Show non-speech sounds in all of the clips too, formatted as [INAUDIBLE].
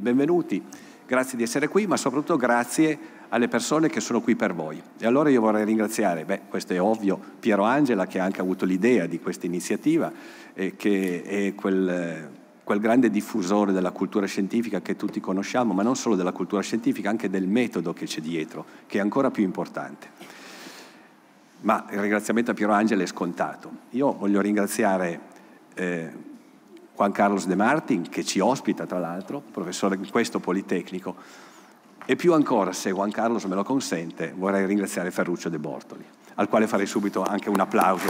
Benvenuti, grazie di essere qui, ma soprattutto grazie alle persone che sono qui per voi. E allora io vorrei ringraziare, beh, questo è ovvio, Piero Angela che ha anche avuto l'idea di questa iniziativa e che è quel, quel grande diffusore della cultura scientifica che tutti conosciamo, ma non solo della cultura scientifica, anche del metodo che c'è dietro, che è ancora più importante. Ma il ringraziamento a Piero Angela è scontato. Io voglio ringraziare eh, Juan Carlos De Martin, che ci ospita tra l'altro, professore di questo Politecnico, e più ancora, se Juan Carlos me lo consente, vorrei ringraziare Ferruccio De Bortoli, al quale farei subito anche un applauso.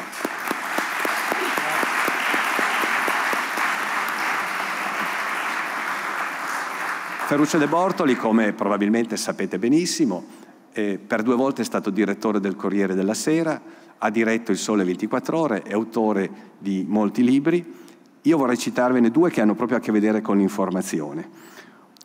Ferruccio De Bortoli, come probabilmente sapete benissimo, eh, per due volte è stato direttore del Corriere della Sera, ha diretto Il Sole 24 Ore, è autore di molti libri io vorrei citarvene due che hanno proprio a che vedere con l'informazione.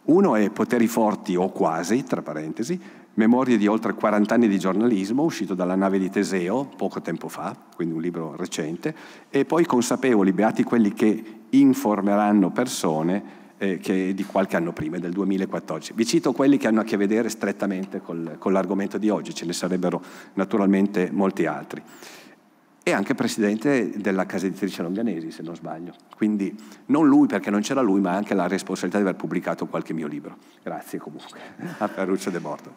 Uno è Poteri forti o quasi, tra parentesi, memorie di oltre 40 anni di giornalismo, uscito dalla nave di Teseo poco tempo fa, quindi un libro recente, e poi Consapevoli, beati quelli che informeranno persone eh, che di qualche anno prima, del 2014. Vi cito quelli che hanno a che vedere strettamente col, con l'argomento di oggi, ce ne sarebbero naturalmente molti altri e anche presidente della casa editrice Longanesi, se non sbaglio. Quindi non lui perché non c'era lui, ma anche la responsabilità di aver pubblicato qualche mio libro. Grazie comunque [LAUGHS] a Ferruccio De Borto.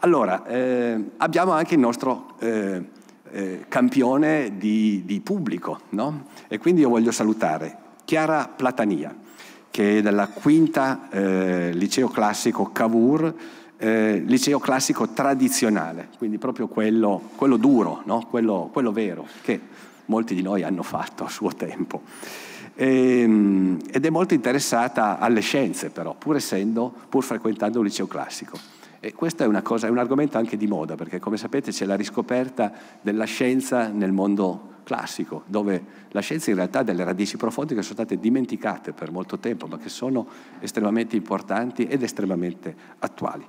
Allora, eh, abbiamo anche il nostro eh, eh, campione di, di pubblico, no? E quindi io voglio salutare Chiara Platania, che è della quinta eh, liceo classico Cavour, eh, liceo classico tradizionale, quindi proprio quello, quello duro, no? quello, quello, vero, che molti di noi hanno fatto a suo tempo. E, ehm, ed è molto interessata alle scienze però, pur, essendo, pur frequentando un liceo classico. E questo è, cosa, è, un argomento anche di moda, perché come sapete c'è la riscoperta della scienza nel mondo classico, dove la scienza in realtà ha delle radici profonde che sono state dimenticate per molto tempo, ma che sono estremamente importanti ed estremamente attuali.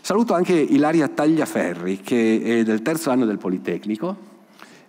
Saluto anche Ilaria Tagliaferri, che è del terzo anno del Politecnico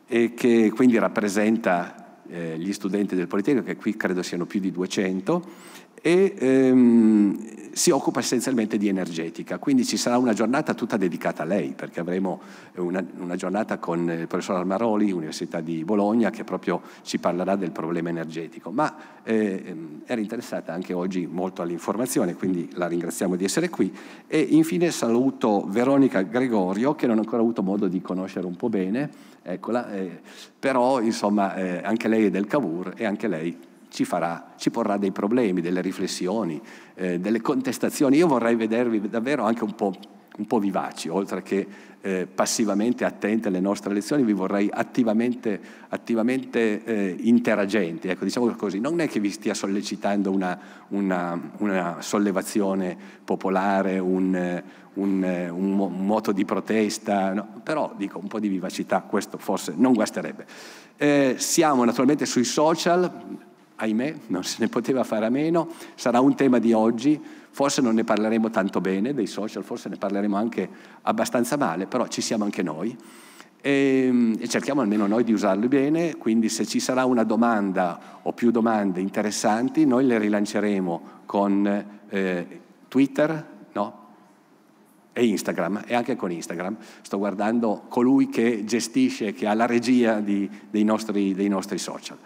e che quindi rappresenta eh, gli studenti del Politecnico, che qui credo siano più di 200 e ehm, si occupa essenzialmente di energetica, quindi ci sarà una giornata tutta dedicata a lei, perché avremo una, una giornata con il professor Armaroli, Università di Bologna, che proprio ci parlerà del problema energetico. Ma ehm, era interessata anche oggi molto all'informazione, quindi la ringraziamo di essere qui. E infine saluto Veronica Gregorio, che non ho ancora avuto modo di conoscere un po' bene, eccola, eh, però insomma eh, anche lei è del Cavour e anche lei ci, farà, ci porrà dei problemi, delle riflessioni, eh, delle contestazioni. Io vorrei vedervi davvero anche un po', un po vivaci, oltre che eh, passivamente attenti alle nostre lezioni, vi vorrei attivamente, attivamente eh, interagenti. Ecco, diciamo così, non è che vi stia sollecitando una, una, una sollevazione popolare, un, un, un, moto di protesta, no? però dico un po' di vivacità, questo forse non guasterebbe. Eh, siamo naturalmente sui social, ahimè, non se ne poteva fare a meno, sarà un tema di oggi, forse non ne parleremo tanto bene dei social, forse ne parleremo anche abbastanza male, però ci siamo anche noi e, ehm, e cerchiamo almeno noi di usarli bene, quindi se ci sarà una domanda o più domande interessanti, noi le rilanceremo con eh, Twitter, no? e Instagram, e anche con Instagram. Sto guardando colui che gestisce, che ha la regia di, dei, nostri, dei nostri social.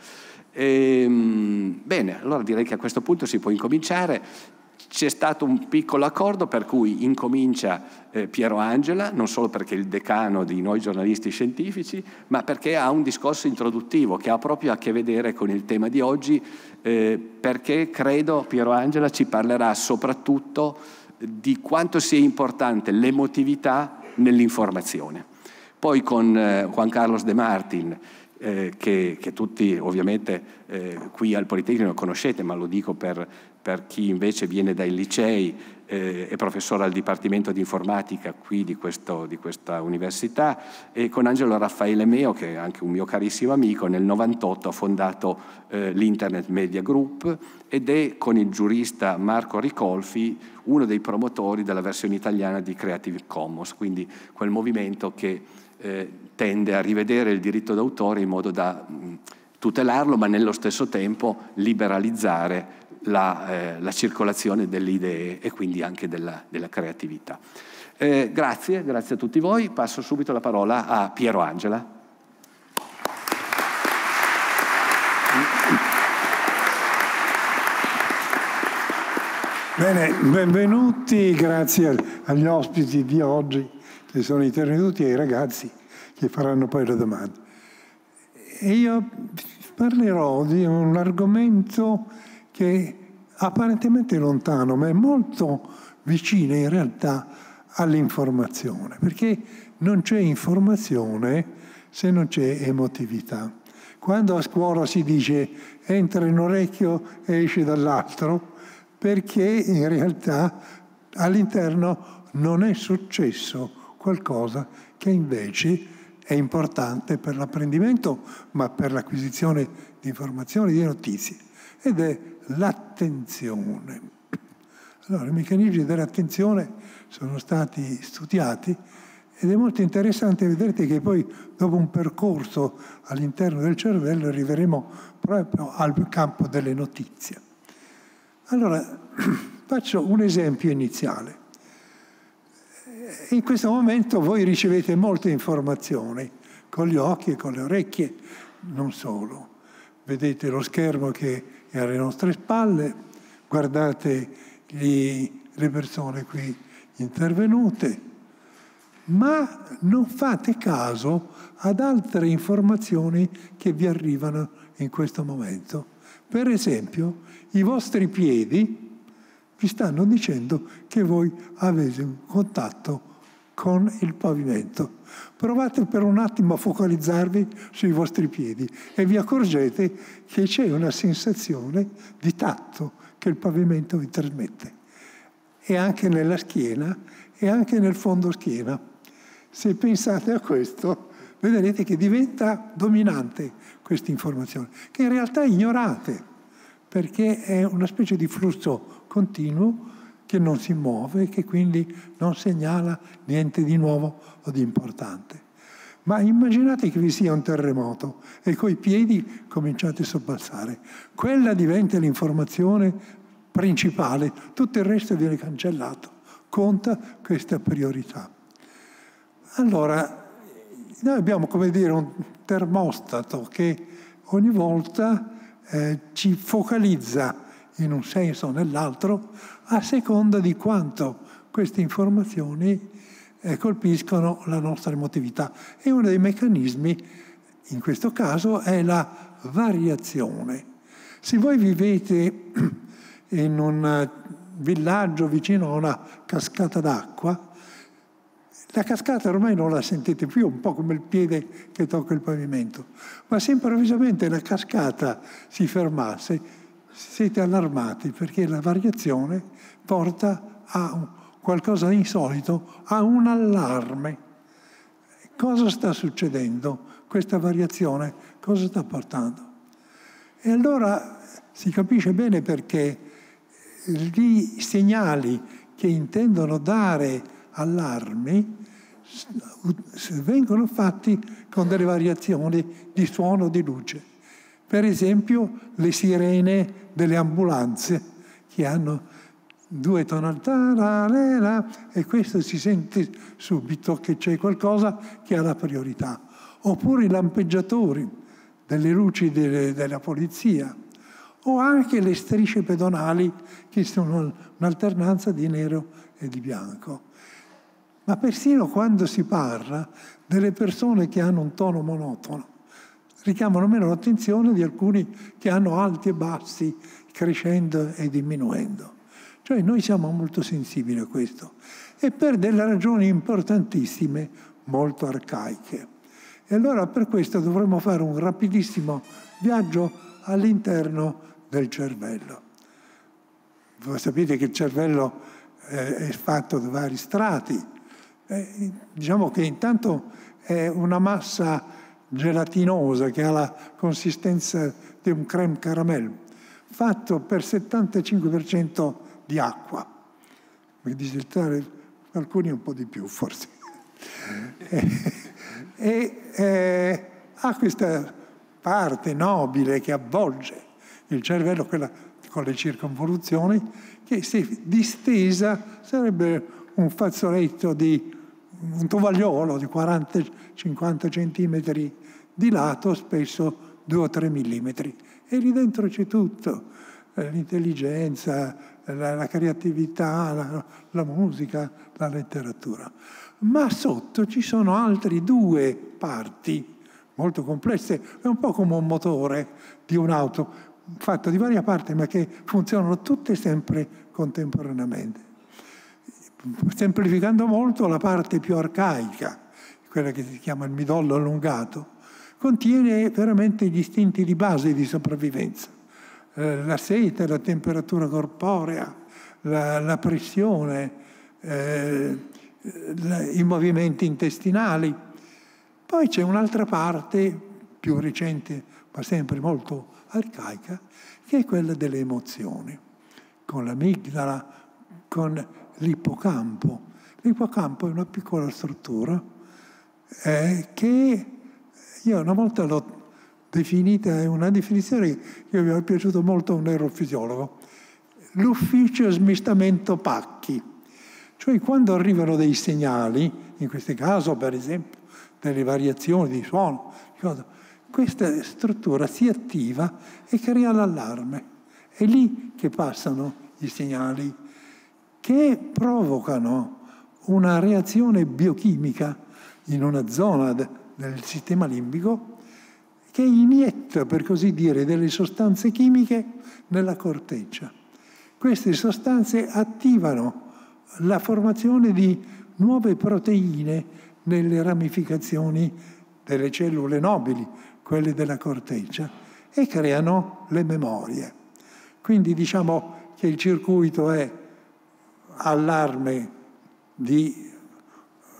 E, ehm, bene, allora direi che a questo punto si può incominciare. C'è stato un piccolo accordo per cui incomincia eh, Piero Angela, non solo perché è il decano di noi giornalisti scientifici, ma perché ha un discorso introduttivo che ha proprio a che vedere con il tema di oggi, eh, perché credo Piero Angela ci parlerà soprattutto di quanto sia importante l'emotività nell'informazione. Poi con eh, Juan Carlos De Martin eh, che, che, tutti ovviamente eh, qui al Politecnico conoscete, ma lo dico per, per chi invece viene dai licei, eh, professore al Dipartimento di Informatica qui di, questo, di, questa università, e con Angelo Raffaele Meo, che è anche un mio carissimo amico, nel 98 ha fondato eh, l'Internet Media Group ed è con il giurista Marco Ricolfi uno dei promotori della versione italiana di Creative Commons, quindi quel movimento che eh, tende a rivedere il diritto d'autore in modo da mm, tutelarlo, ma nello stesso tempo liberalizzare la, eh, la circolazione delle idee e quindi anche della, della creatività. Eh, grazie, grazie a tutti voi. Passo subito la parola a Piero Angela. Bene, benvenuti, grazie agli ospiti di oggi che sono intervenuti e ai ragazzi che faranno poi le domande. E io parlerò di un argomento che apparentemente lontano, ma è molto vicino in realtà all'informazione, perché non c'è informazione se non c'è emotività. Quando a scuola si dice entra in un orecchio e esce dall'altro, perché in realtà all'interno non è successo qualcosa che invece è importante per l'apprendimento, ma per l'acquisizione di informazioni e di notizie, ed è l'attenzione. Allora, i meccanismi dell'attenzione sono stati studiati ed è molto interessante vedrete che poi dopo un percorso all'interno del cervello arriveremo proprio al campo delle notizie. Allora, [CLEARS THROAT] faccio un esempio iniziale in questo momento voi ricevete molte informazioni, con gli occhi e con le orecchie, non solo. Vedete lo schermo che è alle nostre spalle, guardate gli, le persone qui intervenute, ma non fate caso ad altre informazioni che vi arrivano in questo momento. Per esempio, i vostri piedi vi stanno dicendo che voi avete un contatto con il pavimento. Provate per un attimo a focalizzarvi sui vostri piedi e vi accorgete che c'è una sensazione di tatto che il pavimento vi trasmette. E anche nella schiena e anche nel fondo schiena. Se pensate a questo, vedrete che diventa dominante questa informazione, che in realtà ignorate, perché è una specie di flusso continuo che non si muove e che quindi non segnala niente di nuovo o di importante. Ma immaginate che vi sia un terremoto e coi piedi cominciate a sobbalzare. Quella diventa l'informazione principale, tutto il resto viene cancellato. Conta questa priorità. Allora, noi abbiamo come dire un termostato che ogni volta eh, ci focalizza in un senso o nell'altro, a seconda di quanto queste informazioni eh, colpiscono la nostra emotività. E uno dei meccanismi, in questo caso, è la variazione. Se voi vivete [CLEARS THROAT] in un eh, villaggio vicino a una cascata d'acqua, la cascata ormai non la sentite più, un po' come il piede che tocca il pavimento, ma se improvvisamente la cascata si fermasse, siete allarmati perché la variazione porta a qualcosa di insolito, a un allarme. Cosa sta succedendo? Questa variazione cosa sta portando? E allora si capisce bene perché i segnali che intendono dare allarmi vengono fatti con delle variazioni di suono, di luce. Per esempio le sirene delle ambulanze che hanno due tonalità, e questo si sente subito che c'è qualcosa che ha la priorità. Oppure i lampeggiatori delle luci delle, della polizia, o anche le strisce pedonali che sono un'alternanza di nero e di bianco. Ma persino quando si parla delle persone che hanno un tono monotono, richiamano meno l'attenzione di alcuni che hanno alti e bassi, crescendo e diminuendo. Cioè noi siamo molto sensibili a questo e per delle ragioni importantissime, molto arcaiche. E allora per questo dovremmo fare un rapidissimo viaggio all'interno del cervello. Voi sapete che il cervello eh, è fatto da vari strati. Eh, diciamo che intanto è una massa gelatinosa che ha la consistenza di un creme caramel, fatto per 75% di acqua. Mi disiltare alcuni un po' di più forse. [LAUGHS] e, e eh, ha questa parte nobile che avvolge il cervello, quella con le circonvoluzioni, che se distesa sarebbe un fazzoletto di un tovagliolo di 40-50 centimetri di lato spesso 2 o 3 millimetri. E lì dentro c'è tutto, eh, l'intelligenza, eh, la, la creatività, la, la, musica, la letteratura. Ma sotto ci sono altre due parti molto complesse, è un po' come un motore di un'auto, fatto di varie parti ma che funzionano tutte sempre contemporaneamente. Semplificando molto la parte più arcaica, quella che si chiama il midollo allungato, contiene veramente gli istinti di base di sopravvivenza. Eh, la sete, la temperatura corporea, la, la pressione, eh, la, i movimenti intestinali. Poi c'è un'altra parte, più recente ma sempre molto arcaica, che è quella delle emozioni, con l'amigdala, con l'ippocampo. L'ippocampo è una piccola struttura eh, che io una volta l'ho definita, è una definizione che mi è piaciuto molto a un neurofisiologo, l'ufficio smistamento pacchi. Cioè quando arrivano dei segnali, in questo caso per esempio delle variazioni di suono, questa struttura si attiva e crea l'allarme. È lì che passano i segnali che provocano una reazione biochimica in una zona nel sistema limbico che inietta, per così dire, delle sostanze chimiche nella corteccia. Queste sostanze attivano la formazione di nuove proteine nelle ramificazioni delle cellule nobili, quelle della corteccia, e creano le memorie. Quindi diciamo che il circuito è allarme di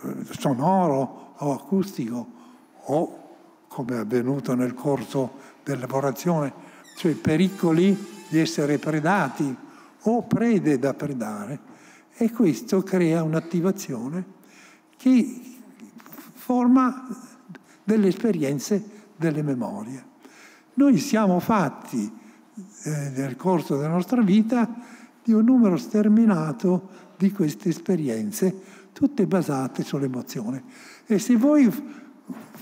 eh, sonoro o acustico o, come è avvenuto nel corso dell'elaborazione, cioè pericoli di essere predati o prede da predare. E questo crea un'attivazione che forma delle esperienze, delle memorie. Noi siamo fatti eh, nel corso della nostra vita di un numero sterminato di queste esperienze, tutte basate sull'emozione. E se voi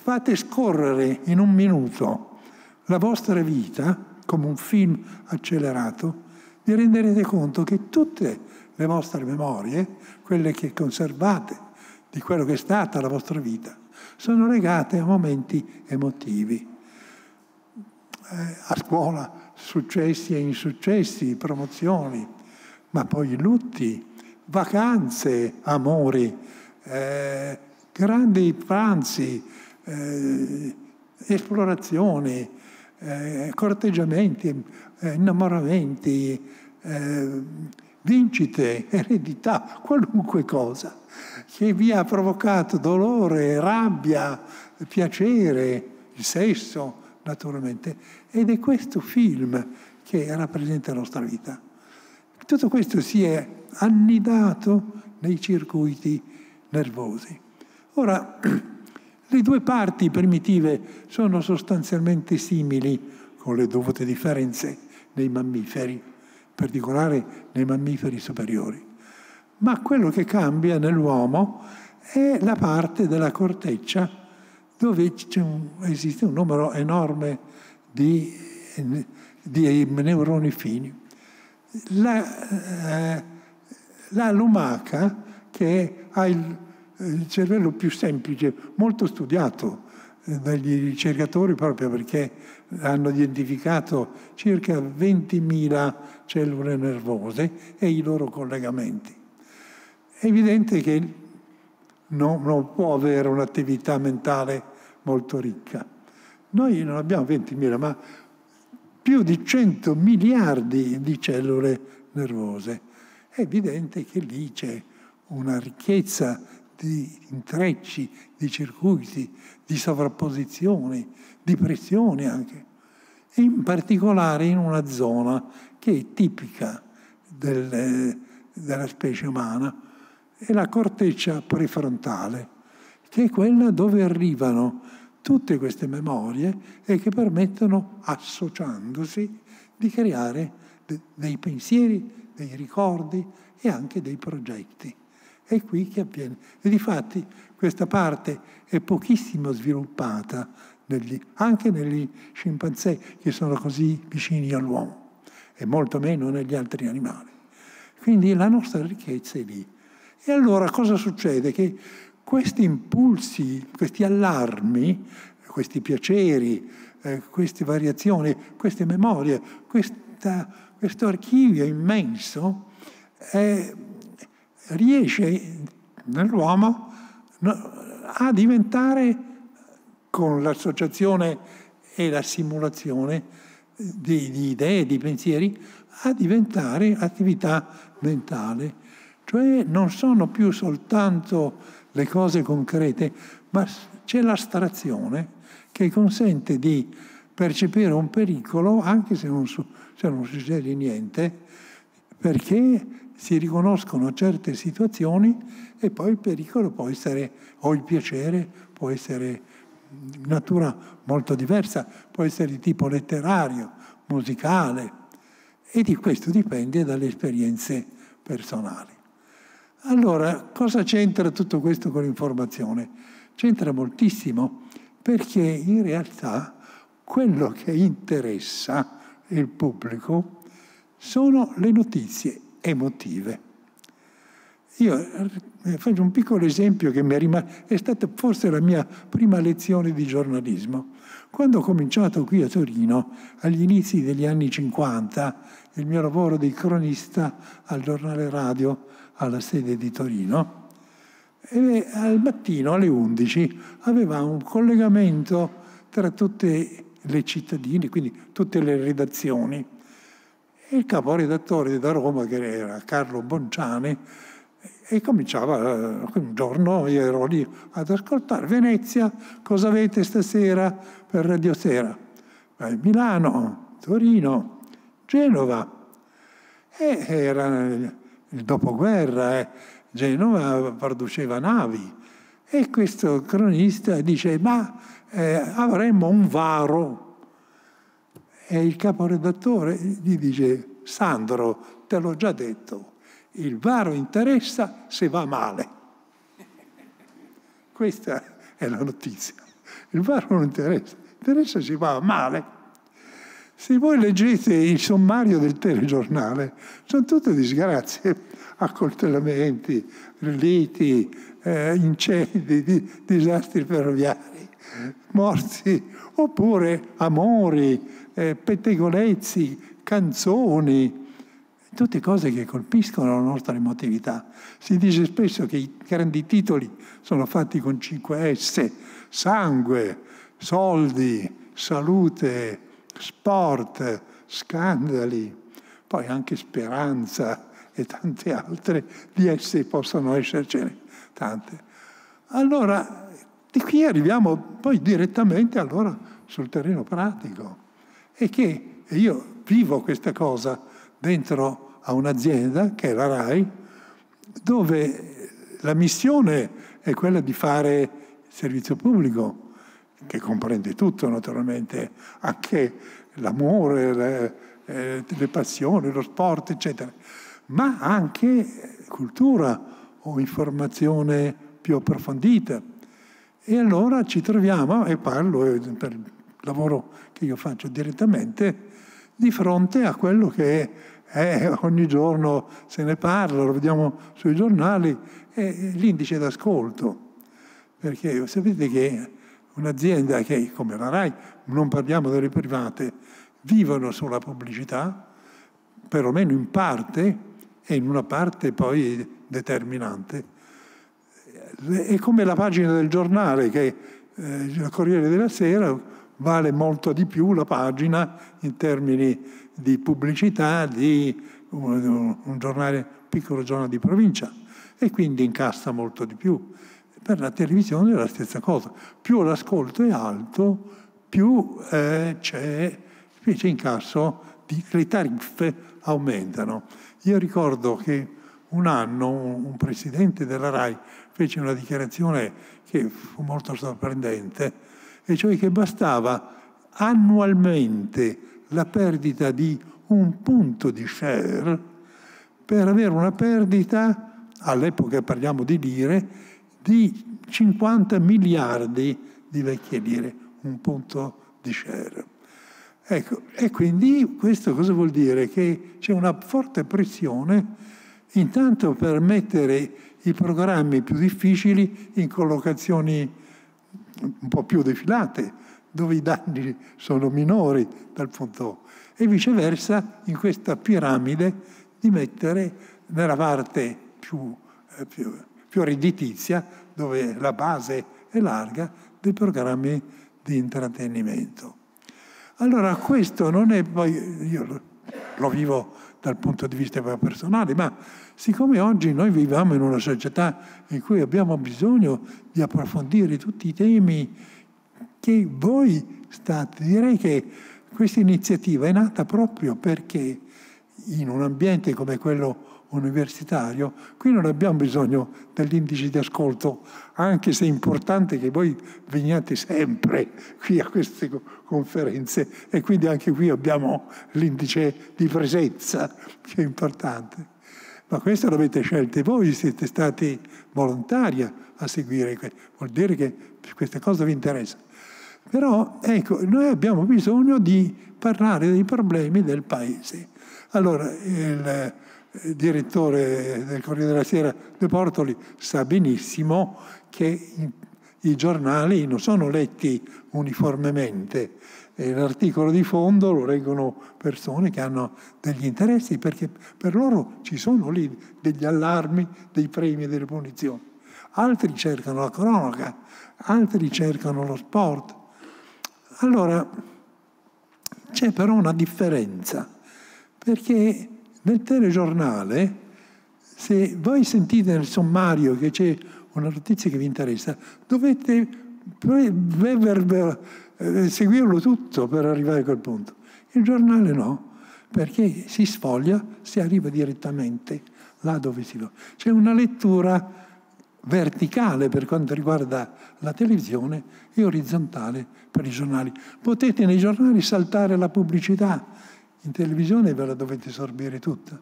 fate scorrere in un minuto la vostra vita, come un film accelerato, vi renderete conto che tutte le vostre memorie, quelle che conservate di quello che è stata la vostra vita, sono legate a momenti emotivi. Eh, a scuola successi e insuccessi, promozioni, ma poi lutti, vacanze, amori, eh, grandi pranzi, eh, esplorazioni, eh, corteggiamenti, eh, innamoramenti, eh, vincite, [LAUGHS] eredità, qualunque cosa che vi ha provocato dolore, rabbia, piacere, il sesso, naturalmente. Ed è questo film che rappresenta la nostra vita. Tutto questo si è annidato nei circuiti nervosi. Ora, [CLEARS THROAT] Le due parti primitive sono sostanzialmente simili, con le dovute differenze nei mammiferi, in particolare nei mammiferi superiori. Ma quello che cambia nell'uomo è la parte della corteccia dove un, esiste un numero enorme di, di neuroni fini. La, eh, la lumaca, che ha il eh, il cervello più semplice, molto studiato eh, dagli ricercatori proprio perché hanno identificato circa 20.000 cellule nervose e i loro collegamenti. È evidente che non, non può avere un'attività mentale molto ricca. Noi non abbiamo 20.000, ma più di 100 miliardi di cellule nervose. È evidente che lì c'è una ricchezza di intrecci, di circuiti, di sovrapposizioni, di pressioni anche. in particolare in una zona che è tipica del, della specie umana, è la corteccia prefrontale, che è quella dove arrivano tutte queste memorie e che permettono, associandosi, di creare dei pensieri, dei ricordi e anche dei progetti. È qui che avviene. E difatti questa parte è pochissimo sviluppata negli, anche negli scimpanzé che sono così vicini all'uomo e molto meno negli altri animali. Quindi la nostra ricchezza è lì. E allora cosa succede? Che questi impulsi, questi allarmi, questi piaceri, eh, queste variazioni, queste memorie, questa, questo archivio immenso è riesce nell'uomo a diventare, con l'associazione e la simulazione di, di idee, di pensieri, a diventare attività mentale. Cioè non sono più soltanto le cose concrete, ma c'è l'astrazione che consente di percepire un pericolo anche se non, se non succede niente, perché si riconoscono certe situazioni e poi il pericolo può essere, o il piacere può essere di natura molto diversa, può essere di tipo letterario, musicale e di questo dipende dalle esperienze personali. Allora, cosa c'entra tutto questo con l'informazione? C'entra moltissimo perché in realtà quello che interessa il pubblico sono le notizie emotive. Io eh, faccio un piccolo esempio che mi è rimasto, è stata forse la mia prima lezione di giornalismo. Quando ho cominciato qui a Torino, agli inizi degli anni 50, il mio lavoro di cronista al giornale radio alla sede di Torino, e eh, al mattino alle 11 aveva un collegamento tra tutte le cittadine, quindi tutte le redazioni il caporedattore da Roma, che era Carlo Bonciani, e cominciava, un giorno io ero lì ad ascoltare, Venezia, cosa avete stasera per Radio Sera? Milano, Torino, Genova. E era il dopoguerra, eh. Genova produceva navi. E questo cronista dice, ma eh, avremmo un varo e il caporedattore gli dice Sandro, te l'ho già detto, il varo interessa se va male. [LAUGHS] Questa è la notizia. Il varo non interessa, interessa se va male. Se voi leggete il sommario del telegiornale, sono tutte disgrazie, accoltellamenti, liti, eh, incendi, di, disastri ferroviari, morti, oppure amori, eh, pettegolezzi, canzoni, tutte cose che colpiscono la nostra emotività. Si dice spesso che i grandi titoli sono fatti con 5S, sangue, soldi, salute, sport, scandali, poi anche speranza e tante altre, di esse possono essercene tante. Allora, di qui arriviamo poi direttamente allora, sul terreno pratico e che io vivo questa cosa dentro a un'azienda che è la RAI, dove la missione è quella di fare servizio pubblico, che comprende tutto naturalmente, anche l'amore, le, eh, le passioni, lo sport, eccetera, ma anche cultura o informazione più approfondita. E allora ci troviamo, e parlo eh, per lavoro che io faccio direttamente, di fronte a quello che è, ogni giorno se ne parla, lo vediamo sui giornali, è l'indice d'ascolto. Perché sapete che un'azienda che, come la RAI, non parliamo delle private, vivono sulla pubblicità, perlomeno in parte, e in una parte poi determinante, è come la pagina del giornale che eh, il Corriere della Sera vale molto di più la pagina in termini di pubblicità di un, un giornale, piccolo giornale di provincia e quindi incassa molto di più. Per la televisione è la stessa cosa, più l'ascolto è alto, più eh, c'è incasso, di, le tariffe aumentano. Io ricordo che un anno un presidente della RAI fece una dichiarazione che fu molto sorprendente, e cioè che bastava annualmente la perdita di un punto di share per avere una perdita, all'epoca parliamo di lire, di 50 miliardi di vecchie lire, un punto di share. Ecco, e quindi questo cosa vuol dire? Che c'è una forte pressione intanto per mettere i programmi più difficili in collocazioni un po' più defilate, dove i danni sono minori dal punto e viceversa in questa piramide di mettere nella parte più, eh, più, più redditizia, dove la base è larga, dei programmi di intrattenimento. Allora questo non è poi, io lo vivo dal punto di vista personale, ma Siccome oggi noi viviamo in una società in cui abbiamo bisogno di approfondire tutti i temi che voi state, direi che questa iniziativa è nata proprio perché in un ambiente come quello universitario, qui non abbiamo bisogno dell'indice di ascolto, anche se è importante che voi veniate sempre qui a queste conferenze e quindi anche qui abbiamo l'indice di presenza che è importante ma questo l'avete scelto voi, siete stati volontari a seguire, vuol dire che queste cose vi interessano. Però ecco, noi abbiamo bisogno di parlare dei problemi del paese. Allora, il, eh, direttore del Corriere della Sera De Portoli sa benissimo che i giornali non sono letti uniformemente, eh, l'articolo di fondo lo reggono persone che hanno degli interessi perché per loro ci sono lì degli allarmi, dei premi e delle punizioni. Altri cercano la cronaca, altri cercano lo sport. Allora c'è però una differenza perché nel telegiornale se voi sentite nel sommario che c'è una notizia che vi interessa, dovete eh, eh, seguirlo tutto per arrivare a quel punto. Il giornale no, perché si sfoglia, si arriva direttamente là dove si va. C'è una lettura verticale per quanto riguarda la televisione e orizzontale per i giornali. Potete nei giornali saltare la pubblicità, in televisione ve la dovete sorbire tutta.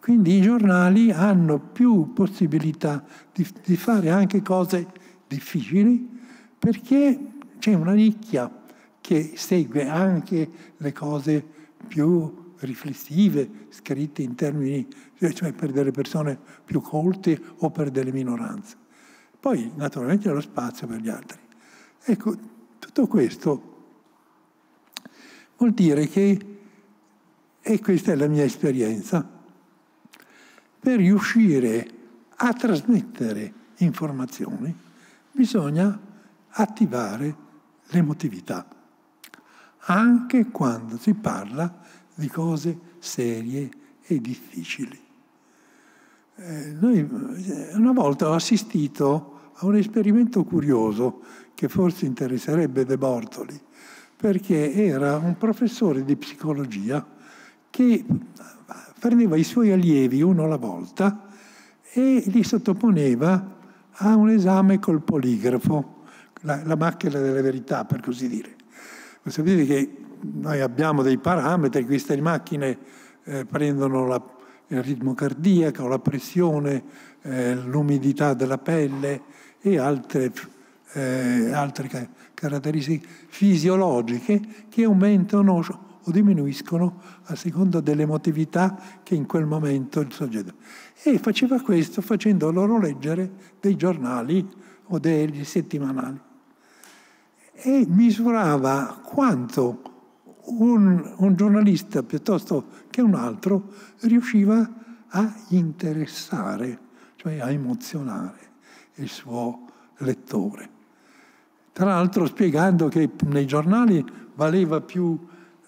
Quindi i giornali hanno più possibilità di, di fare anche cose difficili perché c'è una nicchia che segue anche le cose più riflessive, scritte in termini, cioè per delle persone più colte o per delle minoranze. Poi naturalmente c'è lo spazio per gli altri. Ecco, tutto questo vuol dire che, e questa è la mia esperienza, per riuscire a trasmettere informazioni bisogna attivare l'emotività, anche quando si parla di cose serie e difficili. Eh, noi, eh, una volta ho assistito a un esperimento curioso che forse interesserebbe De Bortoli, perché era un professore di psicologia che eh, prendeva i suoi allievi uno alla volta e li sottoponeva a un esame col poligrafo la, la macchina delle verità, per così dire. Questo dire che noi abbiamo dei parametri, queste macchine eh, prendono la, il ritmo cardiaco, la pressione, eh, l'umidità della pelle e altre, eh, altre, caratteristiche fisiologiche che aumentano o diminuiscono a seconda dell'emotività che in quel momento il soggetto. E faceva questo facendo loro leggere dei giornali o dei settimanali e misurava quanto un, un giornalista piuttosto che un altro riusciva a interessare, cioè a emozionare il suo lettore. Tra l'altro spiegando che nei giornali valeva più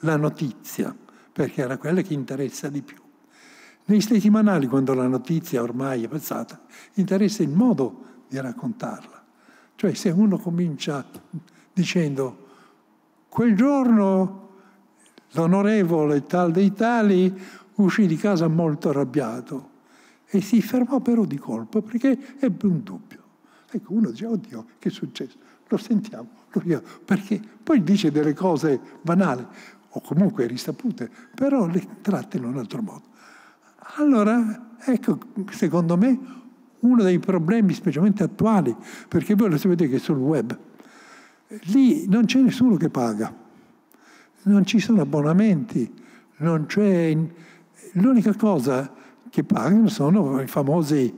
la notizia, perché era quella che interessa di più. Nei settimanali, quando la notizia ormai è passata, interessa il modo di raccontarla. Cioè se uno comincia dicendo quel giorno l'onorevole tal dei tali uscì di casa molto arrabbiato e si fermò però di colpo perché ebbe un dubbio. Ecco, uno dice, oddio, che è successo? Lo sentiamo, lo vediamo, perché poi dice delle cose banali o comunque risapute, però le tratta in un altro modo. Allora, ecco, secondo me, uno dei problemi specialmente attuali, perché voi lo sapete che sul web lì non c'è nessuno che paga, non ci sono abbonamenti, non c'è... L'unica cosa che pagano sono i famosi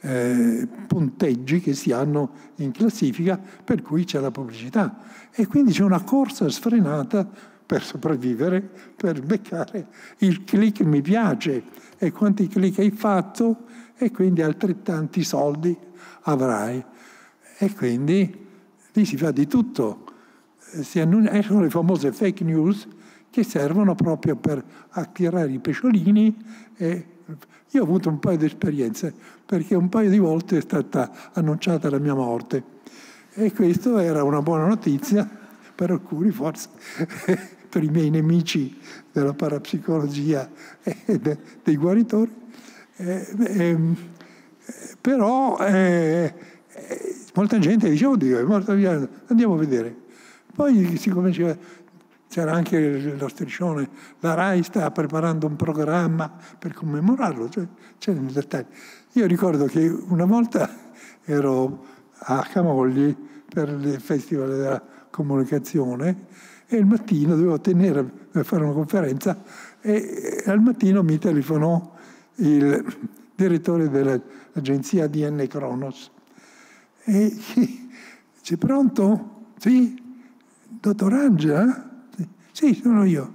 eh, punteggi che si hanno in classifica per cui c'è la pubblicità e quindi c'è una corsa sfrenata per sopravvivere, per beccare il click mi piace e quanti click hai fatto e quindi altrettanti soldi avrai. E quindi Lì si fa di tutto, eh, annun- escono le famose fake news che servono proprio per attirare i pesciolini e io ho avuto un paio di esperienze perché un paio di volte è stata annunciata la mia morte e questa era una buona notizia per alcuni forse, [LAUGHS] per i miei nemici della parapsicologia e dei guaritori, eh, eh, però eh, eh Molta gente dice, oddio, è morto via, andiamo a vedere. Poi si cominciava, c'era anche lo striscione, la RAI sta preparando un programma per commemorarlo, cioè c'erano i dettagli. Io ricordo che una volta ero a Camogli per il Festival della Comunicazione e il mattino dovevo tenere, per fare una conferenza e al mattino mi telefonò il direttore dell'agenzia DN Kronos. E c'è [LAUGHS] pronto? Sì? Dottor Angela? Sì, sono io.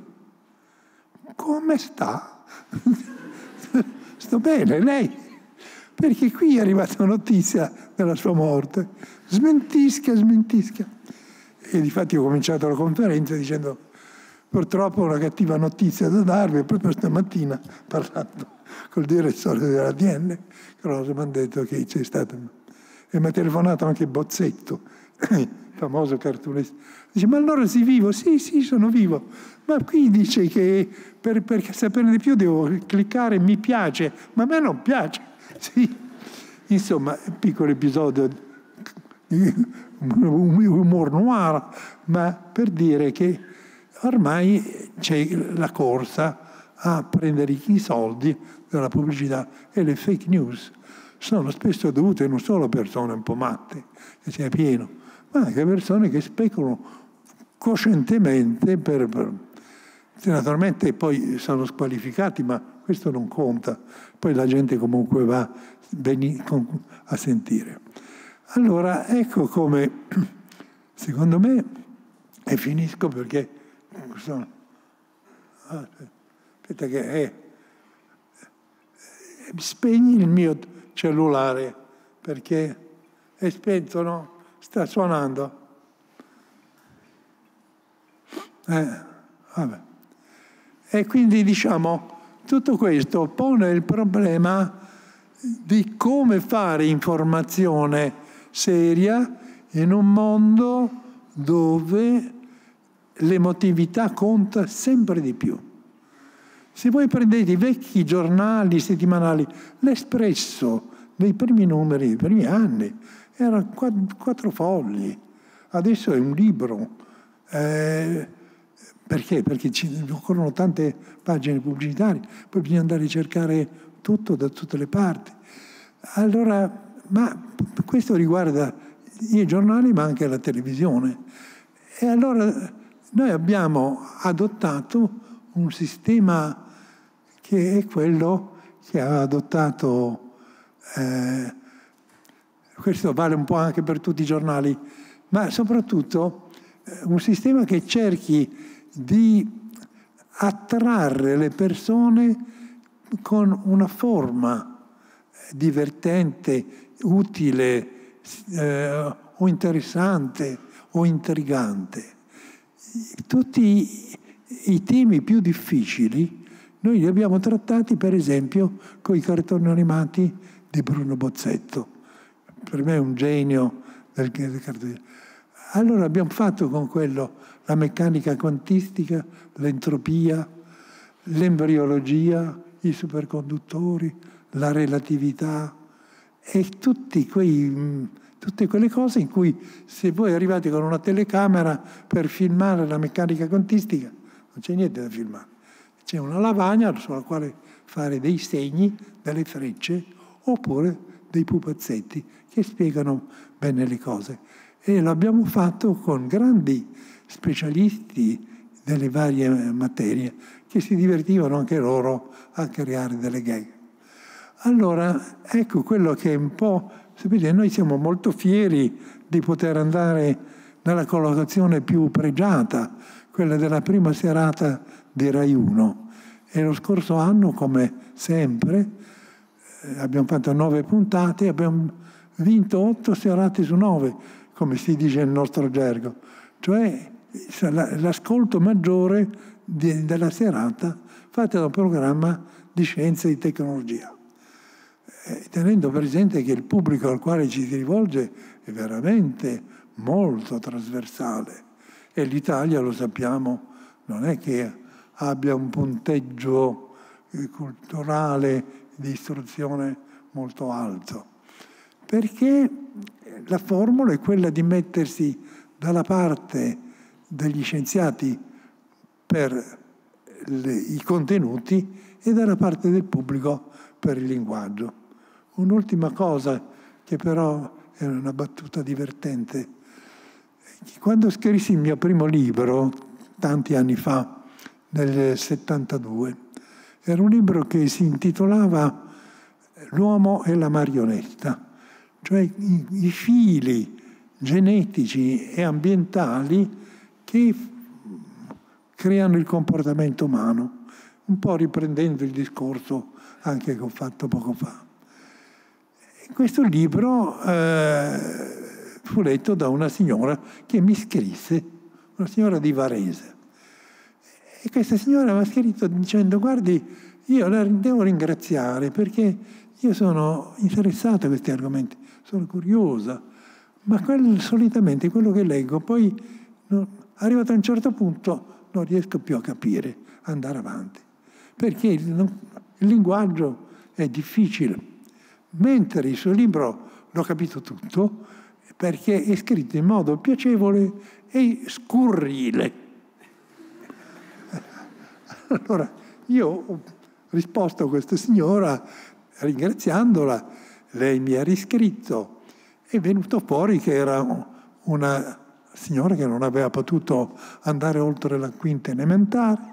Come sta? [LAUGHS] Sto bene, lei? Perché qui è arrivata notizia della sua morte. Smentisca, smentisca. E difatti ho cominciato la conferenza dicendo purtroppo una cattiva notizia da darvi proprio stamattina parlando col direttore dell'ADN, Rosa mi ha detto che c'è stato e mi ha telefonato anche Bozzetto, [COUGHS] famoso cartoonista. Dice, ma allora sei vivo? Sì, sì, sono vivo. Ma qui dice che per, per saperne di più devo cliccare mi piace, ma a me non piace. [LAUGHS] Sì. Insomma, piccolo episodio di humor [LAUGHS] noir, ma per dire che ormai c'è la corsa a prendere i soldi dalla pubblicità e le fake news sono spesso dovute non solo a persone un po' matte, che sia pieno, ma anche a persone che speculano coscientemente per, per naturalmente poi sono squalificati, ma questo non conta, poi la gente comunque va a sentire. Allora, ecco come, secondo me, e finisco perché sono... Ah, aspetta che... Eh, spegni il mio cellulare perché è spento, no? Sta suonando. Eh, e quindi diciamo, tutto questo pone il problema di come fare informazione seria in un mondo dove l'emotività conta sempre di più. Se voi prendete i vecchi giornali settimanali, l'Espresso dei primi numeri, dei primi anni, era quattro fogli, adesso è un libro. Eh, perché? Perché ci occorrono tante pagine pubblicitarie, poi bisogna andare a cercare tutto da tutte le parti. Allora, ma questo riguarda i giornali ma anche la televisione. E allora noi abbiamo adottato un sistema che è quello che ha adottato, eh, questo vale un po' anche per tutti i giornali, ma soprattutto eh, un sistema che cerchi di attrarre le persone con una forma divertente, utile eh, o interessante o intrigante. Tutti i temi più difficili noi li abbiamo trattati, per esempio, con i cartoni animati di Bruno Bozzetto. Per me è un genio del, del cartone. Allora abbiamo fatto con quello la meccanica quantistica, l'entropia, l'embriologia, i superconduttori, la relatività e quei, tutte quelle cose in cui se voi arrivate con una telecamera per filmare la meccanica quantistica non c'è niente da filmare. C'è una lavagna sulla quale fare dei segni, delle frecce, oppure dei pupazzetti che spiegano bene le cose. E l'abbiamo fatto con grandi specialisti delle varie materie che si divertivano anche loro a creare delle gag. Allora, ecco quello che è un po'... Sapete, noi siamo molto fieri di poter andare nella collocazione più pregiata, quella della prima serata di Rai 1 e lo scorso anno, come sempre, eh, abbiamo fatto nove puntate, abbiamo vinto otto serate su nove, come si dice nel nostro gergo, cioè l'ascolto maggiore della serata fatta da un programma di scienza e tecnologia, eh, tenendo presente che il pubblico al quale ci si rivolge è veramente molto trasversale e l'Italia, lo sappiamo, non è che abbia un punteggio eh, culturale di istruzione molto alto, perché eh, la formula è quella di mettersi dalla parte degli scienziati per le, i contenuti e dalla parte del pubblico per il linguaggio. Un'ultima cosa che però è una battuta divertente. Quando scrissi il mio primo libro, tanti anni fa, nel 72. Era un libro che si intitolava L'uomo e la marionetta, cioè i, i fili genetici e ambientali che creano il comportamento umano, un po' riprendendo il discorso anche che ho fatto poco fa. E questo libro eh, fu letto da una signora che mi scrisse, una signora di Varese e questa signora mi ha scritto dicendo, guardi, io la devo ringraziare perché io sono interessata a questi argomenti, sono curiosa, ma quel, solitamente quello che leggo poi, no, arrivato a un certo punto, non riesco più a capire, andare avanti, perché il, non, il linguaggio è difficile. Mentre il suo libro l'ho capito tutto, perché è scritto in modo piacevole e scurrile. Allora io ho risposto a questa signora ringraziandola, lei mi ha riscritto, è venuto fuori che era una signora che non aveva potuto andare oltre la quinta elementare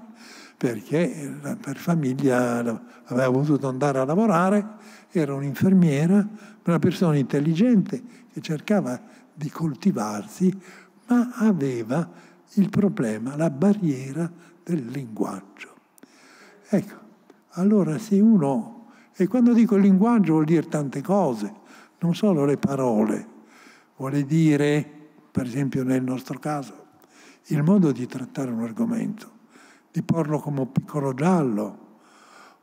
perché per famiglia aveva voluto andare a lavorare, era un'infermiera, una persona intelligente che cercava di coltivarsi, ma aveva il problema, la barriera del linguaggio. Ecco, allora se uno... E quando dico linguaggio vuol dire tante cose, non solo le parole, vuole dire, per esempio nel nostro caso, il modo di trattare un argomento, di porlo come un piccolo giallo,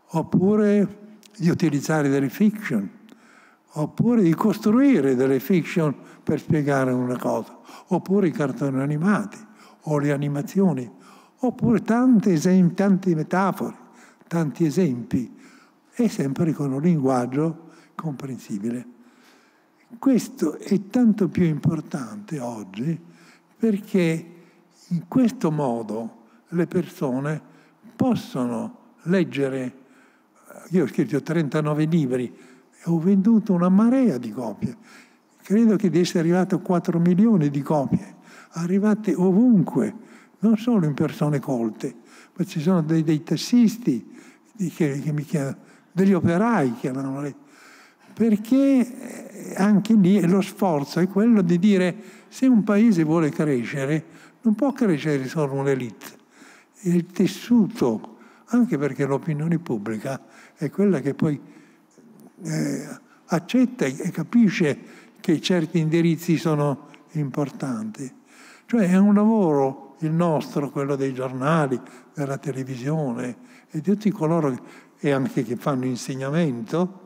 oppure di utilizzare delle fiction, oppure di costruire delle fiction per spiegare una cosa, oppure i cartoni animati, o le animazioni, oppure tanti esempi, tante metafore tanti esempi e sempre con un linguaggio comprensibile. Questo è tanto più importante oggi perché in questo modo le persone possono leggere. Io ho scritto 39 libri e ho venduto una marea di copie. Credo che di essere arrivato a 4 milioni di copie, arrivate ovunque, non solo in persone colte ma ci sono dei, dei tassisti che, che, mi chiedono, degli operai che hanno letto. Perché eh, anche lì lo sforzo è quello di dire se un paese vuole crescere, non può crescere solo un'elite. Il tessuto, anche perché l'opinione pubblica è quella che poi eh, accetta e capisce che certi indirizzi sono importanti. Cioè è un lavoro il nostro, quello dei giornali, della televisione e di tutti coloro che, e anche che fanno insegnamento,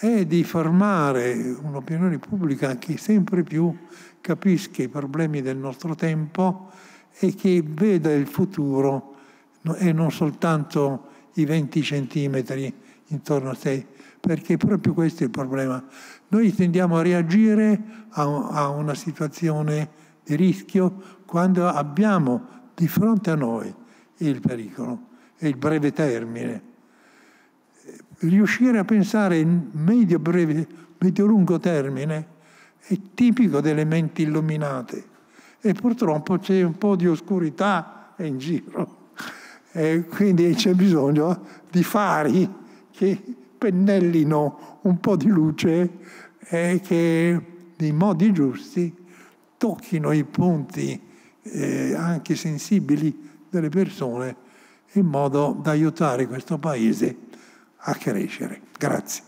è di formare un'opinione pubblica che sempre più capisca i problemi del nostro tempo e che veda il futuro e non soltanto i 20 centimetri intorno a sé, perché proprio questo è il problema. Noi tendiamo a reagire a, una situazione di rischio, quando abbiamo di fronte a noi il pericolo e il breve termine. Riuscire a pensare in medio-lungo medio termine è tipico delle menti illuminate e purtroppo c'è un po' di oscurità in giro e quindi c'è bisogno di fari che pennellino un po' di luce e che nei modi giusti tocchino i punti eh, anche sensibili delle persone in modo da aiutare questo Paese a crescere. Grazie.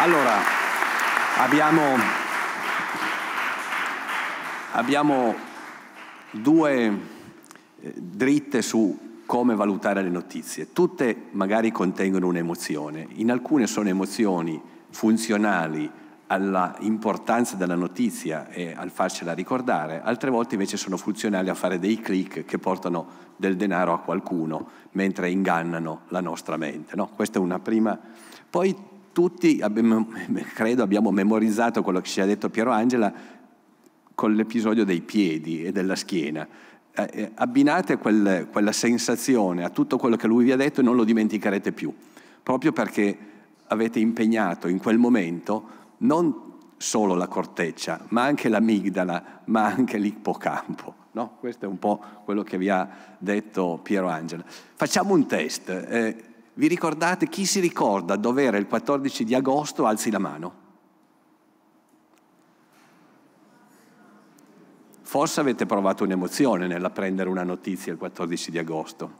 Allora, abbiamo, abbiamo due eh, dritte su come valutare le notizie. Tutte magari contengono un'emozione, in alcune sono emozioni funzionali alla importanza della notizia e al farcela ricordare, altre volte invece sono funzionali a fare dei click che portano del denaro a qualcuno mentre ingannano la nostra mente. No? Questa è una prima. Poi tutti abbiamo, credo abbiamo memorizzato quello che ci ha detto Piero Angela con l'episodio dei piedi e della schiena eh, eh, abbinate quel, quella sensazione a tutto quello che lui vi ha detto e non lo dimenticherete più, proprio perché avete impegnato in quel momento non solo la corteccia, ma anche l'amigdala, ma anche l'ippocampo. No? Questo è un po' quello che vi ha detto Piero Angela. Facciamo un test. Eh, vi ricordate chi si ricorda dov'era il 14 di agosto? Alzi la mano. Forse avete provato un'emozione nell'apprendere una notizia il 14 di agosto.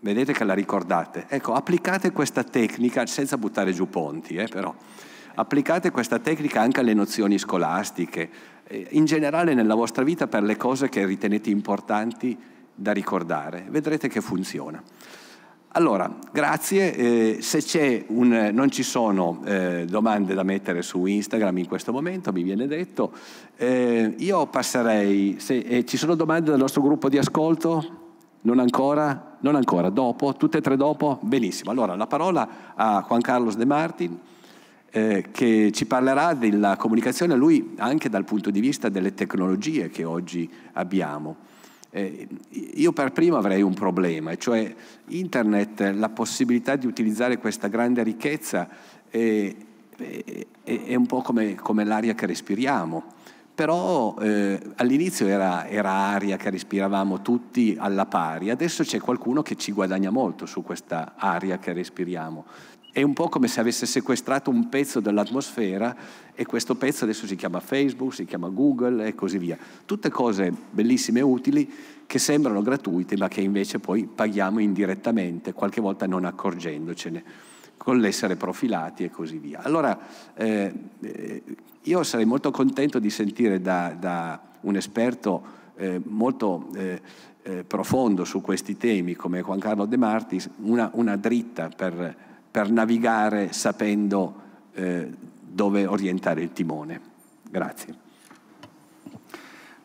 Vedete che la ricordate. Ecco, applicate questa tecnica, senza buttare giù ponti, eh, però, applicate questa tecnica anche alle nozioni scolastiche, eh, in generale nella vostra vita per le cose che ritenete importanti da ricordare. Vedrete che funziona. Allora, grazie. Eh, se un, non ci sono eh, domande da mettere su Instagram in questo momento, mi viene detto, eh, io passerei, se, eh, ci sono domande dal nostro gruppo di ascolto? Non ancora? Non ancora, dopo? Tutte e tre dopo? Benissimo. Allora, la parola a Juan Carlos De Martin. Eh, che ci parlerà della comunicazione, a lui anche dal punto di vista delle tecnologie che oggi abbiamo. Eh, io per primo avrei un problema, cioè internet, la possibilità di utilizzare questa grande ricchezza è, è, è un po' come, come l'aria che respiriamo però eh, all'inizio era, era, aria che respiravamo tutti alla pari, adesso c'è qualcuno che ci guadagna molto su questa aria che respiriamo. È un po' come se avesse sequestrato un pezzo dell'atmosfera e questo pezzo adesso si chiama Facebook, si chiama Google e così via. Tutte cose bellissime e utili che sembrano gratuite ma che invece poi paghiamo indirettamente, qualche volta non accorgendocene, con l'essere profilati e così via. Allora eh, io sarei molto contento di sentire da, da un esperto eh, molto... Eh, eh profondo su questi temi come Juan Carlo De Martis, una, una dritta per per navigare sapendo eh, dove orientare il timone. Grazie.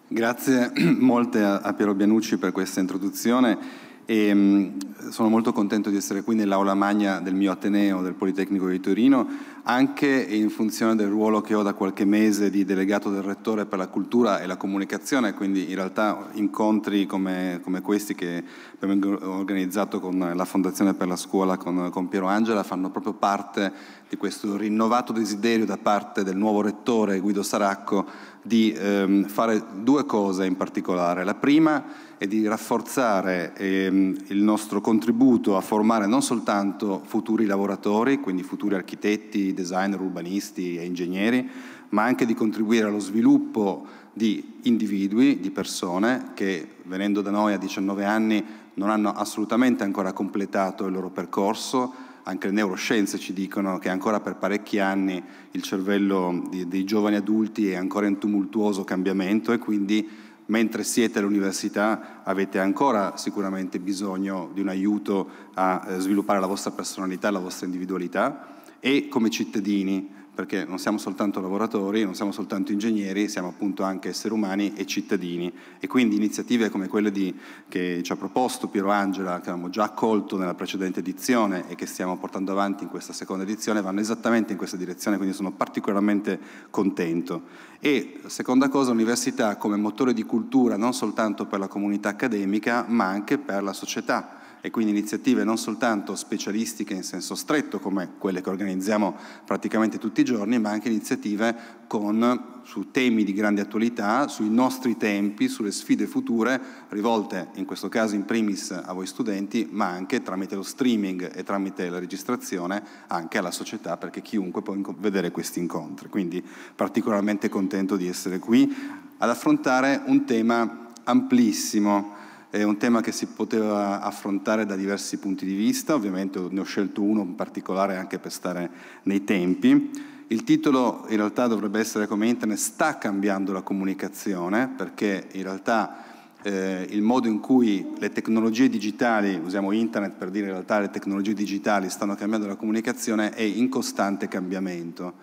Grazie [CLEARS THROAT] molte a, Piero Bianucci per questa introduzione e mm, sono molto contento di essere qui nell'aula magna del mio Ateneo, del Politecnico di Torino, anche in funzione del ruolo che ho da qualche mese di delegato del Rettore per la cultura e la comunicazione, quindi in realtà incontri come, come questi che abbiamo organizzato con la Fondazione per la Scuola, con, con Piero Angela, fanno proprio parte di questo rinnovato desiderio da parte del nuovo Rettore Guido Saracco di ehm, fare due cose in particolare. La prima è di rafforzare ehm, il nostro contributo a formare non soltanto futuri lavoratori, quindi futuri architetti, designer, urbanisti e ingegneri, ma anche di contribuire allo sviluppo di individui, di persone che venendo da noi a 19 anni non hanno assolutamente ancora completato il loro percorso anche le neuroscienze ci dicono che ancora per parecchi anni il cervello di, dei giovani adulti è ancora in tumultuoso cambiamento e quindi mentre siete all'università avete ancora sicuramente bisogno di un aiuto a eh, sviluppare la vostra personalità, la vostra individualità e come cittadini perché non siamo soltanto lavoratori, non siamo soltanto ingegneri, siamo appunto anche esseri umani e cittadini. E quindi iniziative come quelle di, che ci ha proposto Piero Angela, che avevamo già accolto nella precedente edizione e che stiamo portando avanti in questa seconda edizione, vanno esattamente in questa direzione, quindi sono particolarmente contento. E seconda cosa, l'università come motore di cultura non soltanto per la comunità accademica, ma anche per la società e quindi iniziative non soltanto specialistiche in senso stretto come quelle che organizziamo praticamente tutti i giorni, ma anche iniziative con, su temi di grande attualità, sui nostri tempi, sulle sfide future, rivolte in questo caso in primis a voi studenti, ma anche tramite lo streaming e tramite la registrazione anche alla società, perché chiunque può vedere questi incontri. Quindi particolarmente contento di essere qui ad affrontare un tema amplissimo è un tema che si poteva affrontare da diversi punti di vista, ovviamente ne ho scelto uno in particolare anche per stare nei tempi. Il titolo in realtà dovrebbe essere come Internet sta cambiando la comunicazione, perché in realtà eh, il modo in cui le tecnologie digitali, usiamo Internet per dire in realtà le tecnologie digitali stanno cambiando la comunicazione, è in costante cambiamento.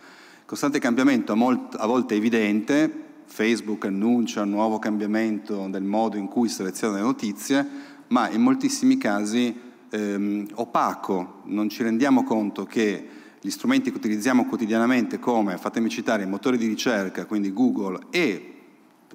Costante cambiamento a, molto, a volte evidente, Facebook annuncia un nuovo cambiamento del modo in cui seleziona le notizie, ma in moltissimi casi ehm, opaco, non ci rendiamo conto che gli strumenti che utilizziamo quotidianamente come, fatemi citare, i motori di ricerca, quindi Google e,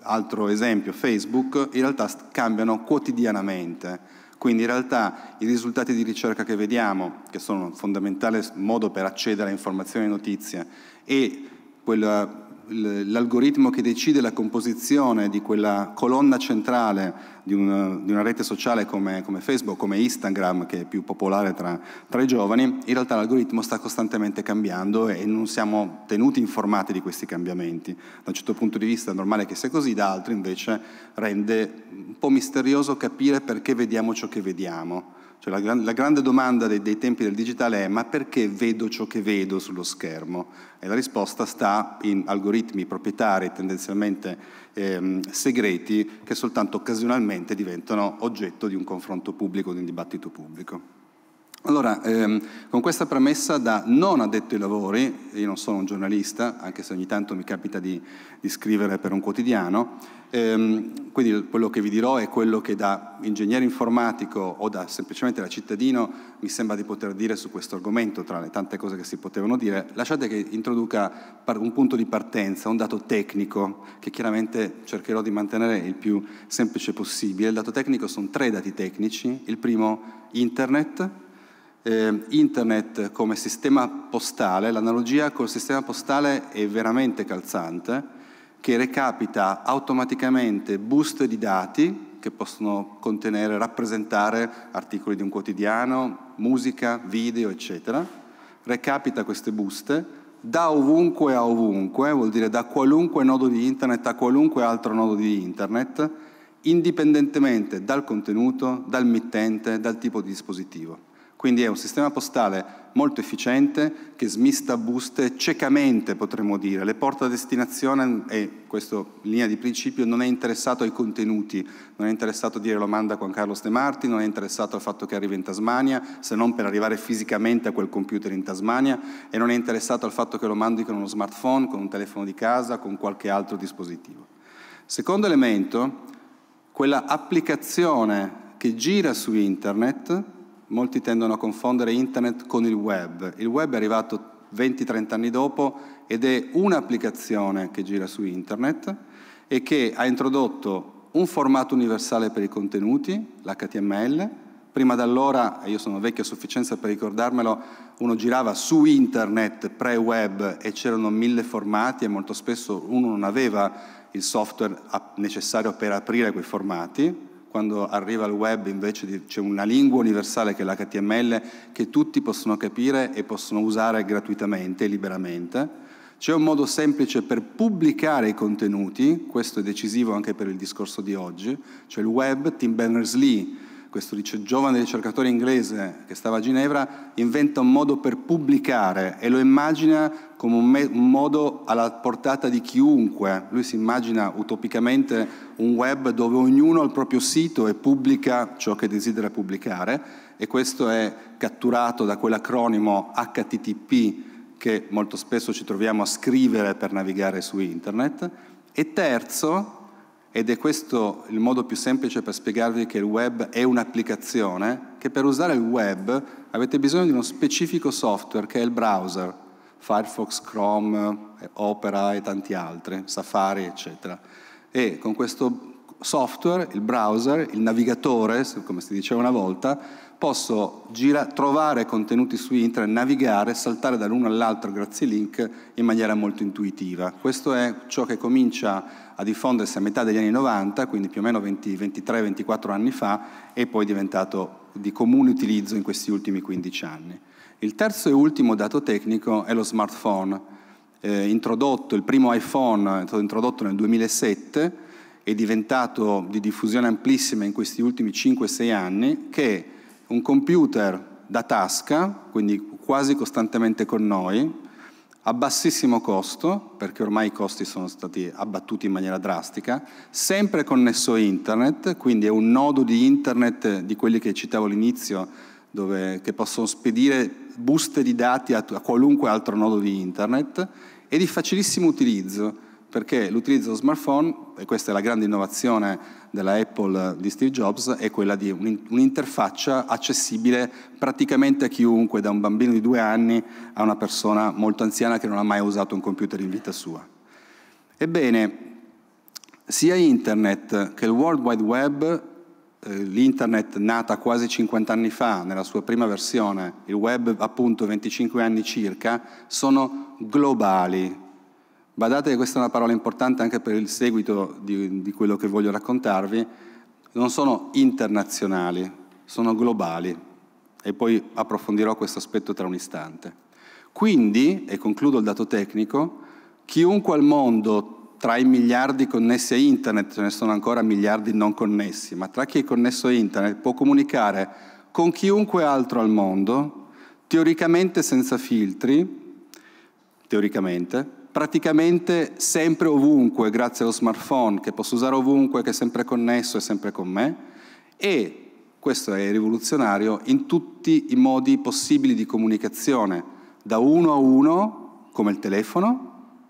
altro esempio, Facebook, in realtà cambiano quotidianamente. Quindi in realtà i risultati di ricerca che vediamo, che sono un fondamentale modo per accedere a informazioni e notizie, e quella l'algoritmo che decide la composizione di quella colonna centrale di una, di una rete sociale come, come, Facebook, come Instagram, che è più popolare tra, tra, i giovani, in realtà l'algoritmo sta costantemente cambiando e non siamo tenuti informati di questi cambiamenti. Da un certo punto di vista è normale che sia così, da altri invece rende un po' misterioso capire perché vediamo ciò che vediamo. Cioè la, la, grande domanda dei, dei, tempi del digitale è ma perché vedo ciò che vedo sullo schermo? E la risposta sta in algoritmi proprietari tendenzialmente ehm, segreti che soltanto occasionalmente diventano oggetto di un confronto pubblico, di un dibattito pubblico. Allora, ehm, con questa premessa da non addetto ai lavori, io non sono un giornalista, anche se ogni tanto mi capita di, di scrivere per un quotidiano, ehm, quindi quello che vi dirò è quello che da ingegnere informatico o da semplicemente da cittadino mi sembra di poter dire su questo argomento, tra le tante cose che si potevano dire. Lasciate che introduca un punto di partenza, un dato tecnico, che chiaramente cercherò di mantenere il più semplice possibile. Il dato tecnico sono tre dati tecnici, il primo internet, eh, internet come sistema postale, l'analogia col sistema postale è veramente calzante, che recapita automaticamente buste di dati che possono contenere, rappresentare articoli di un quotidiano, musica, video, eccetera. Recapita queste buste da ovunque a ovunque, vuol dire da qualunque nodo di internet a qualunque altro nodo di internet, indipendentemente dal contenuto, dal mittente, dal tipo di dispositivo. Quindi è un sistema postale molto efficiente che smista buste ciecamente, potremmo dire. Le porta a destinazione, e questo in linea di principio, non è interessato ai contenuti, non è interessato a dire lo manda Juan Carlos De Marti, non è interessato al fatto che arrivi in Tasmania, se non per arrivare fisicamente a quel computer in Tasmania, e non è interessato al fatto che lo mandi con uno smartphone, con un telefono di casa, con qualche altro dispositivo. Secondo elemento, quella applicazione che gira su internet molti tendono a confondere internet con il web. Il web è arrivato 20-30 anni dopo ed è un'applicazione che gira su internet e che ha introdotto un formato universale per i contenuti, l'HTML. Prima d'allora, e io sono vecchio a sufficienza per ricordarmelo, uno girava su internet pre-web e c'erano mille formati e molto spesso uno non aveva il software necessario per aprire quei formati, quando arriva il web invece c'è una lingua universale che è l'HTML che tutti possono capire e possono usare gratuitamente e liberamente. C'è un modo semplice per pubblicare i contenuti, questo è decisivo anche per il discorso di oggi, cioè il web, Tim Berners-Lee questo giovane ricercatore inglese che stava a Ginevra inventa un modo per pubblicare e lo immagina come un, un modo alla portata di chiunque. Lui si immagina utopicamente un web dove ognuno ha il proprio sito e pubblica ciò che desidera pubblicare e questo è catturato da quell'acronimo HTTP che molto spesso ci troviamo a scrivere per navigare su internet. E terzo, ed è questo il modo più semplice per spiegarvi che il web è un'applicazione, che per usare il web avete bisogno di uno specifico software che è il browser, Firefox, Chrome, Opera e tanti altri, Safari, eccetera. E con questo software, il browser, il navigatore, come si diceva una volta, posso gira- trovare contenuti su internet, navigare, saltare dall'uno all'altro grazie ai link in maniera molto intuitiva. Questo è ciò che comincia a diffondersi a metà degli anni 90, quindi più o meno 23-24 anni fa, e poi è diventato di comune utilizzo in questi ultimi 15 anni. Il terzo e ultimo dato tecnico è lo smartphone. Eh, introdotto, il primo iPhone è stato introdotto nel 2007, è diventato di diffusione amplissima in questi ultimi 5-6 anni, che un computer da tasca, quindi quasi costantemente con noi, a bassissimo costo, perché ormai i costi sono stati abbattuti in maniera drastica, sempre connesso a internet, quindi è un nodo di internet di quelli che citavo all'inizio, dove, che possono spedire buste di dati a, a qualunque altro nodo di internet, e di facilissimo utilizzo perché l'utilizzo dello smartphone, e questa è la grande innovazione della Apple eh, di Steve Jobs, è quella di un'interfaccia accessibile praticamente a chiunque, da un bambino di due anni a una persona molto anziana che non ha mai usato un computer in vita sua. Ebbene, sia internet che il World Wide Web, eh, l'internet nata quasi 50 anni fa nella sua prima versione, il web appunto 25 anni circa, sono globali, Badate che questa è una parola importante anche per il seguito di, di quello che voglio raccontarvi, non sono internazionali, sono globali e poi approfondirò questo aspetto tra un istante. Quindi, e concludo il dato tecnico, chiunque al mondo tra i miliardi connessi a internet, ce ne sono ancora miliardi non connessi, ma tra chi è connesso a internet può comunicare con chiunque altro al mondo, teoricamente senza filtri, teoricamente, praticamente sempre ovunque grazie allo smartphone che posso usare ovunque, che è sempre connesso, e sempre con me e questo è rivoluzionario in tutti i modi possibili di comunicazione, da uno a uno come il telefono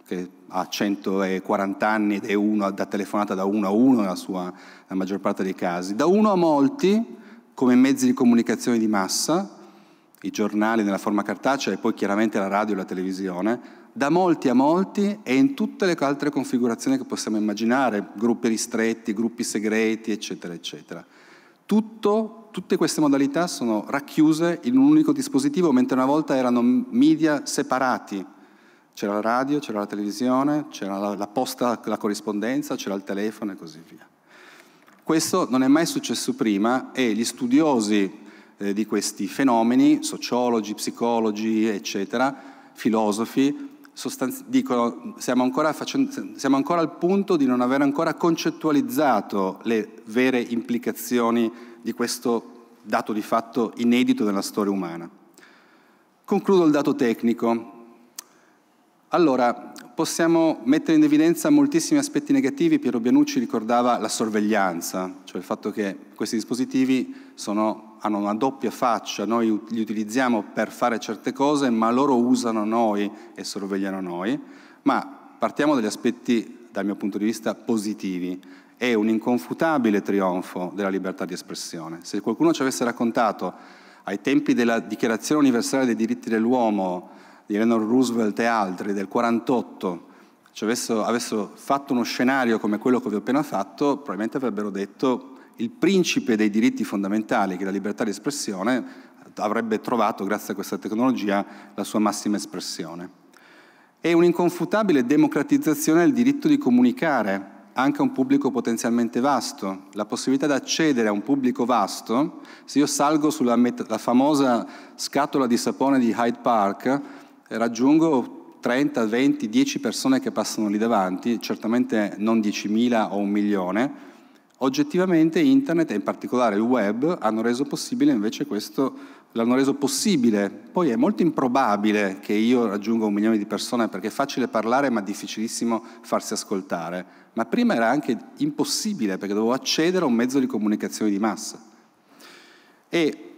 che ha 140 anni ed è uno, da telefonata da uno a uno nella, sua, nella maggior parte dei casi, da uno a molti come mezzi di comunicazione di massa, i giornali nella forma cartacea e poi chiaramente la radio e la televisione, da molti a molti e in tutte le altre configurazioni che possiamo immaginare, gruppi ristretti, gruppi segreti, eccetera, eccetera. Tutto, tutte queste modalità sono racchiuse in un unico dispositivo, mentre una volta erano media separati. C'era la radio, c'era la televisione, c'era la, la posta, la corrispondenza, c'era il telefono e così via. Questo non è mai successo prima e gli studiosi eh, di questi fenomeni, sociologi, psicologi, eccetera, filosofi, sostanzi- dicono siamo ancora, facendo, siamo ancora al punto di non aver ancora concettualizzato le vere implicazioni di questo dato di fatto inedito nella storia umana. Concludo il dato tecnico. Allora, possiamo mettere in evidenza moltissimi aspetti negativi. Piero Bianucci ricordava la sorveglianza, cioè il fatto che questi dispositivi sono hanno una doppia faccia, noi li utilizziamo per fare certe cose, ma loro usano noi e sorvegliano noi, ma partiamo dagli aspetti, dal mio punto di vista, positivi. È un inconfutabile trionfo della libertà di espressione. Se qualcuno ci avesse raccontato ai tempi della Dichiarazione universale dei diritti dell'uomo di Eleanor Roosevelt e altri del 48, ci avessero, avessero fatto uno scenario come quello che vi ho appena fatto, probabilmente avrebbero detto il principe dei diritti fondamentali, che è la libertà di espressione, avrebbe trovato, grazie a questa tecnologia, la sua massima espressione. È un'inconfutabile democratizzazione del diritto di comunicare anche a un pubblico potenzialmente vasto, la possibilità di accedere a un pubblico vasto, se io salgo sulla famosa scatola di sapone di Hyde Park, eh, raggiungo 30, 20, 10 persone che passano lì davanti, certamente non 10.000 o un milione, Oggettivamente internet e in particolare il web hanno reso possibile invece questo, l'hanno reso possibile. Poi è molto improbabile che io raggiunga un milione di persone perché è facile parlare ma difficilissimo farsi ascoltare. Ma prima era anche impossibile perché dovevo accedere a un mezzo di comunicazione di massa. E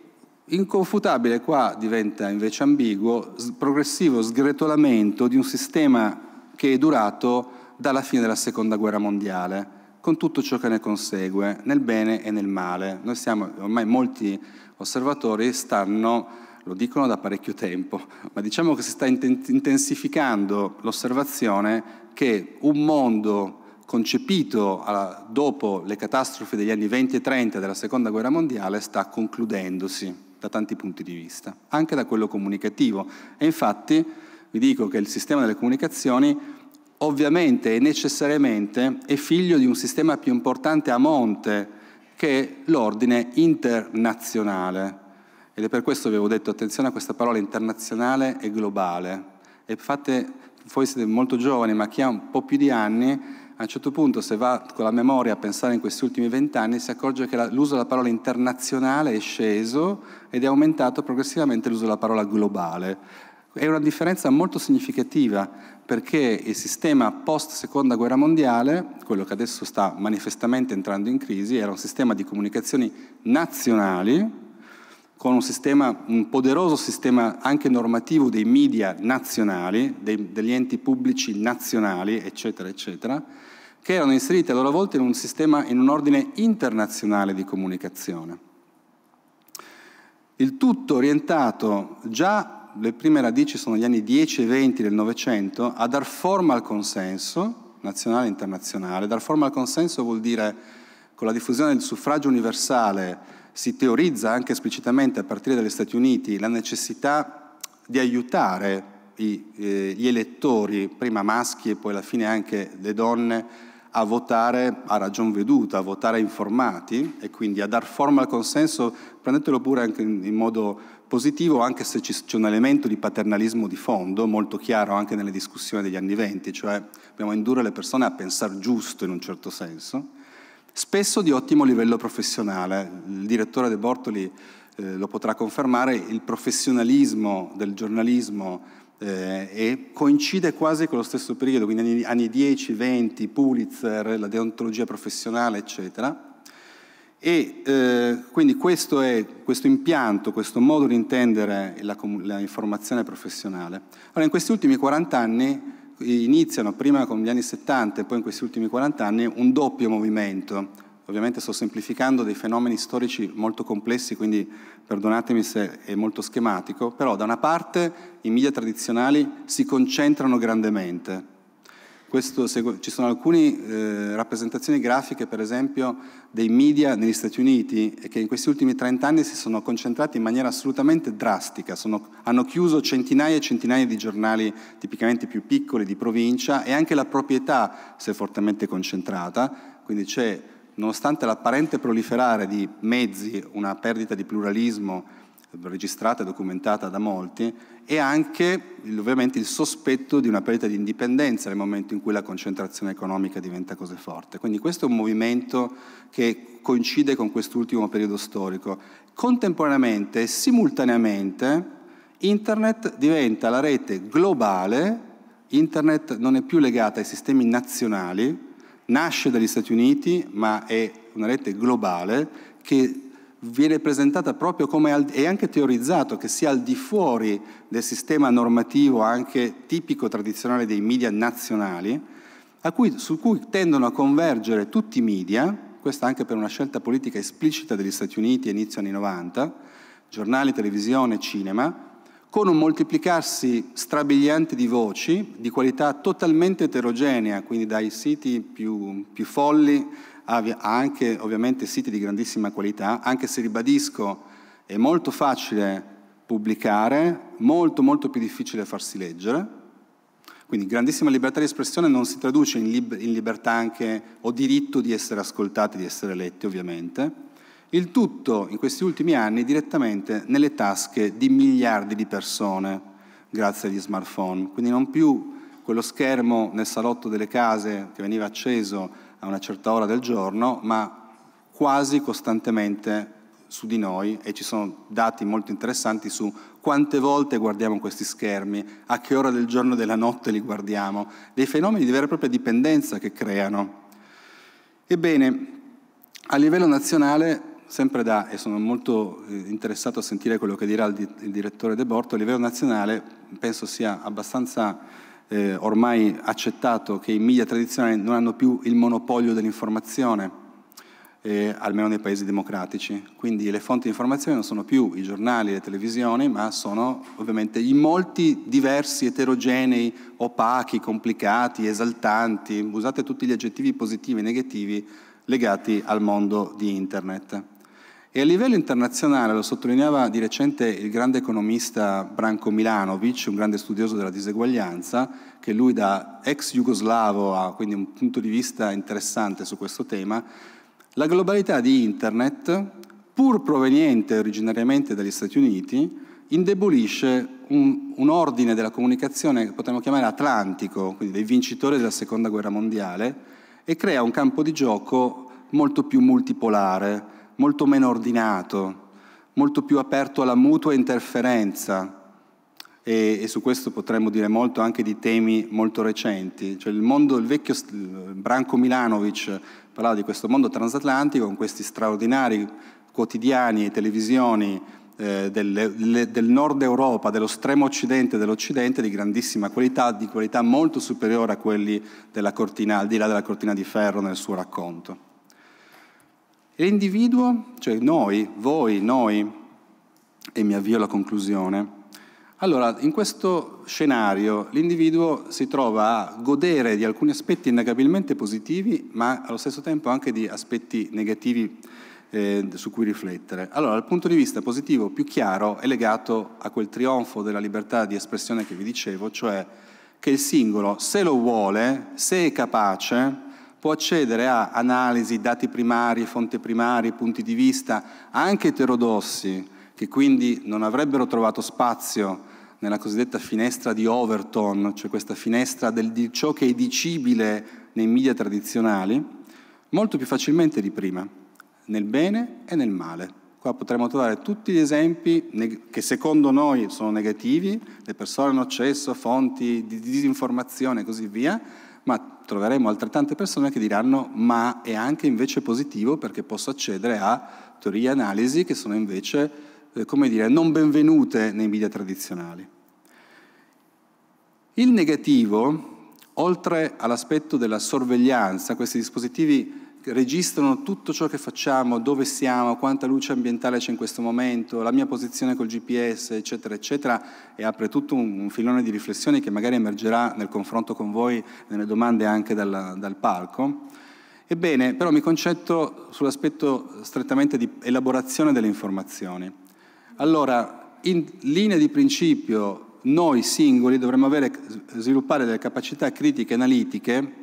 inconfutabile qua diventa invece ambiguo, progressivo sgretolamento di un sistema che è durato dalla fine della seconda guerra mondiale con tutto ciò che ne consegue, nel bene e nel male. Noi siamo, ormai molti osservatori stanno, lo dicono da parecchio tempo, ma diciamo che si sta intensificando l'osservazione che un mondo concepito dopo le catastrofi degli anni 20 e 30 della Seconda Guerra Mondiale sta concludendosi da tanti punti di vista, anche da quello comunicativo. E infatti vi dico che il sistema delle comunicazioni ovviamente e necessariamente è figlio di un sistema più importante a monte che è l'ordine internazionale. Ed è per questo che avevo detto attenzione a questa parola internazionale e globale. E fate, voi siete molto giovani, ma chi ha un po' più di anni, a un certo punto se va con la memoria a pensare in questi ultimi vent'anni si accorge che l'uso della parola internazionale è sceso ed è aumentato progressivamente l'uso della parola globale. È una differenza molto significativa perché il sistema post seconda guerra mondiale, quello che adesso sta manifestamente entrando in crisi, era un sistema di comunicazioni nazionali con un, sistema, un poderoso sistema anche normativo dei media nazionali, dei, degli enti pubblici nazionali, eccetera, eccetera, che erano inseriti a loro volta in un sistema, in un ordine internazionale di comunicazione. Il tutto orientato già le prime radici sono gli anni 10 e 20 del Novecento, a dar forma al consenso, nazionale e internazionale. Dar forma al consenso vuol dire, con la diffusione del suffragio universale, si teorizza anche esplicitamente a partire dagli Stati Uniti la necessità di aiutare i, eh, gli elettori, prima maschi e poi alla fine anche le donne, a votare a ragion veduta, a votare informati e quindi a dar forma al consenso, prendetelo pure anche in, in modo positivo anche se c'è un elemento di paternalismo di fondo, molto chiaro anche nelle discussioni degli anni venti, cioè dobbiamo indurre le persone a pensare giusto in un certo senso, spesso di ottimo livello professionale. Il direttore De Bortoli eh, lo potrà confermare, il professionalismo del giornalismo eh, e coincide quasi con lo stesso periodo, quindi anni, anni 10, 20, Pulitzer, la deontologia professionale, eccetera e eh, quindi questo, è, questo impianto, questo modo di intendere la, la informazione professionale. Allora, in questi ultimi 40 anni iniziano prima con gli anni 70 e poi in questi ultimi 40 anni un doppio movimento. Ovviamente sto semplificando dei fenomeni storici molto complessi, quindi perdonatemi se è molto schematico, però da una parte i media tradizionali si concentrano grandemente questo, se, ci sono alcune eh, rappresentazioni grafiche, per esempio, dei media negli Stati Uniti che in questi ultimi 30 anni si sono concentrati in maniera assolutamente drastica, sono, hanno chiuso centinaia e centinaia di giornali tipicamente più piccoli di provincia e anche la proprietà si è fortemente concentrata, quindi c'è, nonostante l'apparente proliferare di mezzi, una perdita di pluralismo registrata e documentata da molti, e anche ovviamente il sospetto di una perdita di indipendenza nel momento in cui la concentrazione economica diventa così forte. Quindi questo è un movimento che coincide con quest'ultimo periodo storico. Contemporaneamente e simultaneamente Internet diventa la rete globale, Internet non è più legata ai sistemi nazionali, nasce dagli Stati Uniti ma è una rete globale che viene presentata proprio come, al, è anche teorizzato che sia al di fuori del sistema normativo anche tipico tradizionale dei media nazionali, cui, su cui tendono a convergere tutti i media, questa anche per una scelta politica esplicita degli Stati Uniti a inizio anni 90, giornali, televisione, cinema, con un moltiplicarsi strabiliante di voci di qualità totalmente eterogenea, quindi dai siti più, più folli ha anche ovviamente siti di grandissima qualità, anche se ribadisco è molto facile pubblicare, molto molto più difficile farsi leggere. Quindi grandissima libertà di espressione non si traduce in, lib in libertà anche o diritto di essere ascoltati, di essere letti ovviamente. Il tutto in questi ultimi anni direttamente nelle tasche di miliardi di persone grazie agli smartphone. Quindi non più quello schermo nel salotto delle case che veniva acceso a una certa ora del giorno, ma quasi costantemente su di noi e ci sono dati molto interessanti su quante volte guardiamo questi schermi, a che ora del giorno e della notte li guardiamo, dei fenomeni di vera e propria dipendenza che creano. Ebbene, a livello nazionale sempre da, e sono molto eh, interessato a sentire quello che dirà il, direttore De Borto, a livello nazionale penso sia abbastanza eh, ormai accettato che i media tradizionali non hanno più il monopolio dell'informazione, eh, almeno nei paesi democratici. Quindi le fonti di informazione non sono più i giornali, le televisioni, ma sono ovviamente i molti diversi, eterogenei, opachi, complicati, esaltanti, usate tutti gli aggettivi positivi e negativi legati al mondo di Internet. E a livello internazionale, lo sottolineava di recente il grande economista Branko Milanovic, un grande studioso della diseguaglianza, che lui da ex jugoslavo ha quindi un punto di vista interessante su questo tema, la globalità di Internet, pur proveniente originariamente dagli Stati Uniti, indebolisce un, un ordine della comunicazione che potremmo chiamare atlantico, quindi dei vincitori della Seconda Guerra Mondiale, e crea un campo di gioco molto più multipolare molto meno ordinato, molto più aperto alla mutua interferenza e, e, su questo potremmo dire molto anche di temi molto recenti. Cioè il, mondo, il vecchio Branco Milanovic parlava di questo mondo transatlantico con questi straordinari quotidiani e televisioni eh, del, le, del, nord Europa, dello stremo occidente e dell'occidente di grandissima qualità, di qualità molto superiore a quelli della cortina, al di là della cortina di ferro nel suo racconto. E l'individuo, cioè noi, voi, noi, e mi avvio alla conclusione, allora, in questo scenario l'individuo si trova a godere di alcuni aspetti innegabilmente positivi, ma allo stesso tempo anche di aspetti negativi eh, su cui riflettere. Allora, dal punto di vista positivo più chiaro è legato a quel trionfo della libertà di espressione che vi dicevo, cioè che il singolo, se lo vuole, se è capace, può accedere a analisi, dati primari, fonti primarie, punti di vista anche eterodossi, che quindi non avrebbero trovato spazio nella cosiddetta finestra di Overton, cioè questa finestra del, di ciò che è dicibile nei media tradizionali, molto più facilmente di prima, nel bene e nel male. Qua potremmo trovare tutti gli esempi che secondo noi sono negativi, le persone hanno accesso a fonti di disinformazione e così via, ma troveremo altrettante persone che diranno ma è anche invece positivo perché posso accedere a teorie e analisi che sono invece, eh, come dire, non benvenute nei media tradizionali. Il negativo, oltre all'aspetto della sorveglianza, questi dispositivi registrano tutto ciò che facciamo, dove siamo, quanta luce ambientale c'è in questo momento, la mia posizione col GPS, eccetera, eccetera, e apre tutto un, un filone di riflessioni che magari emergerà nel confronto con voi, nelle domande anche dal, dal palco. Ebbene, però mi concentro sull'aspetto strettamente di elaborazione delle informazioni. Allora, in linea di principio, noi singoli dovremmo avere, sviluppare delle capacità critiche e analitiche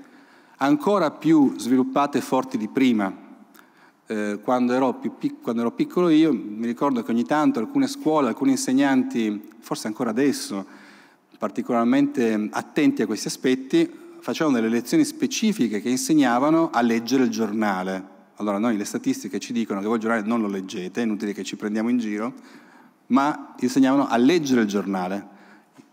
ancora più sviluppate e forti di prima. Eh, quando, ero pic- quando, ero piccolo io mi ricordo che ogni tanto alcune scuole, alcuni insegnanti, forse ancora adesso, particolarmente attenti a questi aspetti, facevano delle lezioni specifiche che insegnavano a leggere il giornale. Allora noi le statistiche ci dicono che voi il giornale non lo leggete, è inutile che ci prendiamo in giro, ma insegnavano a leggere il giornale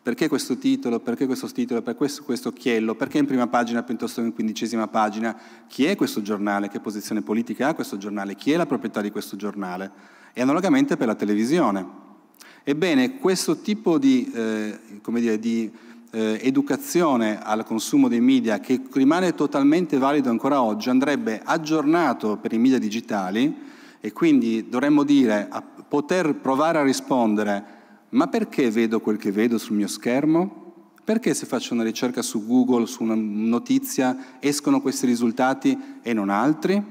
perché questo titolo? Perché questo titolo? Perché questo, questo occhiello? Perché in prima pagina piuttosto che in quindicesima pagina? Chi è questo giornale? Che posizione politica ha questo giornale? Chi è la proprietà di questo giornale? E analogamente per la televisione. Ebbene, questo tipo di, eh, dire, di eh, educazione al consumo dei media, che rimane totalmente valido ancora oggi, andrebbe aggiornato per i media digitali e quindi dovremmo dire, a poter provare a rispondere ma perché vedo quel che vedo sul mio schermo? Perché se faccio una ricerca su Google, su una notizia, escono questi risultati e non altri?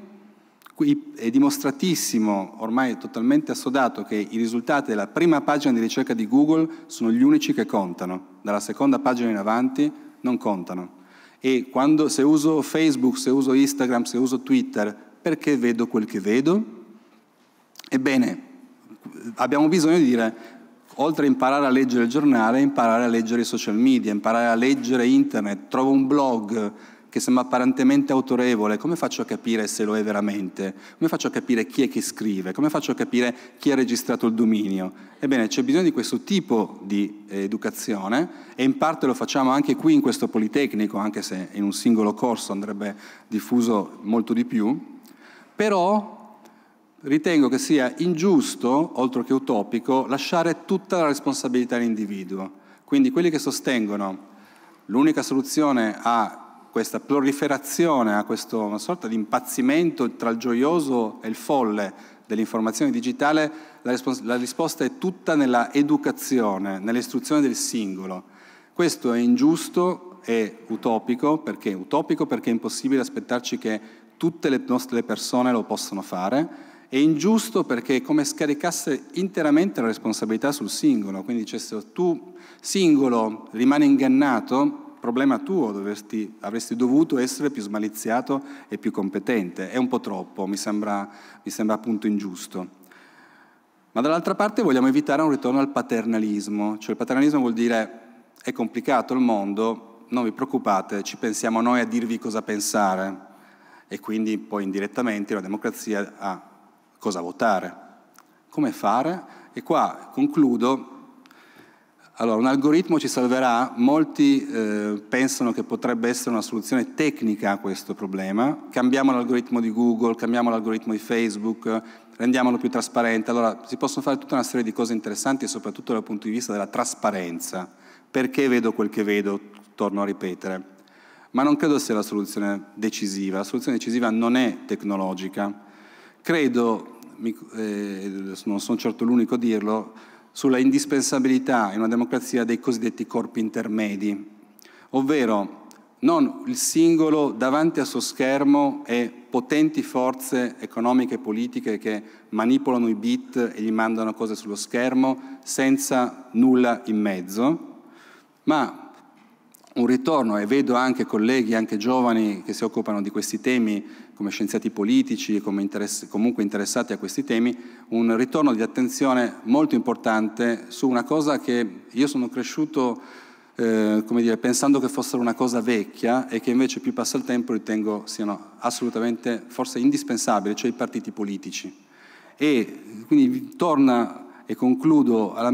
Qui è dimostratissimo, ormai totalmente assodato, che i risultati della prima pagina di ricerca di Google sono gli unici che contano, dalla seconda pagina in avanti non contano. E quando, se uso Facebook, se uso Instagram, se uso Twitter, perché vedo quel che vedo? Ebbene, abbiamo bisogno di dire oltre a imparare a leggere il giornale, imparare a leggere i social media, imparare a leggere internet, trovo un blog che sembra apparentemente autorevole, come faccio a capire se lo è veramente? Come faccio a capire chi è che scrive? Come faccio a capire chi ha registrato il dominio? Ebbene, c'è bisogno di questo tipo di eh, educazione e in parte lo facciamo anche qui in questo Politecnico, anche se in un singolo corso andrebbe diffuso molto di più, però ritengo che sia ingiusto, oltre che utopico, lasciare tutta la responsabilità all'individuo. Quindi quelli che sostengono l'unica soluzione a questa proliferazione, a questa sorta di impazzimento tra il gioioso e il folle dell'informazione digitale, la, risposta, la risposta è tutta nella educazione, nell'istruzione del singolo. Questo è ingiusto e utopico perché, utopico perché è impossibile aspettarci che tutte le nostre persone lo possano fare, è ingiusto perché è come scaricasse interamente la responsabilità sul singolo, quindi dicesse tu singolo rimani ingannato, problema tuo, dovresti, avresti dovuto essere più smaliziato e più competente. È un po' troppo, mi sembra, mi sembra appunto ingiusto. Ma dall'altra parte vogliamo evitare un ritorno al paternalismo, cioè il paternalismo vuol dire è complicato il mondo, non vi preoccupate, ci pensiamo noi a dirvi cosa pensare e quindi poi indirettamente la democrazia ha cosa votare, come fare. E qua concludo. Allora, un algoritmo ci salverà, molti eh, pensano che potrebbe essere una soluzione tecnica a questo problema, cambiamo l'algoritmo di Google, cambiamo l'algoritmo di Facebook, rendiamolo più trasparente, allora si possono fare tutta una serie di cose interessanti soprattutto dal punto di vista della trasparenza, perché vedo quel che vedo, torno a ripetere, ma non credo sia la soluzione decisiva, la soluzione decisiva non è tecnologica, credo eh, non sono certo l'unico a dirlo, sulla indispensabilità in una democrazia dei cosiddetti corpi intermedi, ovvero non il singolo davanti al suo schermo e potenti forze economiche e politiche che manipolano i bit e gli mandano cose sullo schermo senza nulla in mezzo, ma un ritorno, e vedo anche colleghi, anche giovani che si occupano di questi temi come scienziati politici, come interess comunque interessati a questi temi, un ritorno di attenzione molto importante su una cosa che io sono cresciuto eh, come dire, pensando che fossero una cosa vecchia e che invece più passa il tempo ritengo siano assolutamente, forse indispensabili, cioè i partiti politici. E quindi torna e concludo alla,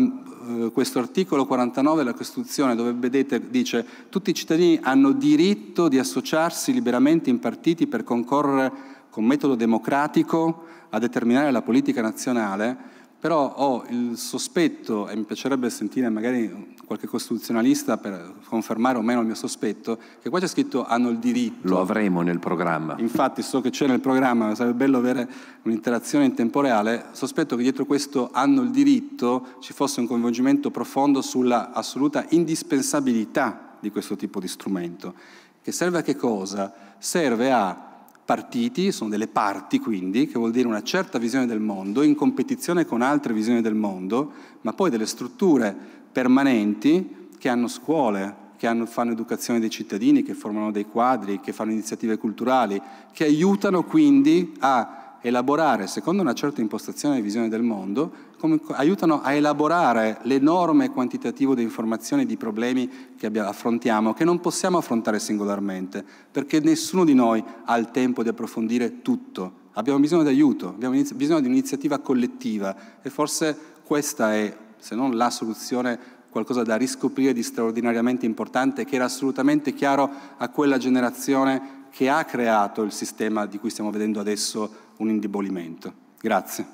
eh, questo articolo 49 della Costituzione dove vedete dice tutti i cittadini hanno diritto di associarsi liberamente in partiti per concorrere con metodo democratico a determinare la politica nazionale, però ho il sospetto, e mi piacerebbe sentire magari qualche costituzionalista per confermare o meno il mio sospetto, che qua c'è scritto hanno il diritto. Lo avremo nel programma. Infatti so che c'è nel programma, sarebbe bello avere un'interazione in tempo reale, sospetto che dietro questo hanno il diritto ci fosse un coinvolgimento profondo sulla assoluta indispensabilità di questo tipo di strumento. Che serve a che cosa? Serve a partiti, sono delle parti quindi, che vuol dire una certa visione del mondo in competizione con altre visioni del mondo, ma poi delle strutture permanenti che hanno scuole, che hanno, fanno educazione dei cittadini, che formano dei quadri, che fanno iniziative culturali, che aiutano quindi a elaborare, secondo una certa impostazione e visione del mondo, come, aiutano a elaborare l'enorme quantitativo di informazioni e di problemi che abbia, affrontiamo, che non possiamo affrontare singolarmente, perché nessuno di noi ha il tempo di approfondire tutto. Abbiamo bisogno di aiuto, abbiamo bisogno di un'iniziativa collettiva e forse questa è se non la soluzione, qualcosa da riscoprire di straordinariamente importante che era assolutamente chiaro a quella generazione che ha creato il sistema di cui stiamo vedendo adesso un indebolimento. Grazie.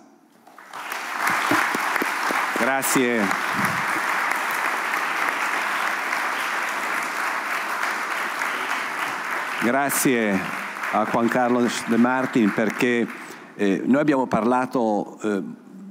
Grazie. Grazie a Juan Carlos De Martin perché eh, noi abbiamo parlato eh,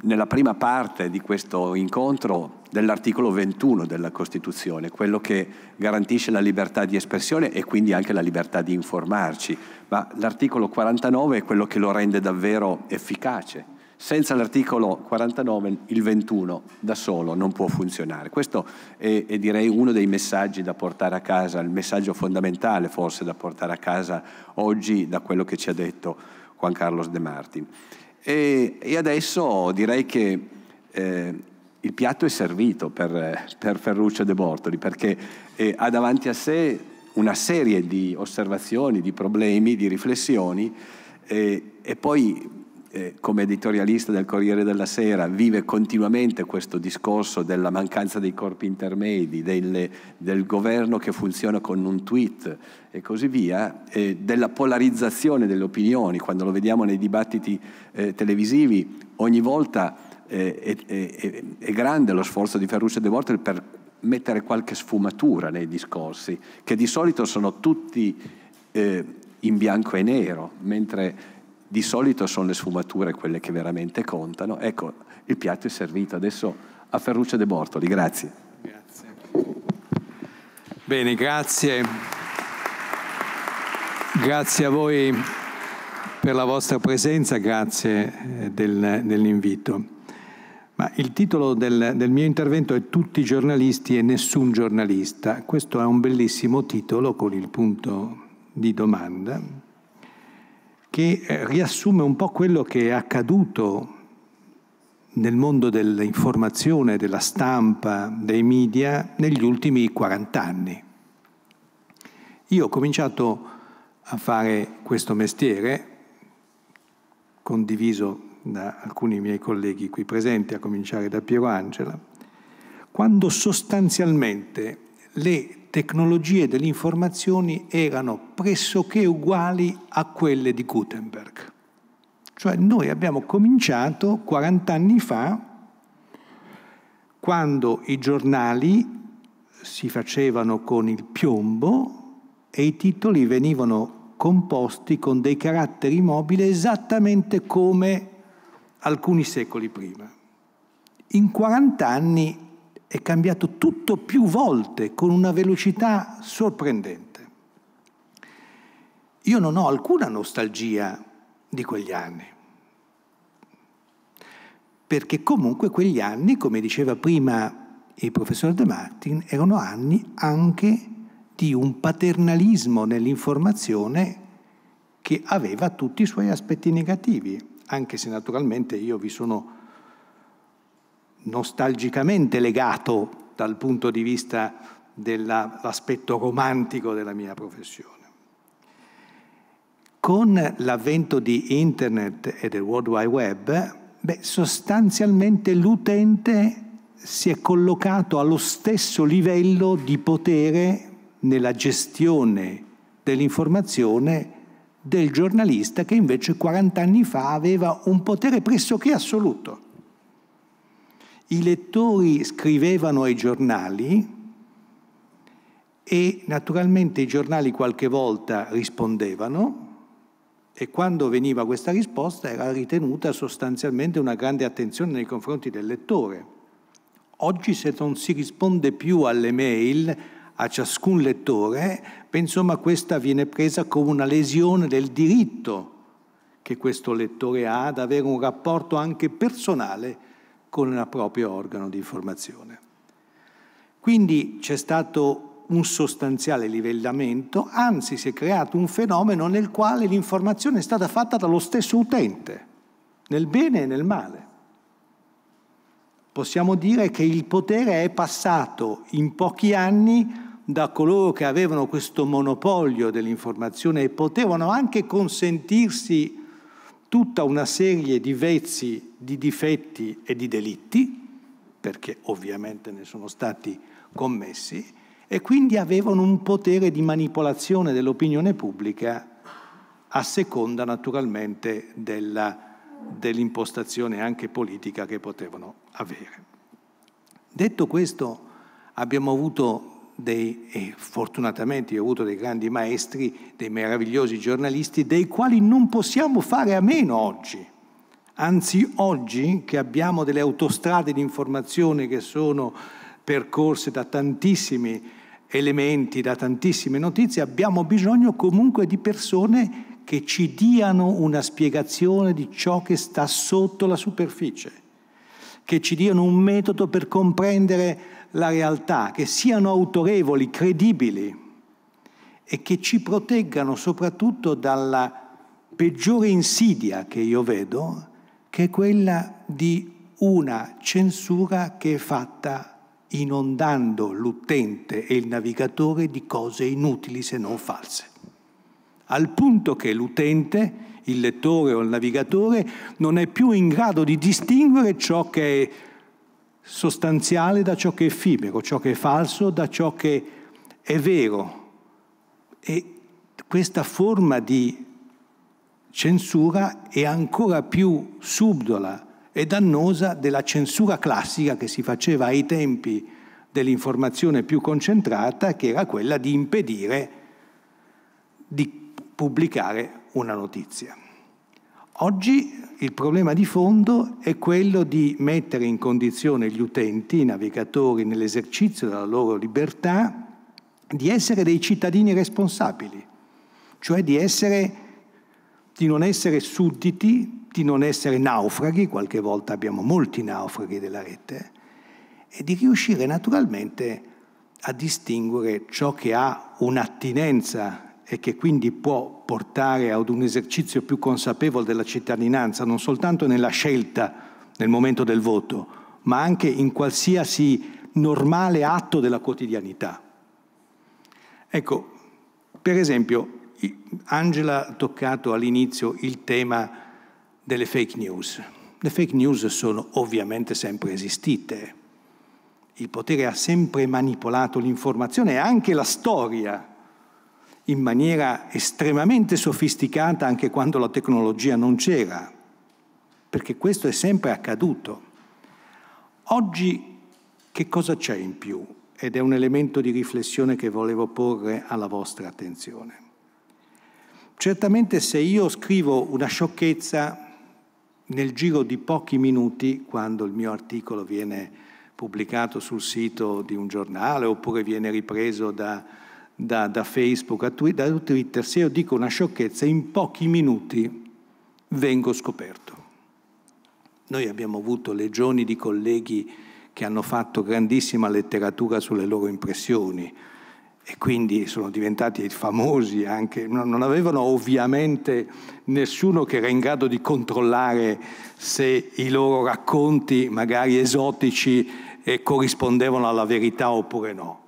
nella prima parte di questo incontro dell'articolo 21 della Costituzione, quello che garantisce la libertà di espressione e quindi anche la libertà di informarci, ma l'articolo 49 è quello che lo rende davvero efficace. Senza l'articolo 49 il 21 da solo non può funzionare. Questo è, è direi uno dei messaggi da portare a casa, il messaggio fondamentale forse da portare a casa oggi da quello che ci ha detto Juan Carlos De Martin. E, e adesso direi che eh, il piatto è servito per, per, Ferruccio De Bortoli perché eh, ha davanti a sé una serie di osservazioni, di problemi, di riflessioni eh, e poi eh, come editorialista del Corriere della Sera vive continuamente questo discorso della mancanza dei corpi intermedi, delle, del governo che funziona con un tweet e così via, eh, della polarizzazione delle opinioni, quando lo vediamo nei dibattiti eh, televisivi, ogni volta eh, è grande lo sforzo di Ferruccio e De Mortel per mettere qualche sfumatura nei discorsi, che di solito sono tutti eh, in bianco e nero, mentre di solito sono le sfumature quelle che veramente contano. Ecco, il piatto è servito. Adesso a Ferruccio De Bortoli, grazie. Grazie. Bene, grazie. Grazie a voi per la vostra presenza, grazie eh, del, dell'invito. Ma il titolo del, del, mio intervento è Tutti i giornalisti e nessun giornalista. Questo è un bellissimo titolo con il punto di domanda che eh, riassume un po' quello che è accaduto nel mondo dell'informazione, della stampa, dei media negli ultimi 40 anni. Io ho cominciato a fare questo mestiere, condiviso da alcuni miei colleghi qui presenti, a cominciare da Piero Angela, quando sostanzialmente le tecnologie delle informazioni erano pressoché uguali a quelle di Gutenberg. Cioè noi abbiamo cominciato 40 anni fa, quando i giornali si facevano con il piombo e i titoli venivano composti con dei caratteri mobili esattamente come alcuni secoli prima. In 40 anni è cambiato tutto più volte con una velocità sorprendente. Io non ho alcuna nostalgia di quegli anni, perché comunque quegli anni, come diceva prima il professor De Martin, erano anni anche di un paternalismo nell'informazione che aveva tutti i suoi aspetti negativi, anche se naturalmente io vi sono nostalgicamente legato dal punto di vista dell'aspetto romantico della mia professione. Con l'avvento di Internet e del World Wide Web, beh, sostanzialmente l'utente si è collocato allo stesso livello di potere nella gestione dell'informazione del giornalista che invece 40 anni fa aveva un potere pressoché assoluto. I lettori scrivevano ai giornali e naturalmente i giornali qualche volta rispondevano e quando veniva questa risposta era ritenuta sostanzialmente una grande attenzione nei confronti del lettore. Oggi se non si risponde più alle mail a ciascun lettore, beh, insomma questa viene presa come una lesione del diritto che questo lettore ha ad avere un rapporto anche personale con il proprio organo di informazione. Quindi c'è stato un sostanziale livellamento, anzi si è creato un fenomeno nel quale l'informazione è stata fatta dallo stesso utente, nel bene e nel male. Possiamo dire che il potere è passato in pochi anni da coloro che avevano questo monopolio dell'informazione e potevano anche consentirsi tutta una serie di vezzi di difetti e di delitti, perché ovviamente ne sono stati commessi, e quindi avevano un potere di manipolazione dell'opinione pubblica a seconda naturalmente dell'impostazione anche politica che potevano avere. Detto questo, abbiamo avuto dei, e fortunatamente ho avuto dei grandi maestri, dei meravigliosi giornalisti, dei quali non possiamo fare a meno oggi. Anzi, oggi che abbiamo delle autostrade di informazione che sono percorse da tantissimi elementi, da tantissime notizie, abbiamo bisogno comunque di persone che ci diano una spiegazione di ciò che sta sotto la superficie, che ci diano un metodo per comprendere la realtà, che siano autorevoli, credibili e che ci proteggano soprattutto dalla peggiore insidia che io vedo, che è quella di una censura che è fatta inondando l'utente e il navigatore di cose inutili se non false, al punto che l'utente, il lettore o il navigatore, non è più in grado di distinguere ciò che è sostanziale da ciò che è effimero, ciò che è falso da ciò che è vero. E questa forma di censura è ancora più subdola e dannosa della censura classica che si faceva ai tempi dell'informazione più concentrata, che era quella di impedire di pubblicare una notizia. Oggi il problema di fondo è quello di mettere in condizione gli utenti, i navigatori, nell'esercizio della loro libertà, di essere dei cittadini responsabili, cioè di essere di non essere sudditi, di non essere naufraghi, qualche volta abbiamo molti naufraghi della rete, e di riuscire naturalmente a distinguere ciò che ha un'attinenza e che quindi può portare ad un esercizio più consapevole della cittadinanza, non soltanto nella scelta nel momento del voto, ma anche in qualsiasi normale atto della quotidianità. Ecco, per esempio, Angela ha toccato all'inizio il tema delle fake news. Le fake news sono ovviamente sempre esistite. Il potere ha sempre manipolato l'informazione e anche la storia in maniera estremamente sofisticata anche quando la tecnologia non c'era, perché questo è sempre accaduto. Oggi che cosa c'è in più? Ed è un elemento di riflessione che volevo porre alla vostra attenzione. Certamente se io scrivo una sciocchezza nel giro di pochi minuti, quando il mio articolo viene pubblicato sul sito di un giornale oppure viene ripreso da, da, da Facebook da Twitter, se io dico una sciocchezza, in pochi minuti vengo scoperto. Noi abbiamo avuto legioni di colleghi che hanno fatto grandissima letteratura sulle loro impressioni, e quindi sono diventati famosi anche, non avevano ovviamente nessuno che era in grado di controllare se i loro racconti, magari esotici, eh, corrispondevano alla verità oppure no.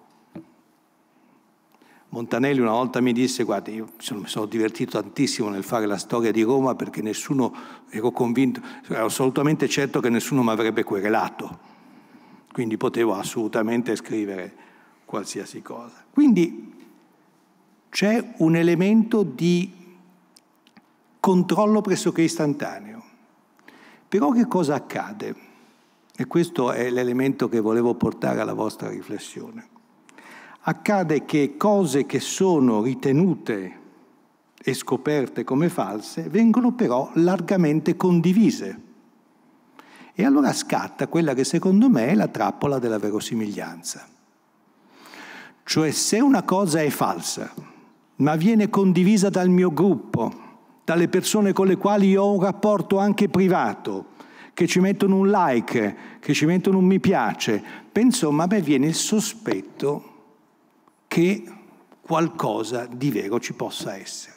Montanelli una volta mi disse, guarda, io mi sono divertito tantissimo nel fare la storia di Roma perché nessuno, ero convinto, ero assolutamente certo che nessuno mi avrebbe querelato, quindi potevo assolutamente scrivere qualsiasi cosa. Quindi c'è un elemento di controllo pressoché istantaneo. Però che cosa accade? E questo è l'elemento che volevo portare alla vostra riflessione. Accade che cose che sono ritenute e scoperte come false vengono però largamente condivise. E allora scatta quella che secondo me è la trappola della verosimiglianza. Cioè se una cosa è falsa, ma viene condivisa dal mio gruppo, dalle persone con le quali ho un rapporto anche privato, che ci mettono un like, che ci mettono un mi piace, penso, ma a me viene il sospetto che qualcosa di vero ci possa essere.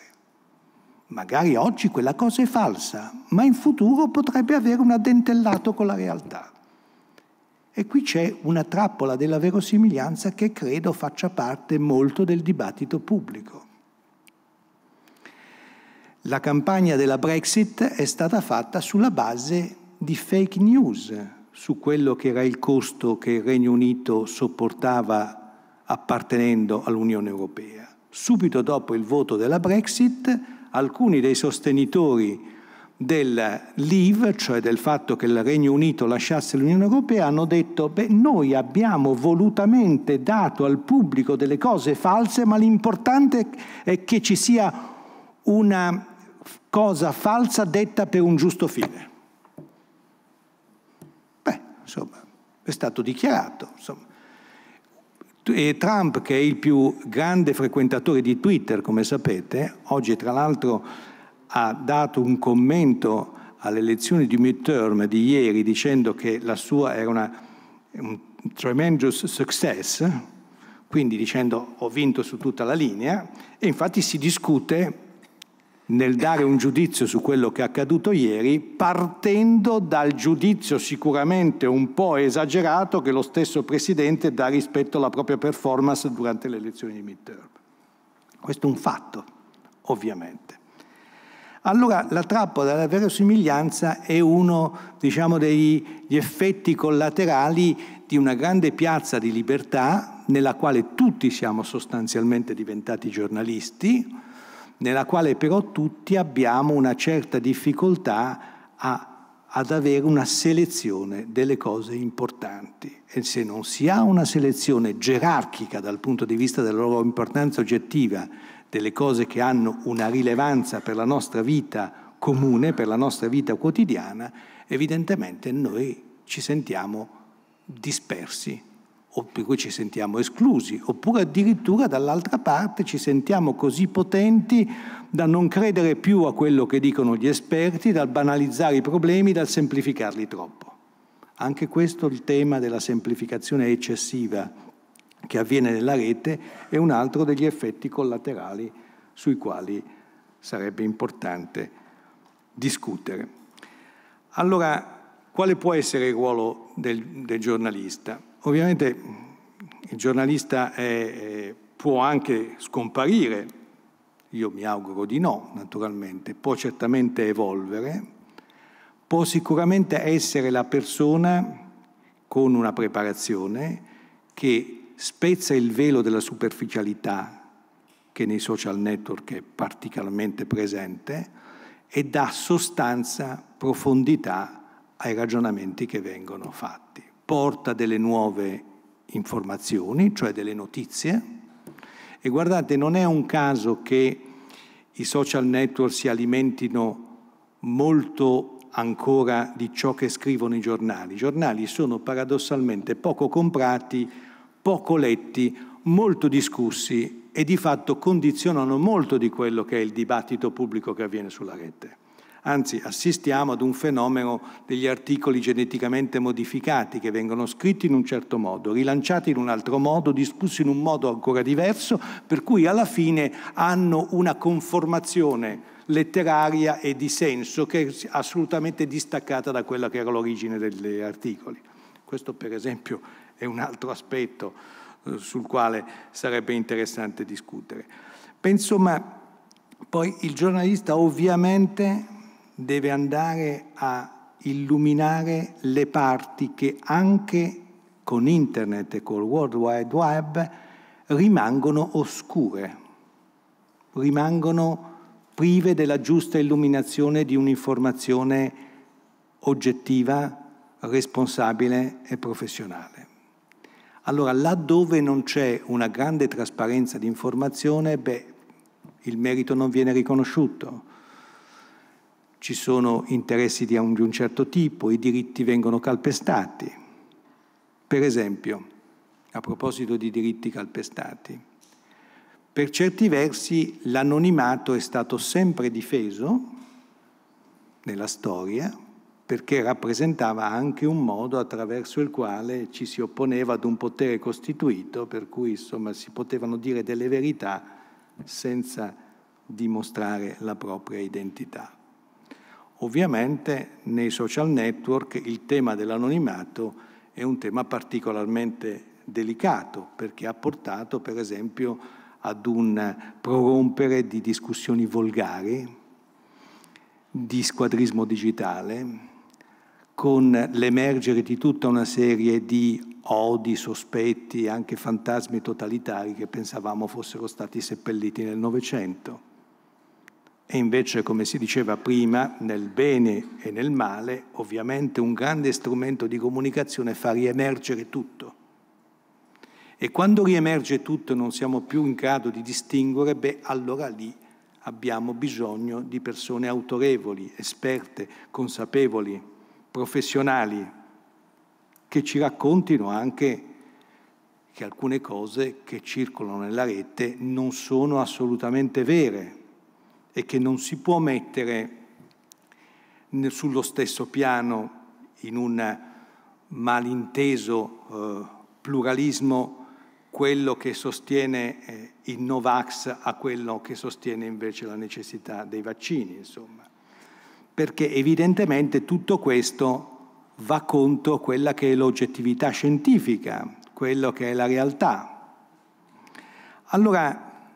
Magari oggi quella cosa è falsa, ma in futuro potrebbe avere un addentellato con la realtà. E qui c'è una trappola della verosimiglianza che credo faccia parte molto del dibattito pubblico. La campagna della Brexit è stata fatta sulla base di fake news, su quello che era il costo che il Regno Unito sopportava appartenendo all'Unione Europea. Subito dopo il voto della Brexit, alcuni dei sostenitori del leave, cioè del fatto che il Regno Unito lasciasse l'Unione Europea, hanno detto, beh, noi abbiamo volutamente dato al pubblico delle cose false, ma l'importante è che ci sia una cosa falsa detta per un giusto fine. Beh, insomma, è stato dichiarato. Insomma. E Trump, che è il più grande frequentatore di Twitter, come sapete, oggi tra l'altro ha dato un commento alle elezioni di midterm di ieri dicendo che la sua era una, un tremendous success, quindi dicendo ho vinto su tutta la linea, e infatti si discute nel dare un giudizio su quello che è accaduto ieri, partendo dal giudizio sicuramente un po' esagerato che lo stesso Presidente dà rispetto alla propria performance durante le elezioni di midterm. Questo è un fatto, ovviamente. Allora la trappola della verosimiglianza è uno diciamo, degli effetti collaterali di una grande piazza di libertà nella quale tutti siamo sostanzialmente diventati giornalisti, nella quale però tutti abbiamo una certa difficoltà a, ad avere una selezione delle cose importanti. E se non si ha una selezione gerarchica dal punto di vista della loro importanza oggettiva, delle cose che hanno una rilevanza per la nostra vita comune, per la nostra vita quotidiana, evidentemente noi ci sentiamo dispersi, o per cui ci sentiamo esclusi, oppure addirittura dall'altra parte ci sentiamo così potenti da non credere più a quello che dicono gli esperti, dal banalizzare i problemi, dal semplificarli troppo. Anche questo è il tema della semplificazione eccessiva che avviene nella rete e un altro degli effetti collaterali sui quali sarebbe importante discutere. Allora, quale può essere il ruolo del, del giornalista? Ovviamente il giornalista è, può anche scomparire, io mi auguro di no, naturalmente, può certamente evolvere, può sicuramente essere la persona con una preparazione che spezza il velo della superficialità che nei social network è particolarmente presente e dà sostanza, profondità ai ragionamenti che vengono fatti. Porta delle nuove informazioni, cioè delle notizie. E guardate, non è un caso che i social network si alimentino molto ancora di ciò che scrivono i giornali. I giornali sono paradossalmente poco comprati poco letti, molto discussi e di fatto condizionano molto di quello che è il dibattito pubblico che avviene sulla rete. Anzi, assistiamo ad un fenomeno degli articoli geneticamente modificati che vengono scritti in un certo modo, rilanciati in un altro modo, discussi in un modo ancora diverso, per cui alla fine hanno una conformazione letteraria e di senso che è assolutamente distaccata da quella che era l'origine degli articoli. Questo per esempio è un altro aspetto eh, sul quale sarebbe interessante discutere. Penso insomma, poi il giornalista ovviamente deve andare a illuminare le parti che anche con internet e col World Wide Web rimangono oscure, rimangono prive della giusta illuminazione di un'informazione oggettiva, responsabile e professionale. Allora, laddove non c'è una grande trasparenza di informazione, beh, il merito non viene riconosciuto. Ci sono interessi di un, di un certo tipo, i diritti vengono calpestati. Per esempio, a proposito di diritti calpestati, per certi versi l'anonimato è stato sempre difeso nella storia, perché rappresentava anche un modo attraverso il quale ci si opponeva ad un potere costituito, per cui insomma, si potevano dire delle verità senza dimostrare la propria identità. Ovviamente nei social network il tema dell'anonimato è un tema particolarmente delicato perché ha portato per esempio ad un prorompere di discussioni volgari, di squadrismo digitale, con l'emergere di tutta una serie di odi, sospetti, anche fantasmi totalitari che pensavamo fossero stati seppelliti nel Novecento. E invece, come si diceva prima, nel bene e nel male, ovviamente un grande strumento di comunicazione fa riemergere tutto. E quando riemerge tutto e non siamo più in grado di distinguere, beh, allora lì abbiamo bisogno di persone autorevoli, esperte, consapevoli, professionali che ci raccontino anche che alcune cose che circolano nella rete non sono assolutamente vere e che non si può mettere sullo stesso piano in un malinteso eh, pluralismo quello che sostiene eh, il Novax a quello che sostiene invece la necessità dei vaccini, insomma perché evidentemente tutto questo va contro quella che è l'oggettività scientifica, quello che è la realtà. Allora,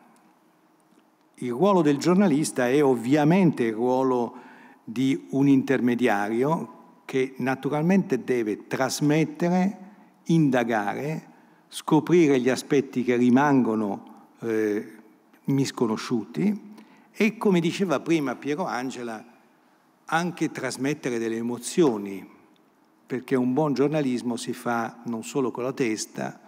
il ruolo del giornalista è ovviamente il ruolo di un intermediario che naturalmente deve trasmettere, indagare, scoprire gli aspetti che rimangono eh, misconosciuti e, come diceva prima Piero Angela, anche trasmettere delle emozioni, perché un buon giornalismo si fa non solo con la testa,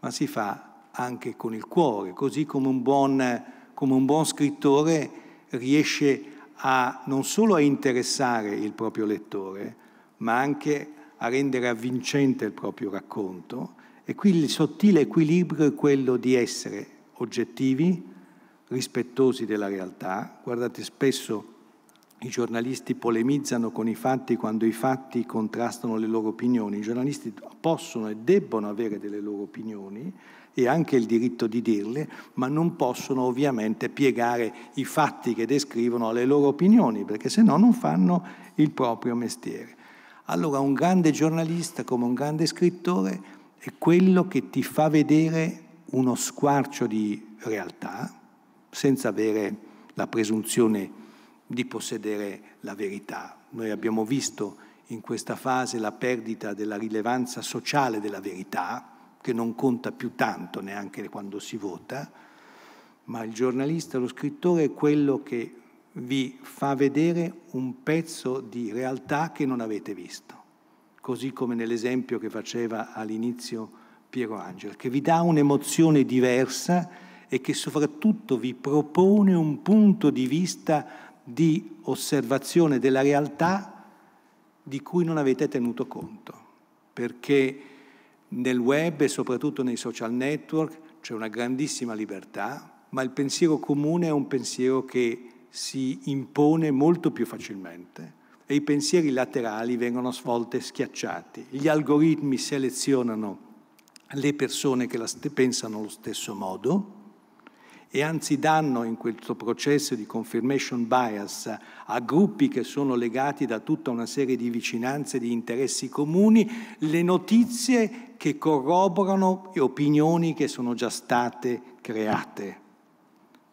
ma si fa anche con il cuore, così come un buon, come un buon scrittore riesce a, non solo a interessare il proprio lettore, ma anche a rendere avvincente il proprio racconto. E qui il sottile equilibrio è quello di essere oggettivi, rispettosi della realtà. Guardate, spesso i giornalisti polemizzano con i fatti quando i fatti contrastano le loro opinioni. I giornalisti possono e debbono avere delle loro opinioni e anche il diritto di dirle, ma non possono ovviamente piegare i fatti che descrivono alle loro opinioni, perché se no non fanno il proprio mestiere. Allora un grande giornalista come un grande scrittore è quello che ti fa vedere uno squarcio di realtà, senza avere la presunzione di di possedere la verità. Noi abbiamo visto in questa fase la perdita della rilevanza sociale della verità, che non conta più tanto neanche quando si vota, ma il giornalista, lo scrittore è quello che vi fa vedere un pezzo di realtà che non avete visto, così come nell'esempio che faceva all'inizio Piero Angela, che vi dà un'emozione diversa e che soprattutto vi propone un punto di vista di osservazione della realtà di cui non avete tenuto conto, perché nel web e soprattutto nei social network c'è una grandissima libertà, ma il pensiero comune è un pensiero che si impone molto più facilmente e i pensieri laterali vengono a volte schiacciati. Gli algoritmi selezionano le persone che la pensano allo stesso modo e anzi danno in questo processo di confirmation bias a gruppi che sono legati da tutta una serie di vicinanze, di interessi comuni, le notizie che corroborano opinioni che sono già state create.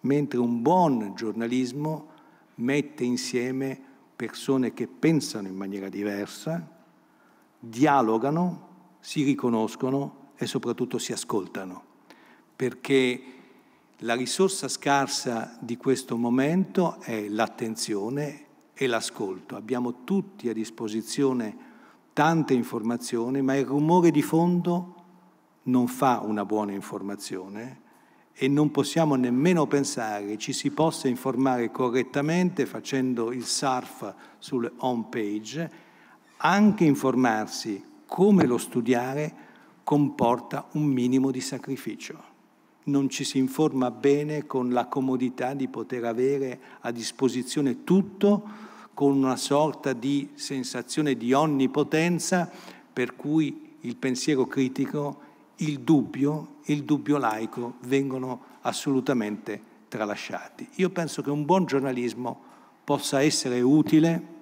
Mentre un buon giornalismo mette insieme persone che pensano in maniera diversa, dialogano, si riconoscono e soprattutto si ascoltano. Perché la risorsa scarsa di questo momento è l'attenzione e l'ascolto. Abbiamo tutti a disposizione tante informazioni, ma il rumore di fondo non fa una buona informazione e non possiamo nemmeno pensare ci si possa informare correttamente facendo il surf sulle home page, anche informarsi come lo studiare comporta un minimo di sacrificio non ci si informa bene con la comodità di poter avere a disposizione tutto con una sorta di sensazione di onnipotenza per cui il pensiero critico, il dubbio, il dubbio laico vengono assolutamente tralasciati. Io penso che un buon giornalismo possa essere utile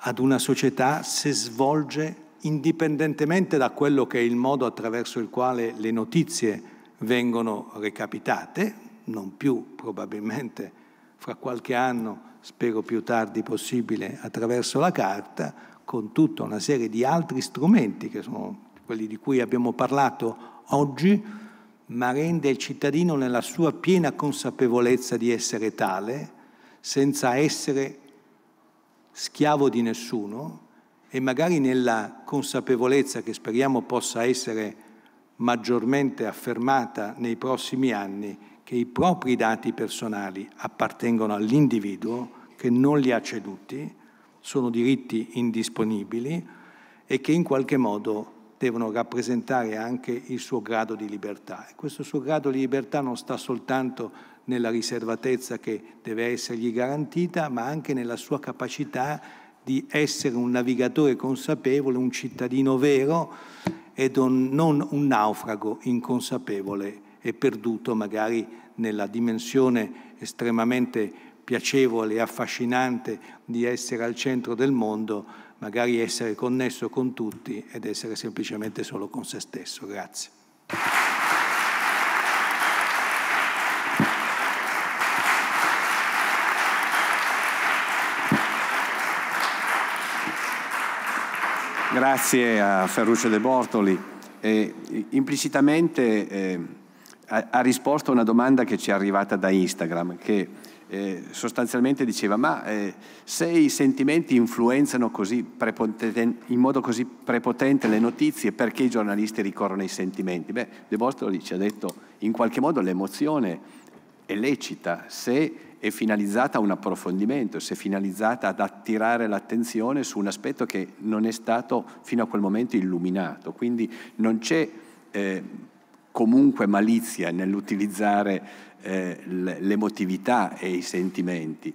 ad una società se svolge indipendentemente da quello che è il modo attraverso il quale le notizie vengono recapitate, non più probabilmente fra qualche anno, spero più tardi possibile, attraverso la carta, con tutta una serie di altri strumenti che sono quelli di cui abbiamo parlato oggi, ma rende il cittadino nella sua piena consapevolezza di essere tale, senza essere schiavo di nessuno, e magari nella consapevolezza che speriamo possa essere maggiormente affermata nei prossimi anni che i propri dati personali appartengono all'individuo che non li ha ceduti, sono diritti indisponibili e che in qualche modo devono rappresentare anche il suo grado di libertà. E questo suo grado di libertà non sta soltanto nella riservatezza che deve essergli garantita, ma anche nella sua capacità di essere un navigatore consapevole, un cittadino vero e non un naufrago inconsapevole e perduto magari nella dimensione estremamente piacevole e affascinante di essere al centro del mondo, magari essere connesso con tutti ed essere semplicemente solo con se stesso. Grazie. Grazie a Ferruccio De Bortoli. Eh, implicitamente eh, ha, ha, risposto a una domanda che ci è arrivata da Instagram che eh, sostanzialmente diceva ma eh, se i sentimenti influenzano in modo così prepotente le notizie perché i giornalisti ricorrono ai sentimenti? Beh, De Bortoli ci ha detto in qualche modo l'emozione è lecita se è finalizzata a un approfondimento, si è finalizzata ad attirare l'attenzione su un aspetto che non è stato fino a quel momento illuminato. Quindi non c'è eh, comunque malizia nell'utilizzare eh, l'emotività e i sentimenti.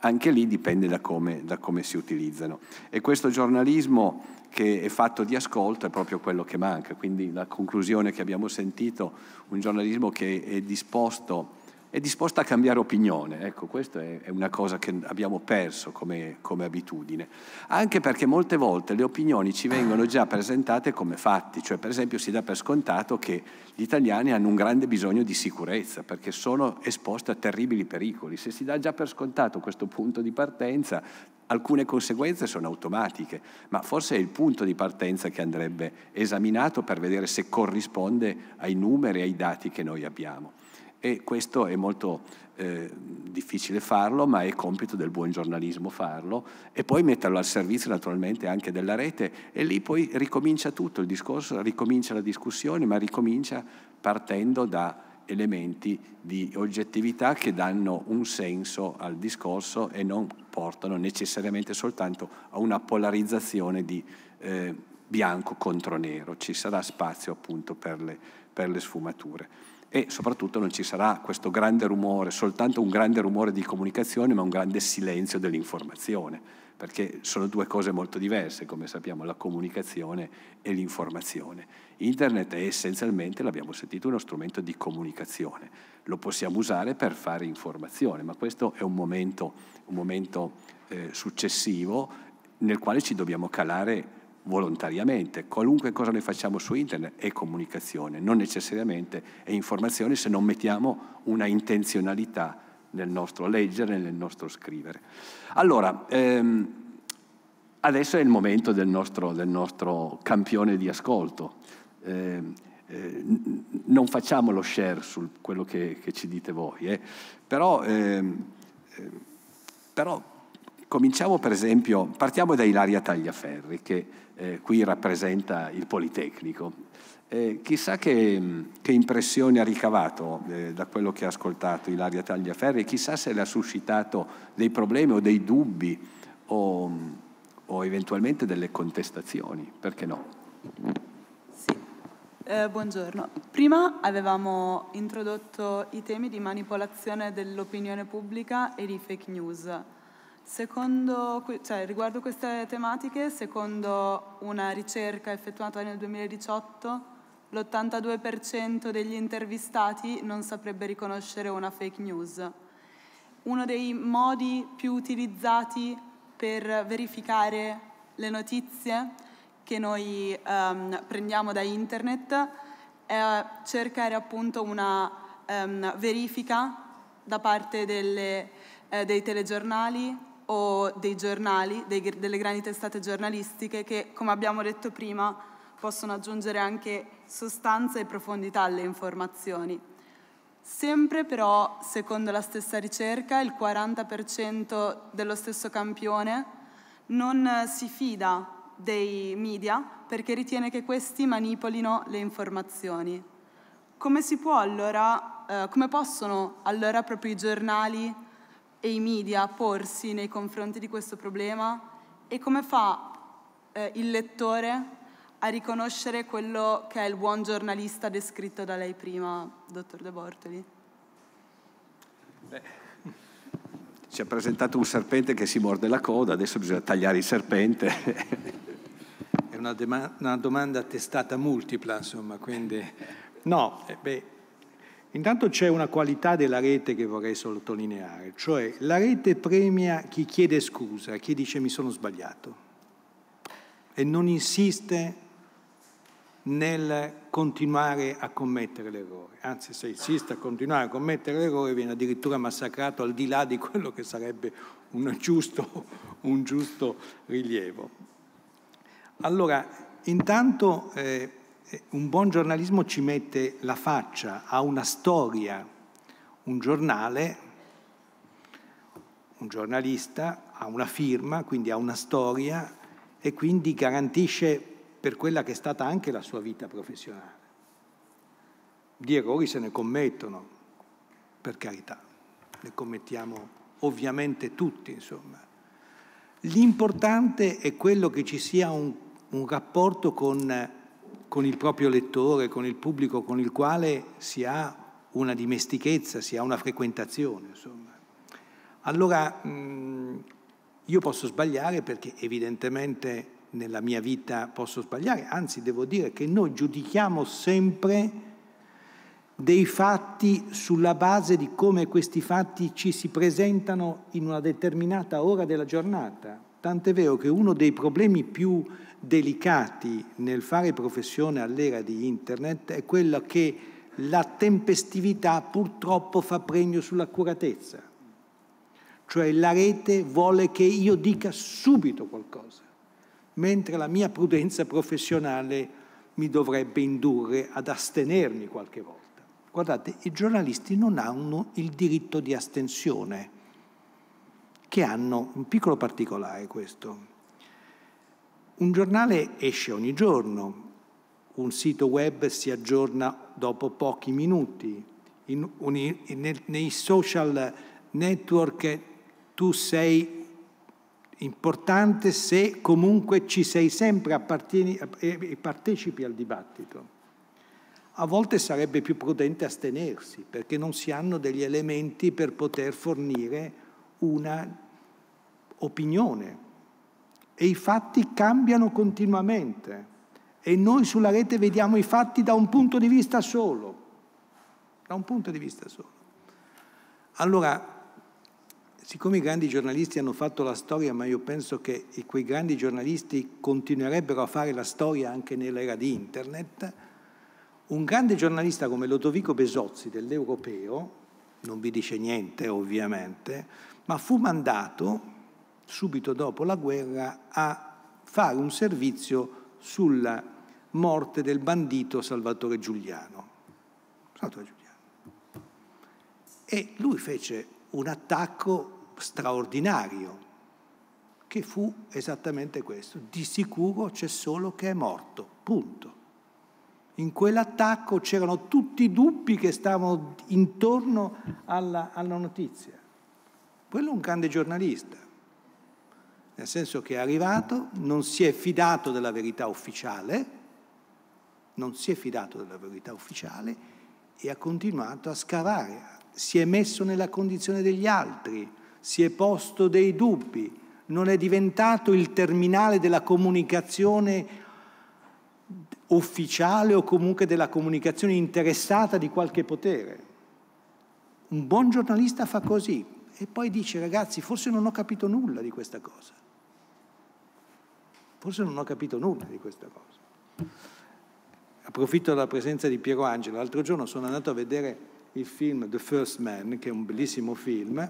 Anche lì dipende da come, da come si utilizzano. E questo giornalismo che è fatto di ascolto è proprio quello che manca. Quindi la conclusione che abbiamo sentito, un giornalismo che è disposto è disposta a cambiare opinione. Ecco, questa è una cosa che abbiamo perso come, come, abitudine, anche perché molte volte le opinioni ci vengono già presentate come fatti, cioè per esempio si dà per scontato che gli italiani hanno un grande bisogno di sicurezza perché sono esposti a terribili pericoli. Se si dà già per scontato questo punto di partenza, alcune conseguenze sono automatiche, ma forse è il punto di partenza che andrebbe esaminato per vedere se corrisponde ai numeri e ai dati che noi abbiamo. E questo è molto eh, difficile farlo, ma è compito del buon giornalismo farlo e poi metterlo al servizio naturalmente anche della rete e lì poi ricomincia tutto il discorso, ricomincia la discussione, ma ricomincia partendo da elementi di oggettività che danno un senso al discorso e non portano necessariamente soltanto a una polarizzazione di eh, bianco contro nero. Ci sarà spazio appunto per le, per le sfumature e soprattutto non ci sarà questo grande rumore, soltanto un grande rumore di comunicazione, ma un grande silenzio dell'informazione, perché sono due cose molto diverse, come sappiamo, la comunicazione e l'informazione. Internet è essenzialmente, l'abbiamo sentito, uno strumento di comunicazione, lo possiamo usare per fare informazione, ma questo è un momento, un momento eh, successivo nel quale ci dobbiamo calare volontariamente. Qualunque cosa noi facciamo su internet è comunicazione, non necessariamente è informazione se non mettiamo una intenzionalità nel nostro leggere, nel nostro scrivere. Allora, ehm, adesso è il momento del nostro, del nostro campione di ascolto. Eh, eh, non facciamo lo share su quello che, che ci dite voi, eh. però, ehm, eh, però Cominciamo per esempio, partiamo da Ilaria Tagliaferri, che eh, qui rappresenta il Politecnico. Eh, chissà che, mm, che, impressione ha ricavato eh, da quello che ha ascoltato Ilaria Tagliaferri, chissà se le ha suscitato dei problemi o dei dubbi o, mm, o eventualmente delle contestazioni, perché no? Sì. Eh, buongiorno. Prima avevamo introdotto i temi di manipolazione dell'opinione pubblica e di fake news. Secondo, cioè, riguardo queste tematiche, secondo una ricerca effettuata nel 2018, l'82% degli intervistati non saprebbe riconoscere una fake news. Uno dei modi più utilizzati per verificare le notizie che noi um, prendiamo da internet è cercare appunto una um, verifica da parte delle, eh, dei telegiornali, o dei giornali, dei, delle grandi testate giornalistiche che, come abbiamo detto prima, possono aggiungere anche sostanza e profondità alle informazioni. Sempre però, secondo la stessa ricerca, il 40% dello stesso campione non si fida dei media perché ritiene che questi manipolino le informazioni. Come si può allora, eh, come possono allora proprio i giornali e i media a porsi nei confronti di questo problema e come fa eh, il lettore a riconoscere quello che è il buon giornalista descritto da lei prima, dottor De Bortoli? Beh, ci ha presentato un serpente che si morde la coda, adesso bisogna tagliare il serpente. È una, una domanda testata multipla, insomma, quindi... No, eh, beh, Intanto c'è una qualità della rete che vorrei sottolineare, cioè la rete premia chi chiede scusa, chi dice mi sono sbagliato e non insiste nel continuare a commettere l'errore. Anzi, se insiste a continuare a commettere l'errore viene addirittura massacrato al di là di quello che sarebbe un giusto, un giusto rilievo. Allora, intanto eh, un buon giornalismo ci mette la faccia, ha una storia. Un giornale, un giornalista ha una firma, quindi ha una storia e quindi garantisce per quella che è stata anche la sua vita professionale. Di errori se ne commettono, per carità, ne commettiamo ovviamente tutti, insomma. L'importante è quello che ci sia un, un rapporto con con il proprio lettore, con il pubblico con il quale si ha una dimestichezza, si ha una frequentazione. Insomma. Allora mh, io posso sbagliare perché evidentemente nella mia vita posso sbagliare, anzi devo dire che noi giudichiamo sempre dei fatti sulla base di come questi fatti ci si presentano in una determinata ora della giornata. Tant'è vero che uno dei problemi più delicati nel fare professione all'era di Internet è quello che la tempestività purtroppo fa premio sull'accuratezza. Cioè la rete vuole che io dica subito qualcosa, mentre la mia prudenza professionale mi dovrebbe indurre ad astenermi qualche volta. Guardate, i giornalisti non hanno il diritto di astensione che hanno un piccolo particolare questo. Un giornale esce ogni giorno, un sito web si aggiorna dopo pochi minuti, in, in, in, nei social network tu sei importante se comunque ci sei sempre appartieni, e partecipi al dibattito. A volte sarebbe più prudente astenersi perché non si hanno degli elementi per poter fornire una opinione e i fatti cambiano continuamente e noi sulla rete vediamo i fatti da un punto di vista solo, da un punto di vista solo. Allora, siccome i grandi giornalisti hanno fatto la storia, ma io penso che quei grandi giornalisti continuerebbero a fare la storia anche nell'era di internet, un grande giornalista come Lodovico Besozzi dell'Europeo, non vi dice niente ovviamente, ma fu mandato subito dopo la guerra a fare un servizio sulla morte del bandito Salvatore Giuliano. Salvatore Giuliano. E lui fece un attacco straordinario, che fu esattamente questo. Di sicuro c'è solo che è morto, punto. In quell'attacco c'erano tutti i dubbi che stavano intorno alla, alla notizia. Quello è un grande giornalista, nel senso che è arrivato, non si è fidato della verità ufficiale, non si è fidato della verità ufficiale e ha continuato a scavare, si è messo nella condizione degli altri, si è posto dei dubbi, non è diventato il terminale della comunicazione ufficiale o comunque della comunicazione interessata di qualche potere. Un buon giornalista fa così, e poi dice ragazzi forse non ho capito nulla di questa cosa. Forse non ho capito nulla di questa cosa. Approfitto della presenza di Piero Angelo. L'altro giorno sono andato a vedere il film The First Man, che è un bellissimo film.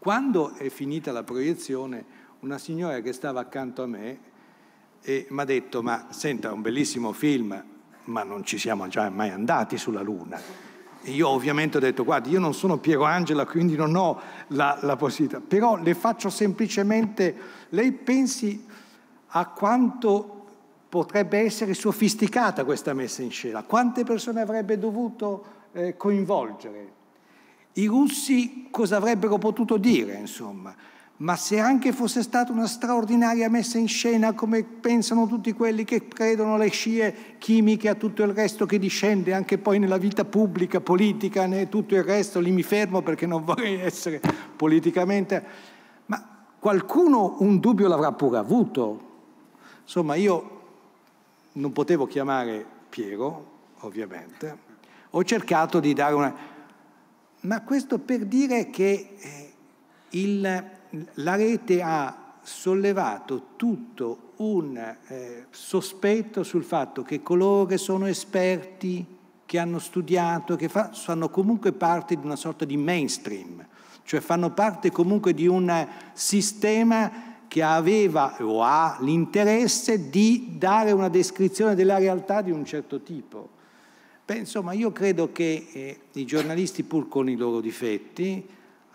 Quando è finita la proiezione, una signora che stava accanto a me mi ha detto, ma senta, è un bellissimo film, ma non ci siamo già mai andati sulla Luna. E io ovviamente ho detto, guardi, io non sono Piero Angela, quindi non ho la, la possibilità, però le faccio semplicemente, lei pensi a quanto potrebbe essere sofisticata questa messa in scena, quante persone avrebbe dovuto eh, coinvolgere. I russi cosa avrebbero potuto dire, insomma? Ma se anche fosse stata una straordinaria messa in scena, come pensano tutti quelli che credono alle scie chimiche, a tutto il resto che discende, anche poi nella vita pubblica, politica, né tutto il resto, lì mi fermo perché non vorrei essere politicamente... Ma qualcuno un dubbio l'avrà pure avuto. Insomma, io non potevo chiamare Piero, ovviamente. Ho cercato di dare una... Ma questo per dire che eh, il la rete ha sollevato tutto un eh, sospetto sul fatto che coloro che sono esperti, che hanno studiato, che fa, fanno comunque parte di una sorta di mainstream, cioè fanno parte comunque di un sistema che aveva o ha l'interesse di dare una descrizione della realtà di un certo tipo. Beh, insomma, io credo che eh, i giornalisti, pur con i loro difetti,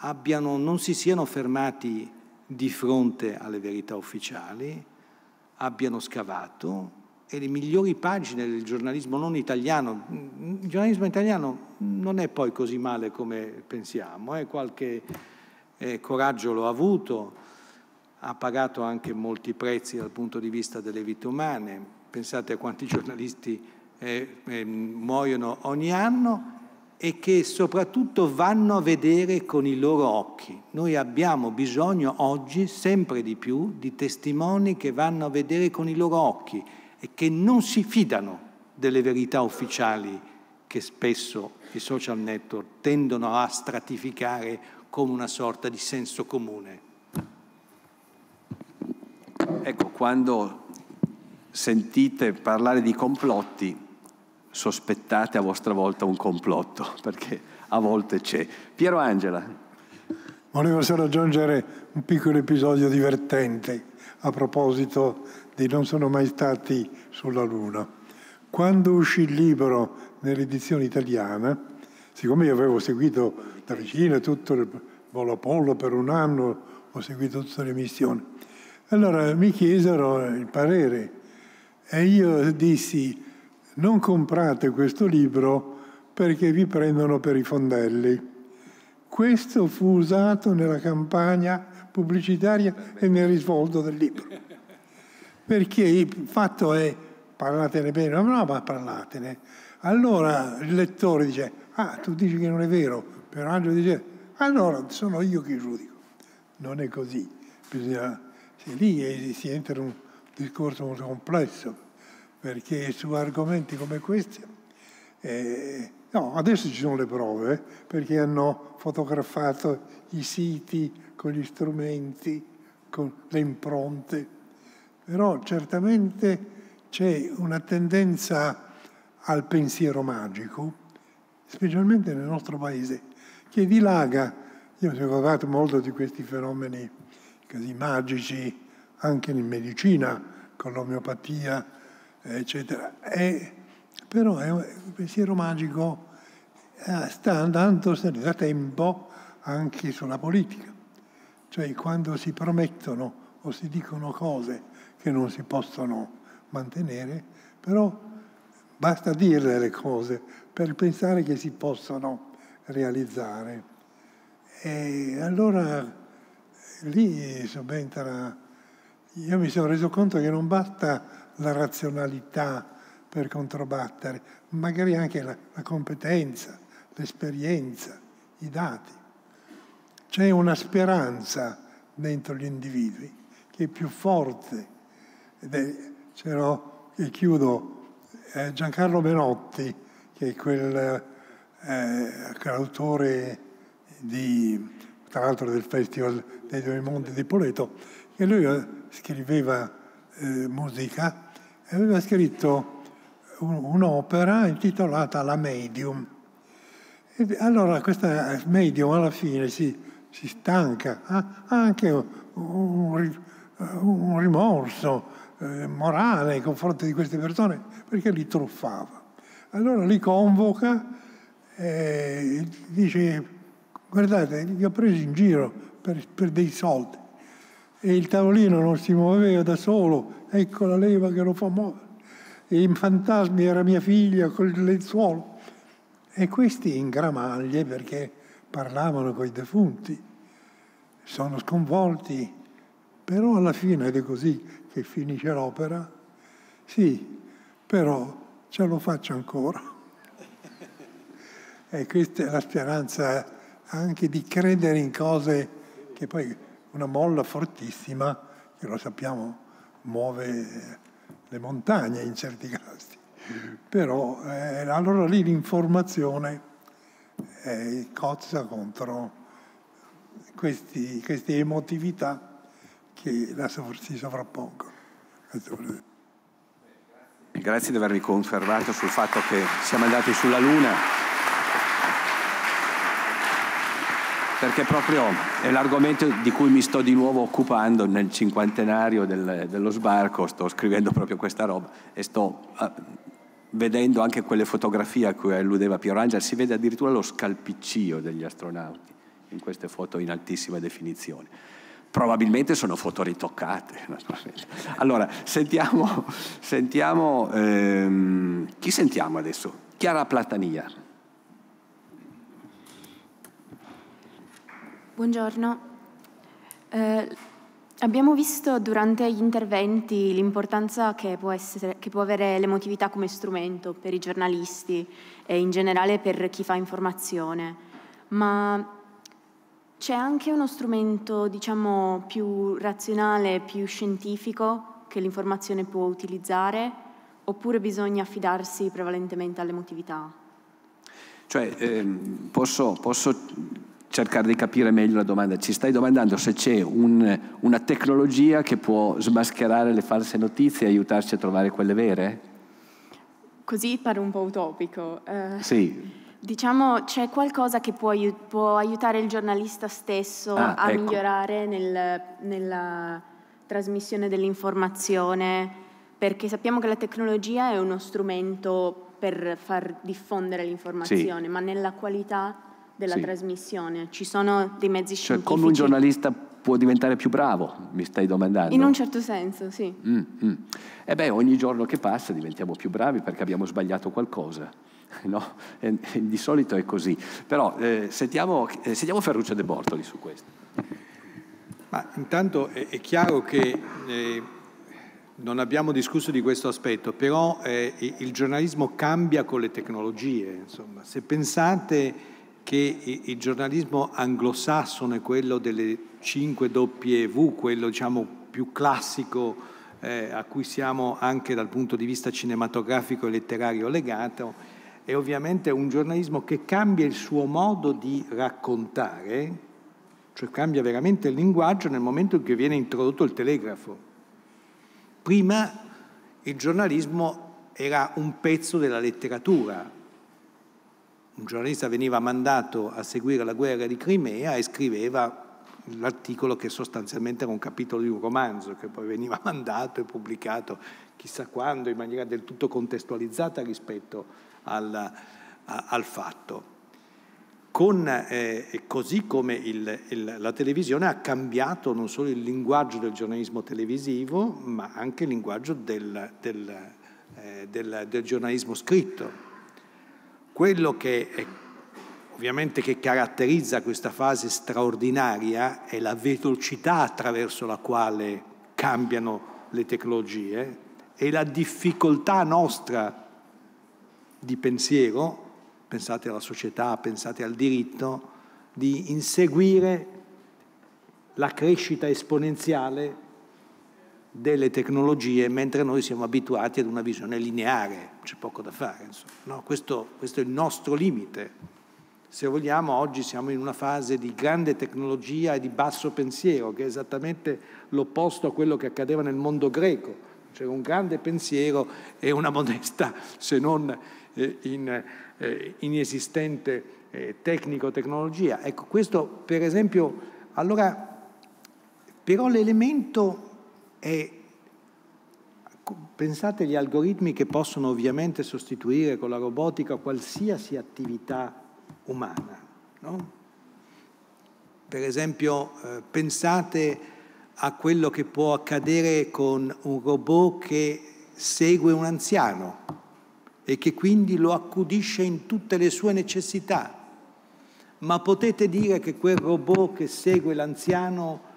abbiano, non si siano fermati di fronte alle verità ufficiali, abbiano scavato e le migliori pagine del giornalismo non italiano, il giornalismo italiano non è poi così male come pensiamo, eh? qualche eh, coraggio l'ho avuto, ha pagato anche molti prezzi dal punto di vista delle vite umane, pensate a quanti [LAUGHS] giornalisti eh, eh, muoiono ogni anno e che soprattutto vanno a vedere con i loro occhi. Noi abbiamo bisogno oggi sempre di più di testimoni che vanno a vedere con i loro occhi e che non si fidano delle verità ufficiali che spesso i social network tendono a stratificare come una sorta di senso comune. Ecco, quando sentite parlare di complotti, sospettate a vostra volta un complotto, [LAUGHS] perché a volte c'è. Piero Angela. Volevo solo aggiungere un piccolo episodio divertente a proposito di Non sono mai stati sulla Luna. Quando uscì il libro nell'edizione italiana, siccome io avevo seguito da vicino tutto il volo Apollo per un anno, ho seguito tutte le missioni, allora mi chiesero il parere e io dissi non comprate questo libro perché vi prendono per i fondelli. Questo fu usato nella campagna pubblicitaria e nel risvolto del libro. Perché il fatto è, parlatene bene, no, ma parlatene. Allora il lettore dice, ah, tu dici che non è vero, però Angelo dice, allora sono io che giudico. Non è così. Bisogna, se lì si entra in un discorso molto complesso perché su argomenti come questi... Eh, no, adesso ci sono le prove, eh, perché hanno fotografato i siti con gli strumenti, con le impronte, però certamente c'è una tendenza al pensiero magico, specialmente nel nostro paese, che dilaga. Io mi sono occupato molto di questi fenomeni così magici anche in medicina, con l'omeopatia, eccetera. È, però è un pensiero magico, eh, sta andando da tempo anche sulla politica. Cioè quando si promettono o si dicono cose che non si possono mantenere, però basta dirle le cose per pensare che si possono realizzare. E allora lì subentra io mi sono reso conto che non basta la razionalità per controbattere, magari anche la, la competenza, l'esperienza, i dati. C'è una speranza dentro gli individui che è più forte. c'ero, e chiudo, Giancarlo Benotti, che è quel, eh, quell'autore di, tra l'altro del Festival dei Due Mondi di Poleto, che lui eh, scriveva eh, musica, aveva scritto un'opera intitolata La Medium. E allora questa Medium alla fine si, si stanca, ha, anche un, un rimorso eh, morale nei confronti di queste persone perché li truffava. Allora li convoca e dice guardate, vi ho preso in giro per, per dei soldi, e il tavolino non si muoveva da solo, ecco la leva che lo fa muovere. E in fantasmi era mia figlia col lenzuolo. E questi in gramaglie, perché parlavano con i defunti, sono sconvolti, però alla fine ed è così che finisce l'opera, sì, però ce lo faccio ancora. [LAUGHS] e questa è la speranza anche di credere in cose che poi una molla fortissima che lo sappiamo muove le montagne in certi casi. Però eh, allora lì l'informazione eh, cozza contro questi, queste emotività che la, si sovrappongono. Grazie di avermi confermato sul fatto che siamo andati sulla Luna. perché proprio è l'argomento di cui mi sto di nuovo occupando nel cinquantenario del, dello sbarco, sto scrivendo proprio questa roba e sto uh, vedendo anche quelle fotografie a cui alludeva Piero Angel, si vede addirittura lo scalpiccio degli astronauti in queste foto in altissima definizione. Probabilmente sono foto ritoccate. [LAUGHS] Allora, sentiamo, sentiamo ehm, chi sentiamo adesso? Chiara Platania. Buongiorno. Eh, abbiamo visto durante gli interventi l'importanza che, che può, avere l'emotività come strumento per i giornalisti e in generale per chi fa informazione, ma c'è anche uno strumento diciamo, più razionale, più scientifico che l'informazione può utilizzare oppure bisogna affidarsi prevalentemente all'emotività? Cioè, eh, posso, posso cercare di capire meglio la domanda. Ci stai domandando se c'è un, una tecnologia che può smascherare le false notizie e aiutarci a trovare quelle vere? Così pare un po' utopico. Eh, sì. Diciamo c'è qualcosa che può, aiut- può, aiutare il giornalista stesso ah, a ecco. migliorare nel, nella trasmissione dell'informazione, perché sappiamo che la tecnologia è uno strumento per far diffondere l'informazione, sì. ma nella qualità della sì. trasmissione? Ci sono dei mezzi cioè, come un giornalista può diventare più bravo, mi stai domandando? In un certo senso, sì. Mm, mm. E eh beh, ogni giorno che passa diventiamo più bravi perché abbiamo sbagliato qualcosa. [LAUGHS] No? e di solito è così. Però eh, sentiamo, eh, sentiamo Ferruccio De Bortoli su questo. Ma intanto è, è chiaro che eh, non abbiamo discusso di questo aspetto, però eh, il giornalismo cambia con le tecnologie. Insomma. Se pensate che il giornalismo anglosassone, quello delle 5 W, quello diciamo più classico eh, a cui siamo anche dal punto di vista cinematografico e letterario legato, è ovviamente un giornalismo che cambia il suo modo di raccontare, cioè cambia veramente il linguaggio nel momento in cui viene introdotto il telegrafo. Prima il giornalismo era un pezzo della letteratura, un giornalista veniva mandato a seguire la guerra di Crimea e scriveva l'articolo che sostanzialmente era un capitolo di un romanzo che poi veniva [LAUGHS] mandato e pubblicato chissà quando in maniera del tutto contestualizzata rispetto al, a, al fatto. Con, eh, così come il, il, la televisione ha cambiato non solo il linguaggio del giornalismo televisivo, ma anche il linguaggio del, del, eh, del, del giornalismo scritto quello che è, ovviamente che caratterizza questa fase straordinaria è la velocità attraverso la quale cambiano le tecnologie e la difficoltà nostra di pensiero, pensate alla società, pensate al diritto, di inseguire la crescita esponenziale delle tecnologie, mentre noi siamo abituati ad una visione lineare, c'è poco da fare. No, questo, questo è il nostro limite. Se vogliamo, oggi siamo in una fase di grande tecnologia e di basso pensiero, che è esattamente l'opposto a quello che accadeva nel mondo greco. C'era un grande pensiero e una modesta, se non eh, in, eh, inesistente, eh, tecnico-tecnologia. Ecco, questo per esempio, allora, però l'elemento e pensate agli algoritmi che possono ovviamente sostituire con la robotica qualsiasi attività umana. No? Per esempio, eh, pensate a quello che può accadere con un robot che segue un anziano e che quindi lo accudisce in tutte le sue necessità. Ma potete dire che quel robot che segue l'anziano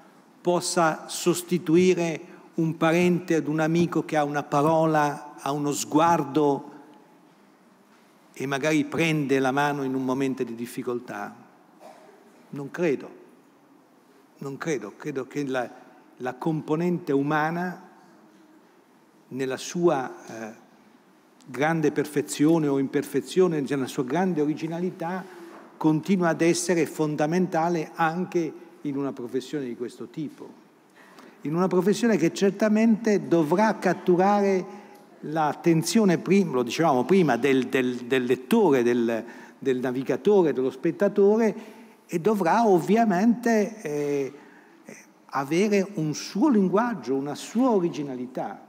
possa sostituire un parente, ad un amico che ha una parola, ha uno sguardo e magari prende la mano in un momento di difficoltà. Non credo, non credo, credo che la, la componente umana nella sua eh, grande perfezione o imperfezione, nella sua grande originalità, continua ad essere fondamentale anche in una professione di questo tipo in una professione che certamente dovrà catturare l'attenzione, lo dicevamo prima, del, del, del lettore, del, del, navigatore, dello spettatore e dovrà ovviamente eh, avere un suo linguaggio, una sua originalità.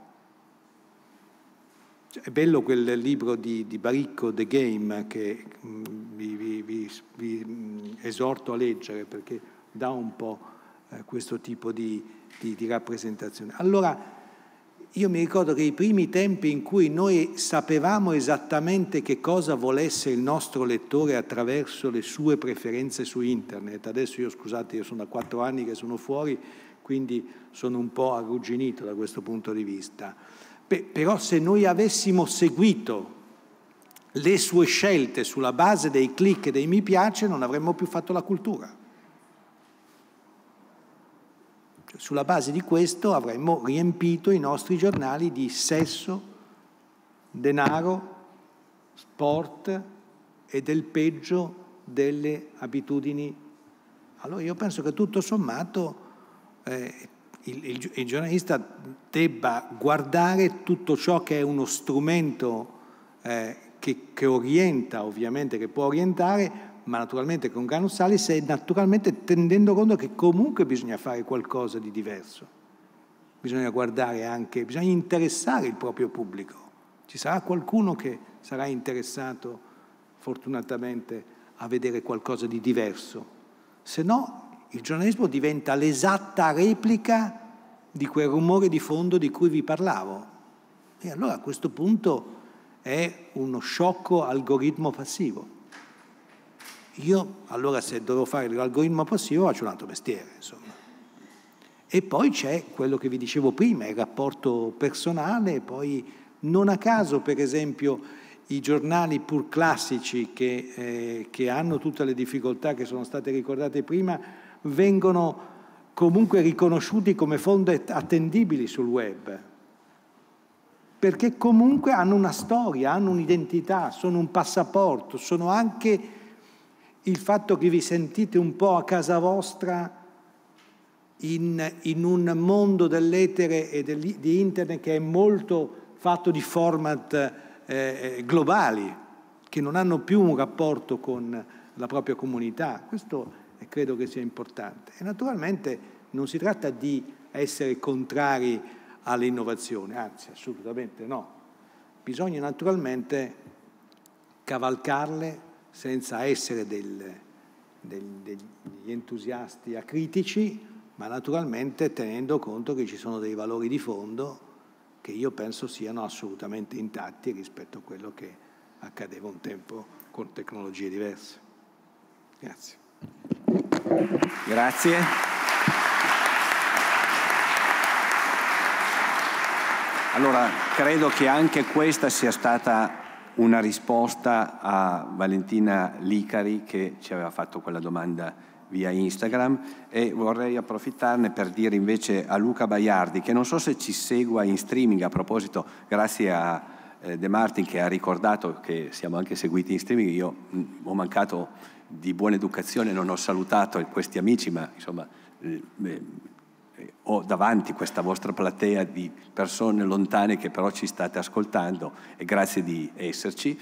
Cioè, è bello quel libro di, di, Baricco, The Game, che mm, vi, vi, vi, vi mm, esorto a leggere perché dà un po' eh, questo tipo di, di, di rappresentazione. Allora, io mi ricordo che i primi tempi in cui noi sapevamo esattamente che cosa volesse il nostro lettore attraverso le sue preferenze su internet, adesso io scusate, io sono da quattro anni che sono fuori, quindi sono un po' arrugginito da questo punto di vista. Pe- però se noi avessimo seguito le sue scelte sulla base dei click e dei mi piace, non avremmo più fatto la cultura. Sulla base di questo avremmo riempito i nostri giornali di sesso, denaro, sport e del peggio delle abitudini. Allora io penso che tutto sommato eh, il, il, il, giornalista debba guardare tutto ciò che è uno strumento eh, che, che orienta, ovviamente, che può orientare, ma naturalmente con Salis, e naturalmente tenendo conto che comunque bisogna fare qualcosa di diverso. Bisogna guardare anche, bisogna interessare il proprio pubblico. Ci sarà qualcuno che sarà interessato fortunatamente a vedere qualcosa di diverso. Se no, il giornalismo diventa l'esatta replica di quel rumore di fondo di cui vi parlavo. E allora a questo punto è uno sciocco algoritmo passivo. Io allora se dovevo fare l'algoritmo passivo faccio un altro mestiere, insomma. E poi c'è quello che vi dicevo prima, il rapporto personale, poi non a caso per esempio i giornali pur classici che, eh, che hanno tutte le difficoltà che sono state ricordate prima vengono comunque riconosciuti come fonti attendibili sul web, perché comunque hanno una storia, hanno un'identità, sono un passaporto, sono anche il fatto che vi sentite un po' a casa vostra in, in un mondo dell'etere e del, di internet che è molto fatto di format eh, globali, che non hanno più un rapporto con la propria comunità. Questo eh, credo che sia importante. E naturalmente non si tratta di essere contrari all'innovazione, anzi assolutamente no. Bisogna naturalmente cavalcarle senza essere del, del, degli entusiasti acritici, ma naturalmente tenendo conto che ci sono dei valori di fondo che io penso siano assolutamente intatti rispetto a quello che accadeva un tempo con tecnologie diverse. Grazie. Grazie. Allora, credo che anche questa sia stata una risposta a Valentina Licari che ci aveva fatto quella domanda via Instagram e vorrei approfittarne per dire invece a Luca Baiardi che non so se ci segua in streaming a proposito grazie a eh, De Martin che ha ricordato che siamo anche seguiti in streaming io mm, ho mancato di buona educazione non ho salutato questi amici ma insomma eh, ho davanti questa vostra platea di persone lontane che però ci state ascoltando e grazie di esserci.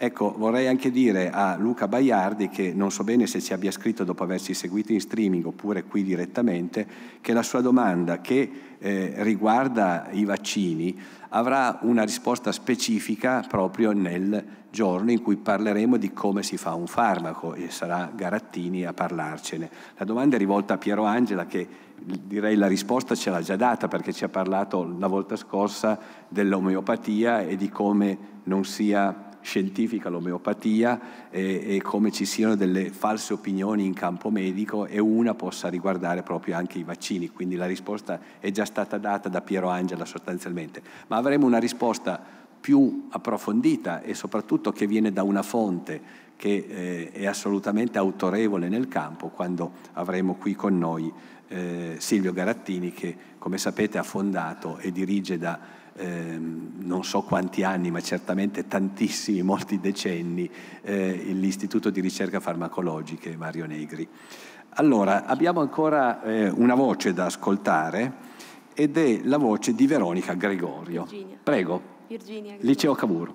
Ecco, vorrei anche dire a Luca Baiardi, che non so bene se ci abbia scritto dopo averci seguito in streaming oppure qui direttamente, che la sua domanda che eh, riguarda i vaccini avrà una risposta specifica proprio nel giorno in cui parleremo di come si fa un farmaco e sarà Garattini a parlarcene. La domanda è rivolta a Piero Angela che direi la risposta ce l'ha già data perché ci ha parlato la volta scorsa dell'omeopatia e di come non sia scientifica l'omeopatia e, e, come ci siano delle false opinioni in campo medico e una possa riguardare proprio anche i vaccini. Quindi la risposta è già stata data da Piero Angela sostanzialmente, ma avremo una risposta più approfondita e soprattutto che viene da una fonte che eh, è assolutamente autorevole nel campo quando avremo qui con noi eh, Silvio Garattini che come sapete ha fondato e dirige da eh, non so quanti anni, ma certamente tantissimi, [LAUGHS] molti decenni, eh, l'Istituto di Ricerca Farmacologiche Mario Negri. Allora, abbiamo ancora eh, una voce da ascoltare ed è la voce di Veronica Gregorio. Virginia. Prego. Virginia. Liceo Cavour.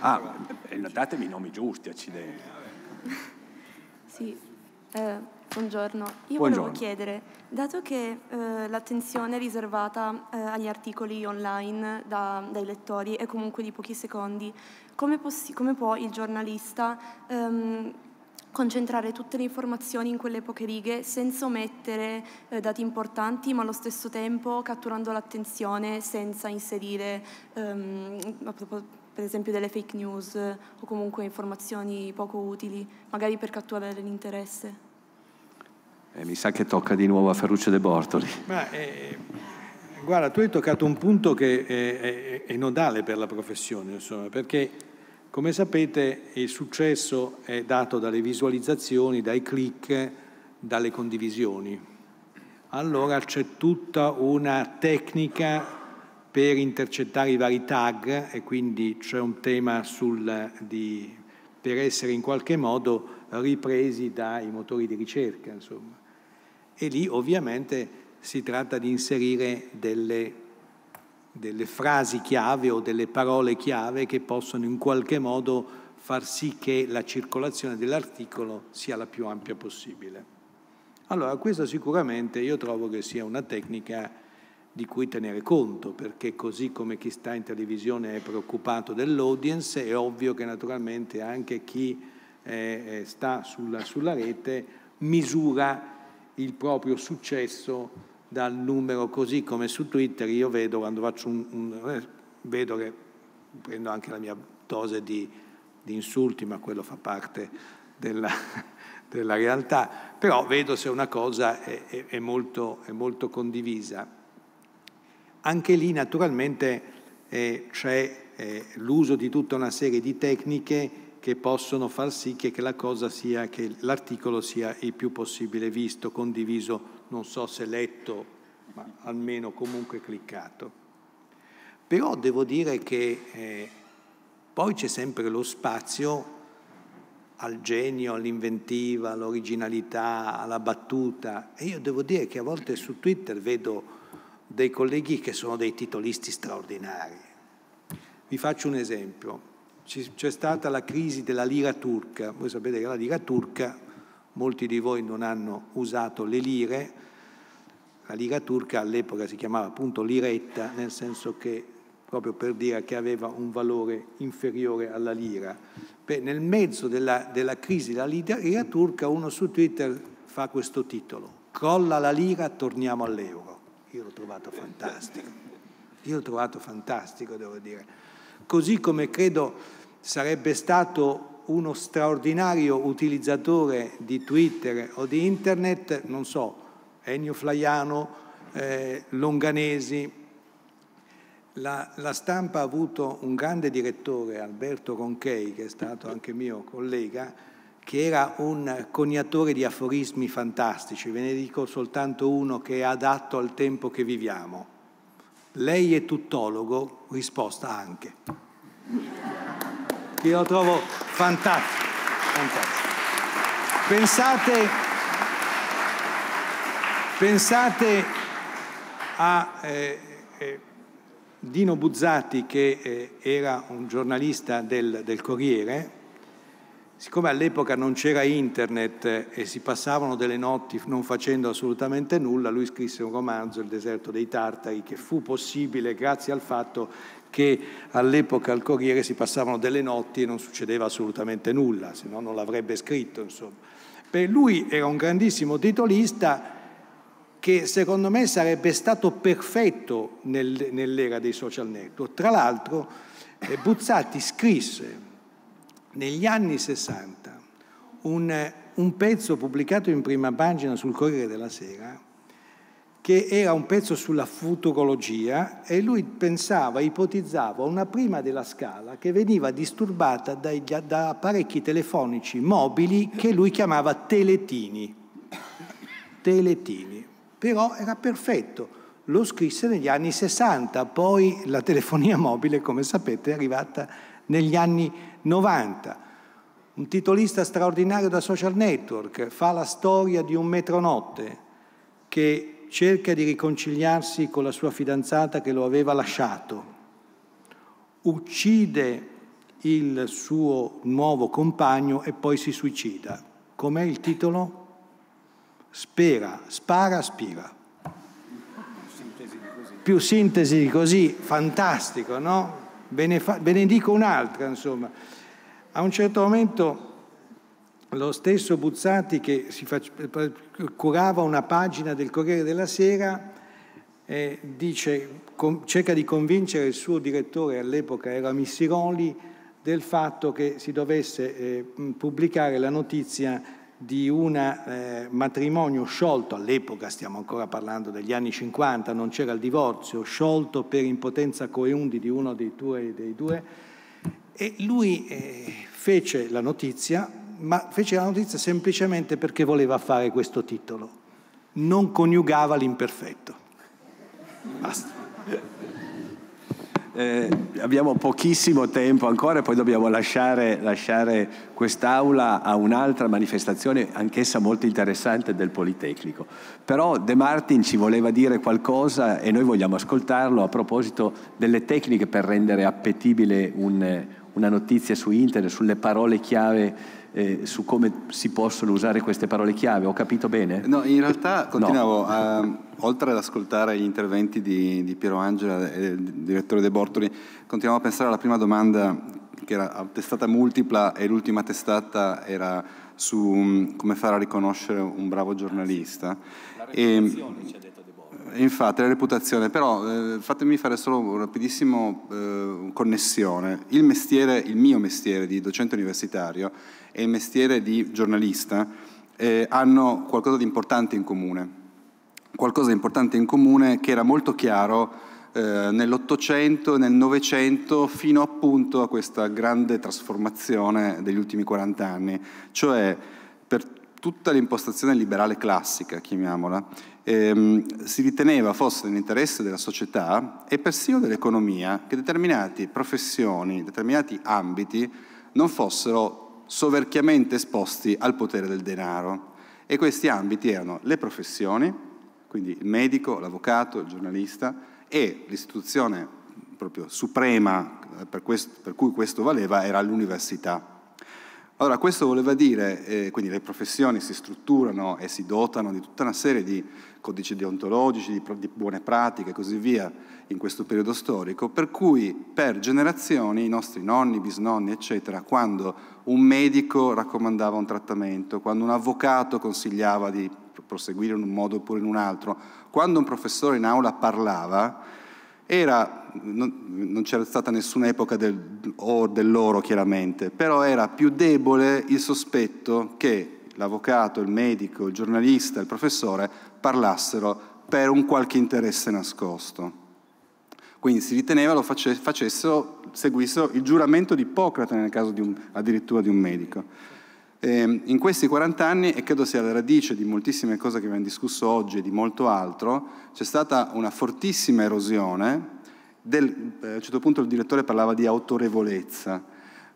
Ah, datemi eh, i nomi giusti, accidenti. Sì. Uh. Buongiorno, io Buongiorno. volevo chiedere, dato che eh, l'attenzione riservata eh, agli articoli online da, dai lettori è comunque di pochi secondi, come, possi- come può il giornalista ehm, concentrare tutte le informazioni in quelle poche righe senza omettere eh, dati importanti, ma allo stesso tempo catturando l'attenzione senza inserire, ehm, per esempio, delle fake news o comunque informazioni poco utili, magari per catturare l'interesse. E mi sa che tocca di nuovo a Ferruccio De Bortoli. Ma, eh, guarda, tu hai toccato un punto che è, è, è nodale per la professione, insomma, perché come sapete il successo è dato dalle visualizzazioni, dai click, dalle condivisioni. Allora c'è tutta una tecnica per intercettare i vari tag e quindi c'è un tema sul, di, per essere in qualche modo ripresi dai motori di ricerca. Insomma e lì ovviamente si tratta di inserire delle, delle frasi chiave o delle parole chiave che possono in qualche modo far sì che la circolazione dell'articolo sia la più ampia possibile. Allora, questa sicuramente io trovo che sia una tecnica di cui tenere conto, perché così come chi sta in televisione è preoccupato dell'audience, è ovvio che naturalmente anche chi eh, eh sta sulla, sulla, rete misura il proprio successo dal numero così come su Twitter io vedo quando faccio un, un eh, vedo che prendo anche la mia dose di, di insulti ma quello fa parte della, [LAUGHS] della, realtà però vedo se una cosa è, è, è, molto, è molto, condivisa anche lì naturalmente eh, c'è eh, l'uso di tutta una serie di tecniche che possono far sì che, che, la cosa sia, che l'articolo sia il più possibile visto, condiviso, non so se letto, ma almeno comunque cliccato. Però devo dire che eh, poi c'è sempre lo spazio al genio, all'inventiva, all'originalità, alla battuta. E io devo dire che a volte su Twitter vedo dei colleghi che sono dei titolisti straordinari. Vi faccio un esempio c'è stata la crisi della lira turca. Voi sapete che la lira turca, molti di voi non hanno usato le lire, la lira turca all'epoca si chiamava appunto liretta, nel senso che proprio per dire che aveva un valore inferiore alla lira. Beh, nel mezzo della, della crisi della lira turca uno su Twitter fa questo titolo, crolla la lira, torniamo all'euro. Io l'ho trovato fantastico, io l'ho trovato fantastico, devo dire. Così come credo sarebbe stato uno straordinario utilizzatore di Twitter o di Internet, non so, Ennio Flaiano, eh, Longanesi. La, la stampa ha avuto un grande direttore, Alberto Conchei, che è stato anche mio collega, che era un coniatore di aforismi fantastici, ve ne dico soltanto uno che è adatto al tempo che viviamo. Lei è tuttologo? Risposta anche. Io lo trovo fantastico. fantastico. Pensate, pensate a eh, eh, Dino Buzzati, che eh, era un giornalista del, del Corriere, siccome all'epoca non c'era internet eh, e si passavano delle notti non facendo assolutamente nulla, lui scrisse un romanzo, Il deserto dei tartari, che fu possibile grazie al fatto che all'epoca al Corriere si passavano delle notti e non succedeva assolutamente nulla, se no non l'avrebbe scritto. Insomma. Per lui era un grandissimo titolista che secondo me sarebbe stato perfetto nel, nell'era dei social network. Tra l'altro eh, Buzzati scrisse negli anni 60 un, un pezzo pubblicato in prima pagina sul Corriere della Sera che era un pezzo sulla futurologia e lui pensava, ipotizzava una prima della scala che veniva disturbata dai, da apparecchi telefonici mobili che lui chiamava teletini. Teletini. Però era perfetto. Lo scrisse negli anni 60, poi la telefonia mobile, come sapete, è arrivata negli anni 90. Un titolista straordinario da social network fa la storia di un metronotte che cerca di riconciliarsi con la sua fidanzata che lo aveva lasciato, uccide il suo nuovo compagno e poi si suicida. Com'è il titolo? Spera, spara, spira. Più sintesi di così, fantastico, no? Benefa- benedico un'altra, insomma. A un certo momento lo stesso Buzzati che curava una pagina del Corriere della Sera eh, dice, com, cerca di convincere il suo direttore, all'epoca era Missiroli, del fatto che si dovesse eh, pubblicare la notizia di un eh, matrimonio sciolto, all'epoca stiamo ancora parlando degli anni 50, non c'era il divorzio, sciolto per impotenza coeundi di uno dei, tuoi, dei due, e lui eh, fece la notizia, ma fece la notizia semplicemente perché voleva fare questo titolo. Non coniugava l'imperfetto. Basta. Eh, abbiamo pochissimo tempo ancora e poi dobbiamo lasciare, lasciare quest'aula a un'altra manifestazione, anch'essa molto interessante, del Politecnico. Però De Martin ci voleva dire qualcosa e noi vogliamo ascoltarlo a proposito delle tecniche per rendere appetibile un, una notizia su internet, sulle parole chiave eh, su come si possono usare queste parole chiave, ho capito bene? No, in realtà continuavo, no. a, oltre ad ascoltare gli interventi di, di Piero Angela e del direttore De Bortoli, continuavo a pensare alla prima domanda che era a testata multipla e l'ultima testata era su um, come fare a riconoscere un bravo giornalista. E, infatti la reputazione, però eh, fatemi fare solo un rapidissimo eh, connessione. Il mestiere, il mio mestiere di docente universitario e il mestiere di giornalista eh, hanno qualcosa di importante in comune. Qualcosa di importante in comune che era molto chiaro eh, nell'Ottocento e nel Novecento fino appunto a questa grande trasformazione degli ultimi 40 anni, cioè per tutta l'impostazione liberale classica, chiamiamola, ehm, si riteneva fosse nell'interesse della società e persino dell'economia che determinate professioni, determinati ambiti non fossero soverchiamente esposti al potere del denaro e questi ambiti erano le professioni, quindi il medico, l'avvocato, il giornalista e l'istituzione proprio suprema per, questo, per cui questo valeva era l'università. Allora, questo voleva dire, eh, quindi le professioni si strutturano e si dotano di tutta una serie di codici deontologici, di, di buone pratiche e così via in questo periodo storico, per cui per generazioni, i nostri nonni, bisnonni, eccetera, quando un medico raccomandava un trattamento, quando un avvocato consigliava di proseguire in un modo oppure in un altro, quando un professore in aula parlava, era, non, non c'era stata nessuna epoca del, dell'oro chiaramente, però era più debole il sospetto che l'avvocato, il medico, il giornalista, il professore parlassero per un qualche interesse nascosto. Quindi si riteneva lo facessero, seguissero il giuramento di Ippocrate nel caso di un, addirittura di un medico. Eh, in questi 40 anni, e credo sia la radice di moltissime cose che abbiamo discusso oggi e di molto altro, c'è stata una fortissima erosione, del, eh, a un certo punto il direttore parlava di autorevolezza,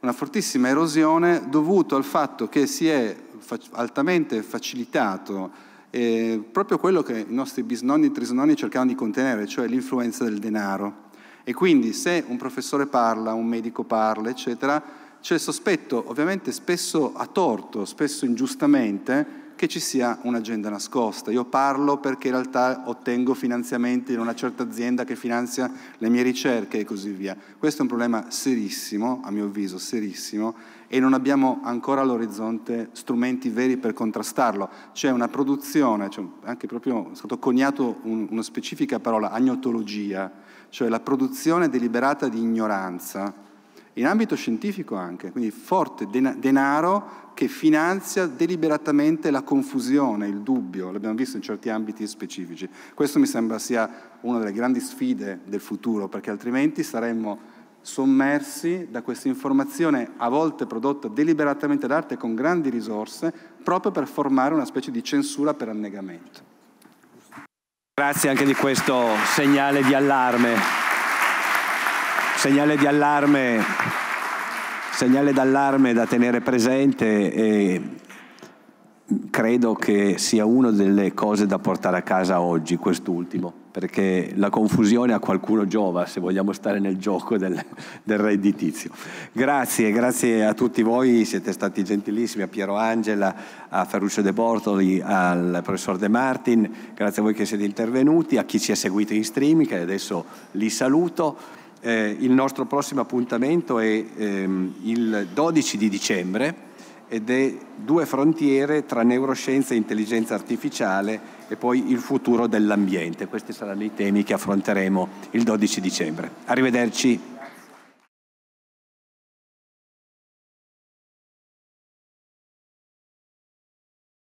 una fortissima erosione dovuta al fatto che si è fac- altamente facilitato eh, proprio quello che i nostri bisnonni e trisnonni cercavano di contenere, cioè l'influenza del denaro. E quindi se un professore parla, un medico parla, eccetera, c'è il sospetto, ovviamente spesso a torto, spesso ingiustamente, che ci sia un'agenda nascosta. Io parlo perché in realtà ottengo finanziamenti in una certa azienda che finanzia le mie ricerche e così via. Questo è un problema serissimo, a mio avviso, serissimo, e non abbiamo ancora all'orizzonte strumenti veri per contrastarlo. C'è una produzione, cioè anche proprio è stato coniato un, una specifica parola, agnotologia, cioè la produzione deliberata di ignoranza in ambito scientifico anche, quindi forte denaro che finanzia deliberatamente la confusione, il dubbio, l'abbiamo visto in certi ambiti specifici. Questo mi sembra sia una delle grandi sfide del futuro, perché altrimenti saremmo sommersi da questa informazione a volte prodotta deliberatamente d'arte con grandi risorse, proprio per formare una specie di censura per annegamento. Grazie anche di questo segnale di allarme segnale di allarme, segnale d'allarme da tenere presente e credo che sia una delle cose da portare a casa oggi, quest'ultimo, perché la confusione a qualcuno giova se vogliamo stare nel gioco del, del redditizio. Grazie, grazie a tutti voi, siete stati gentilissimi, a Piero Angela, a Ferruccio De Bortoli, al professor De Martin, grazie a voi che siete intervenuti, a chi ci ha seguito in streaming, che adesso li saluto. Eh, il nostro prossimo appuntamento è ehm, il 12 di dicembre ed è due frontiere tra neuroscienza e intelligenza artificiale e poi il futuro dell'ambiente. Questi saranno i temi che affronteremo il 12 dicembre. Arrivederci.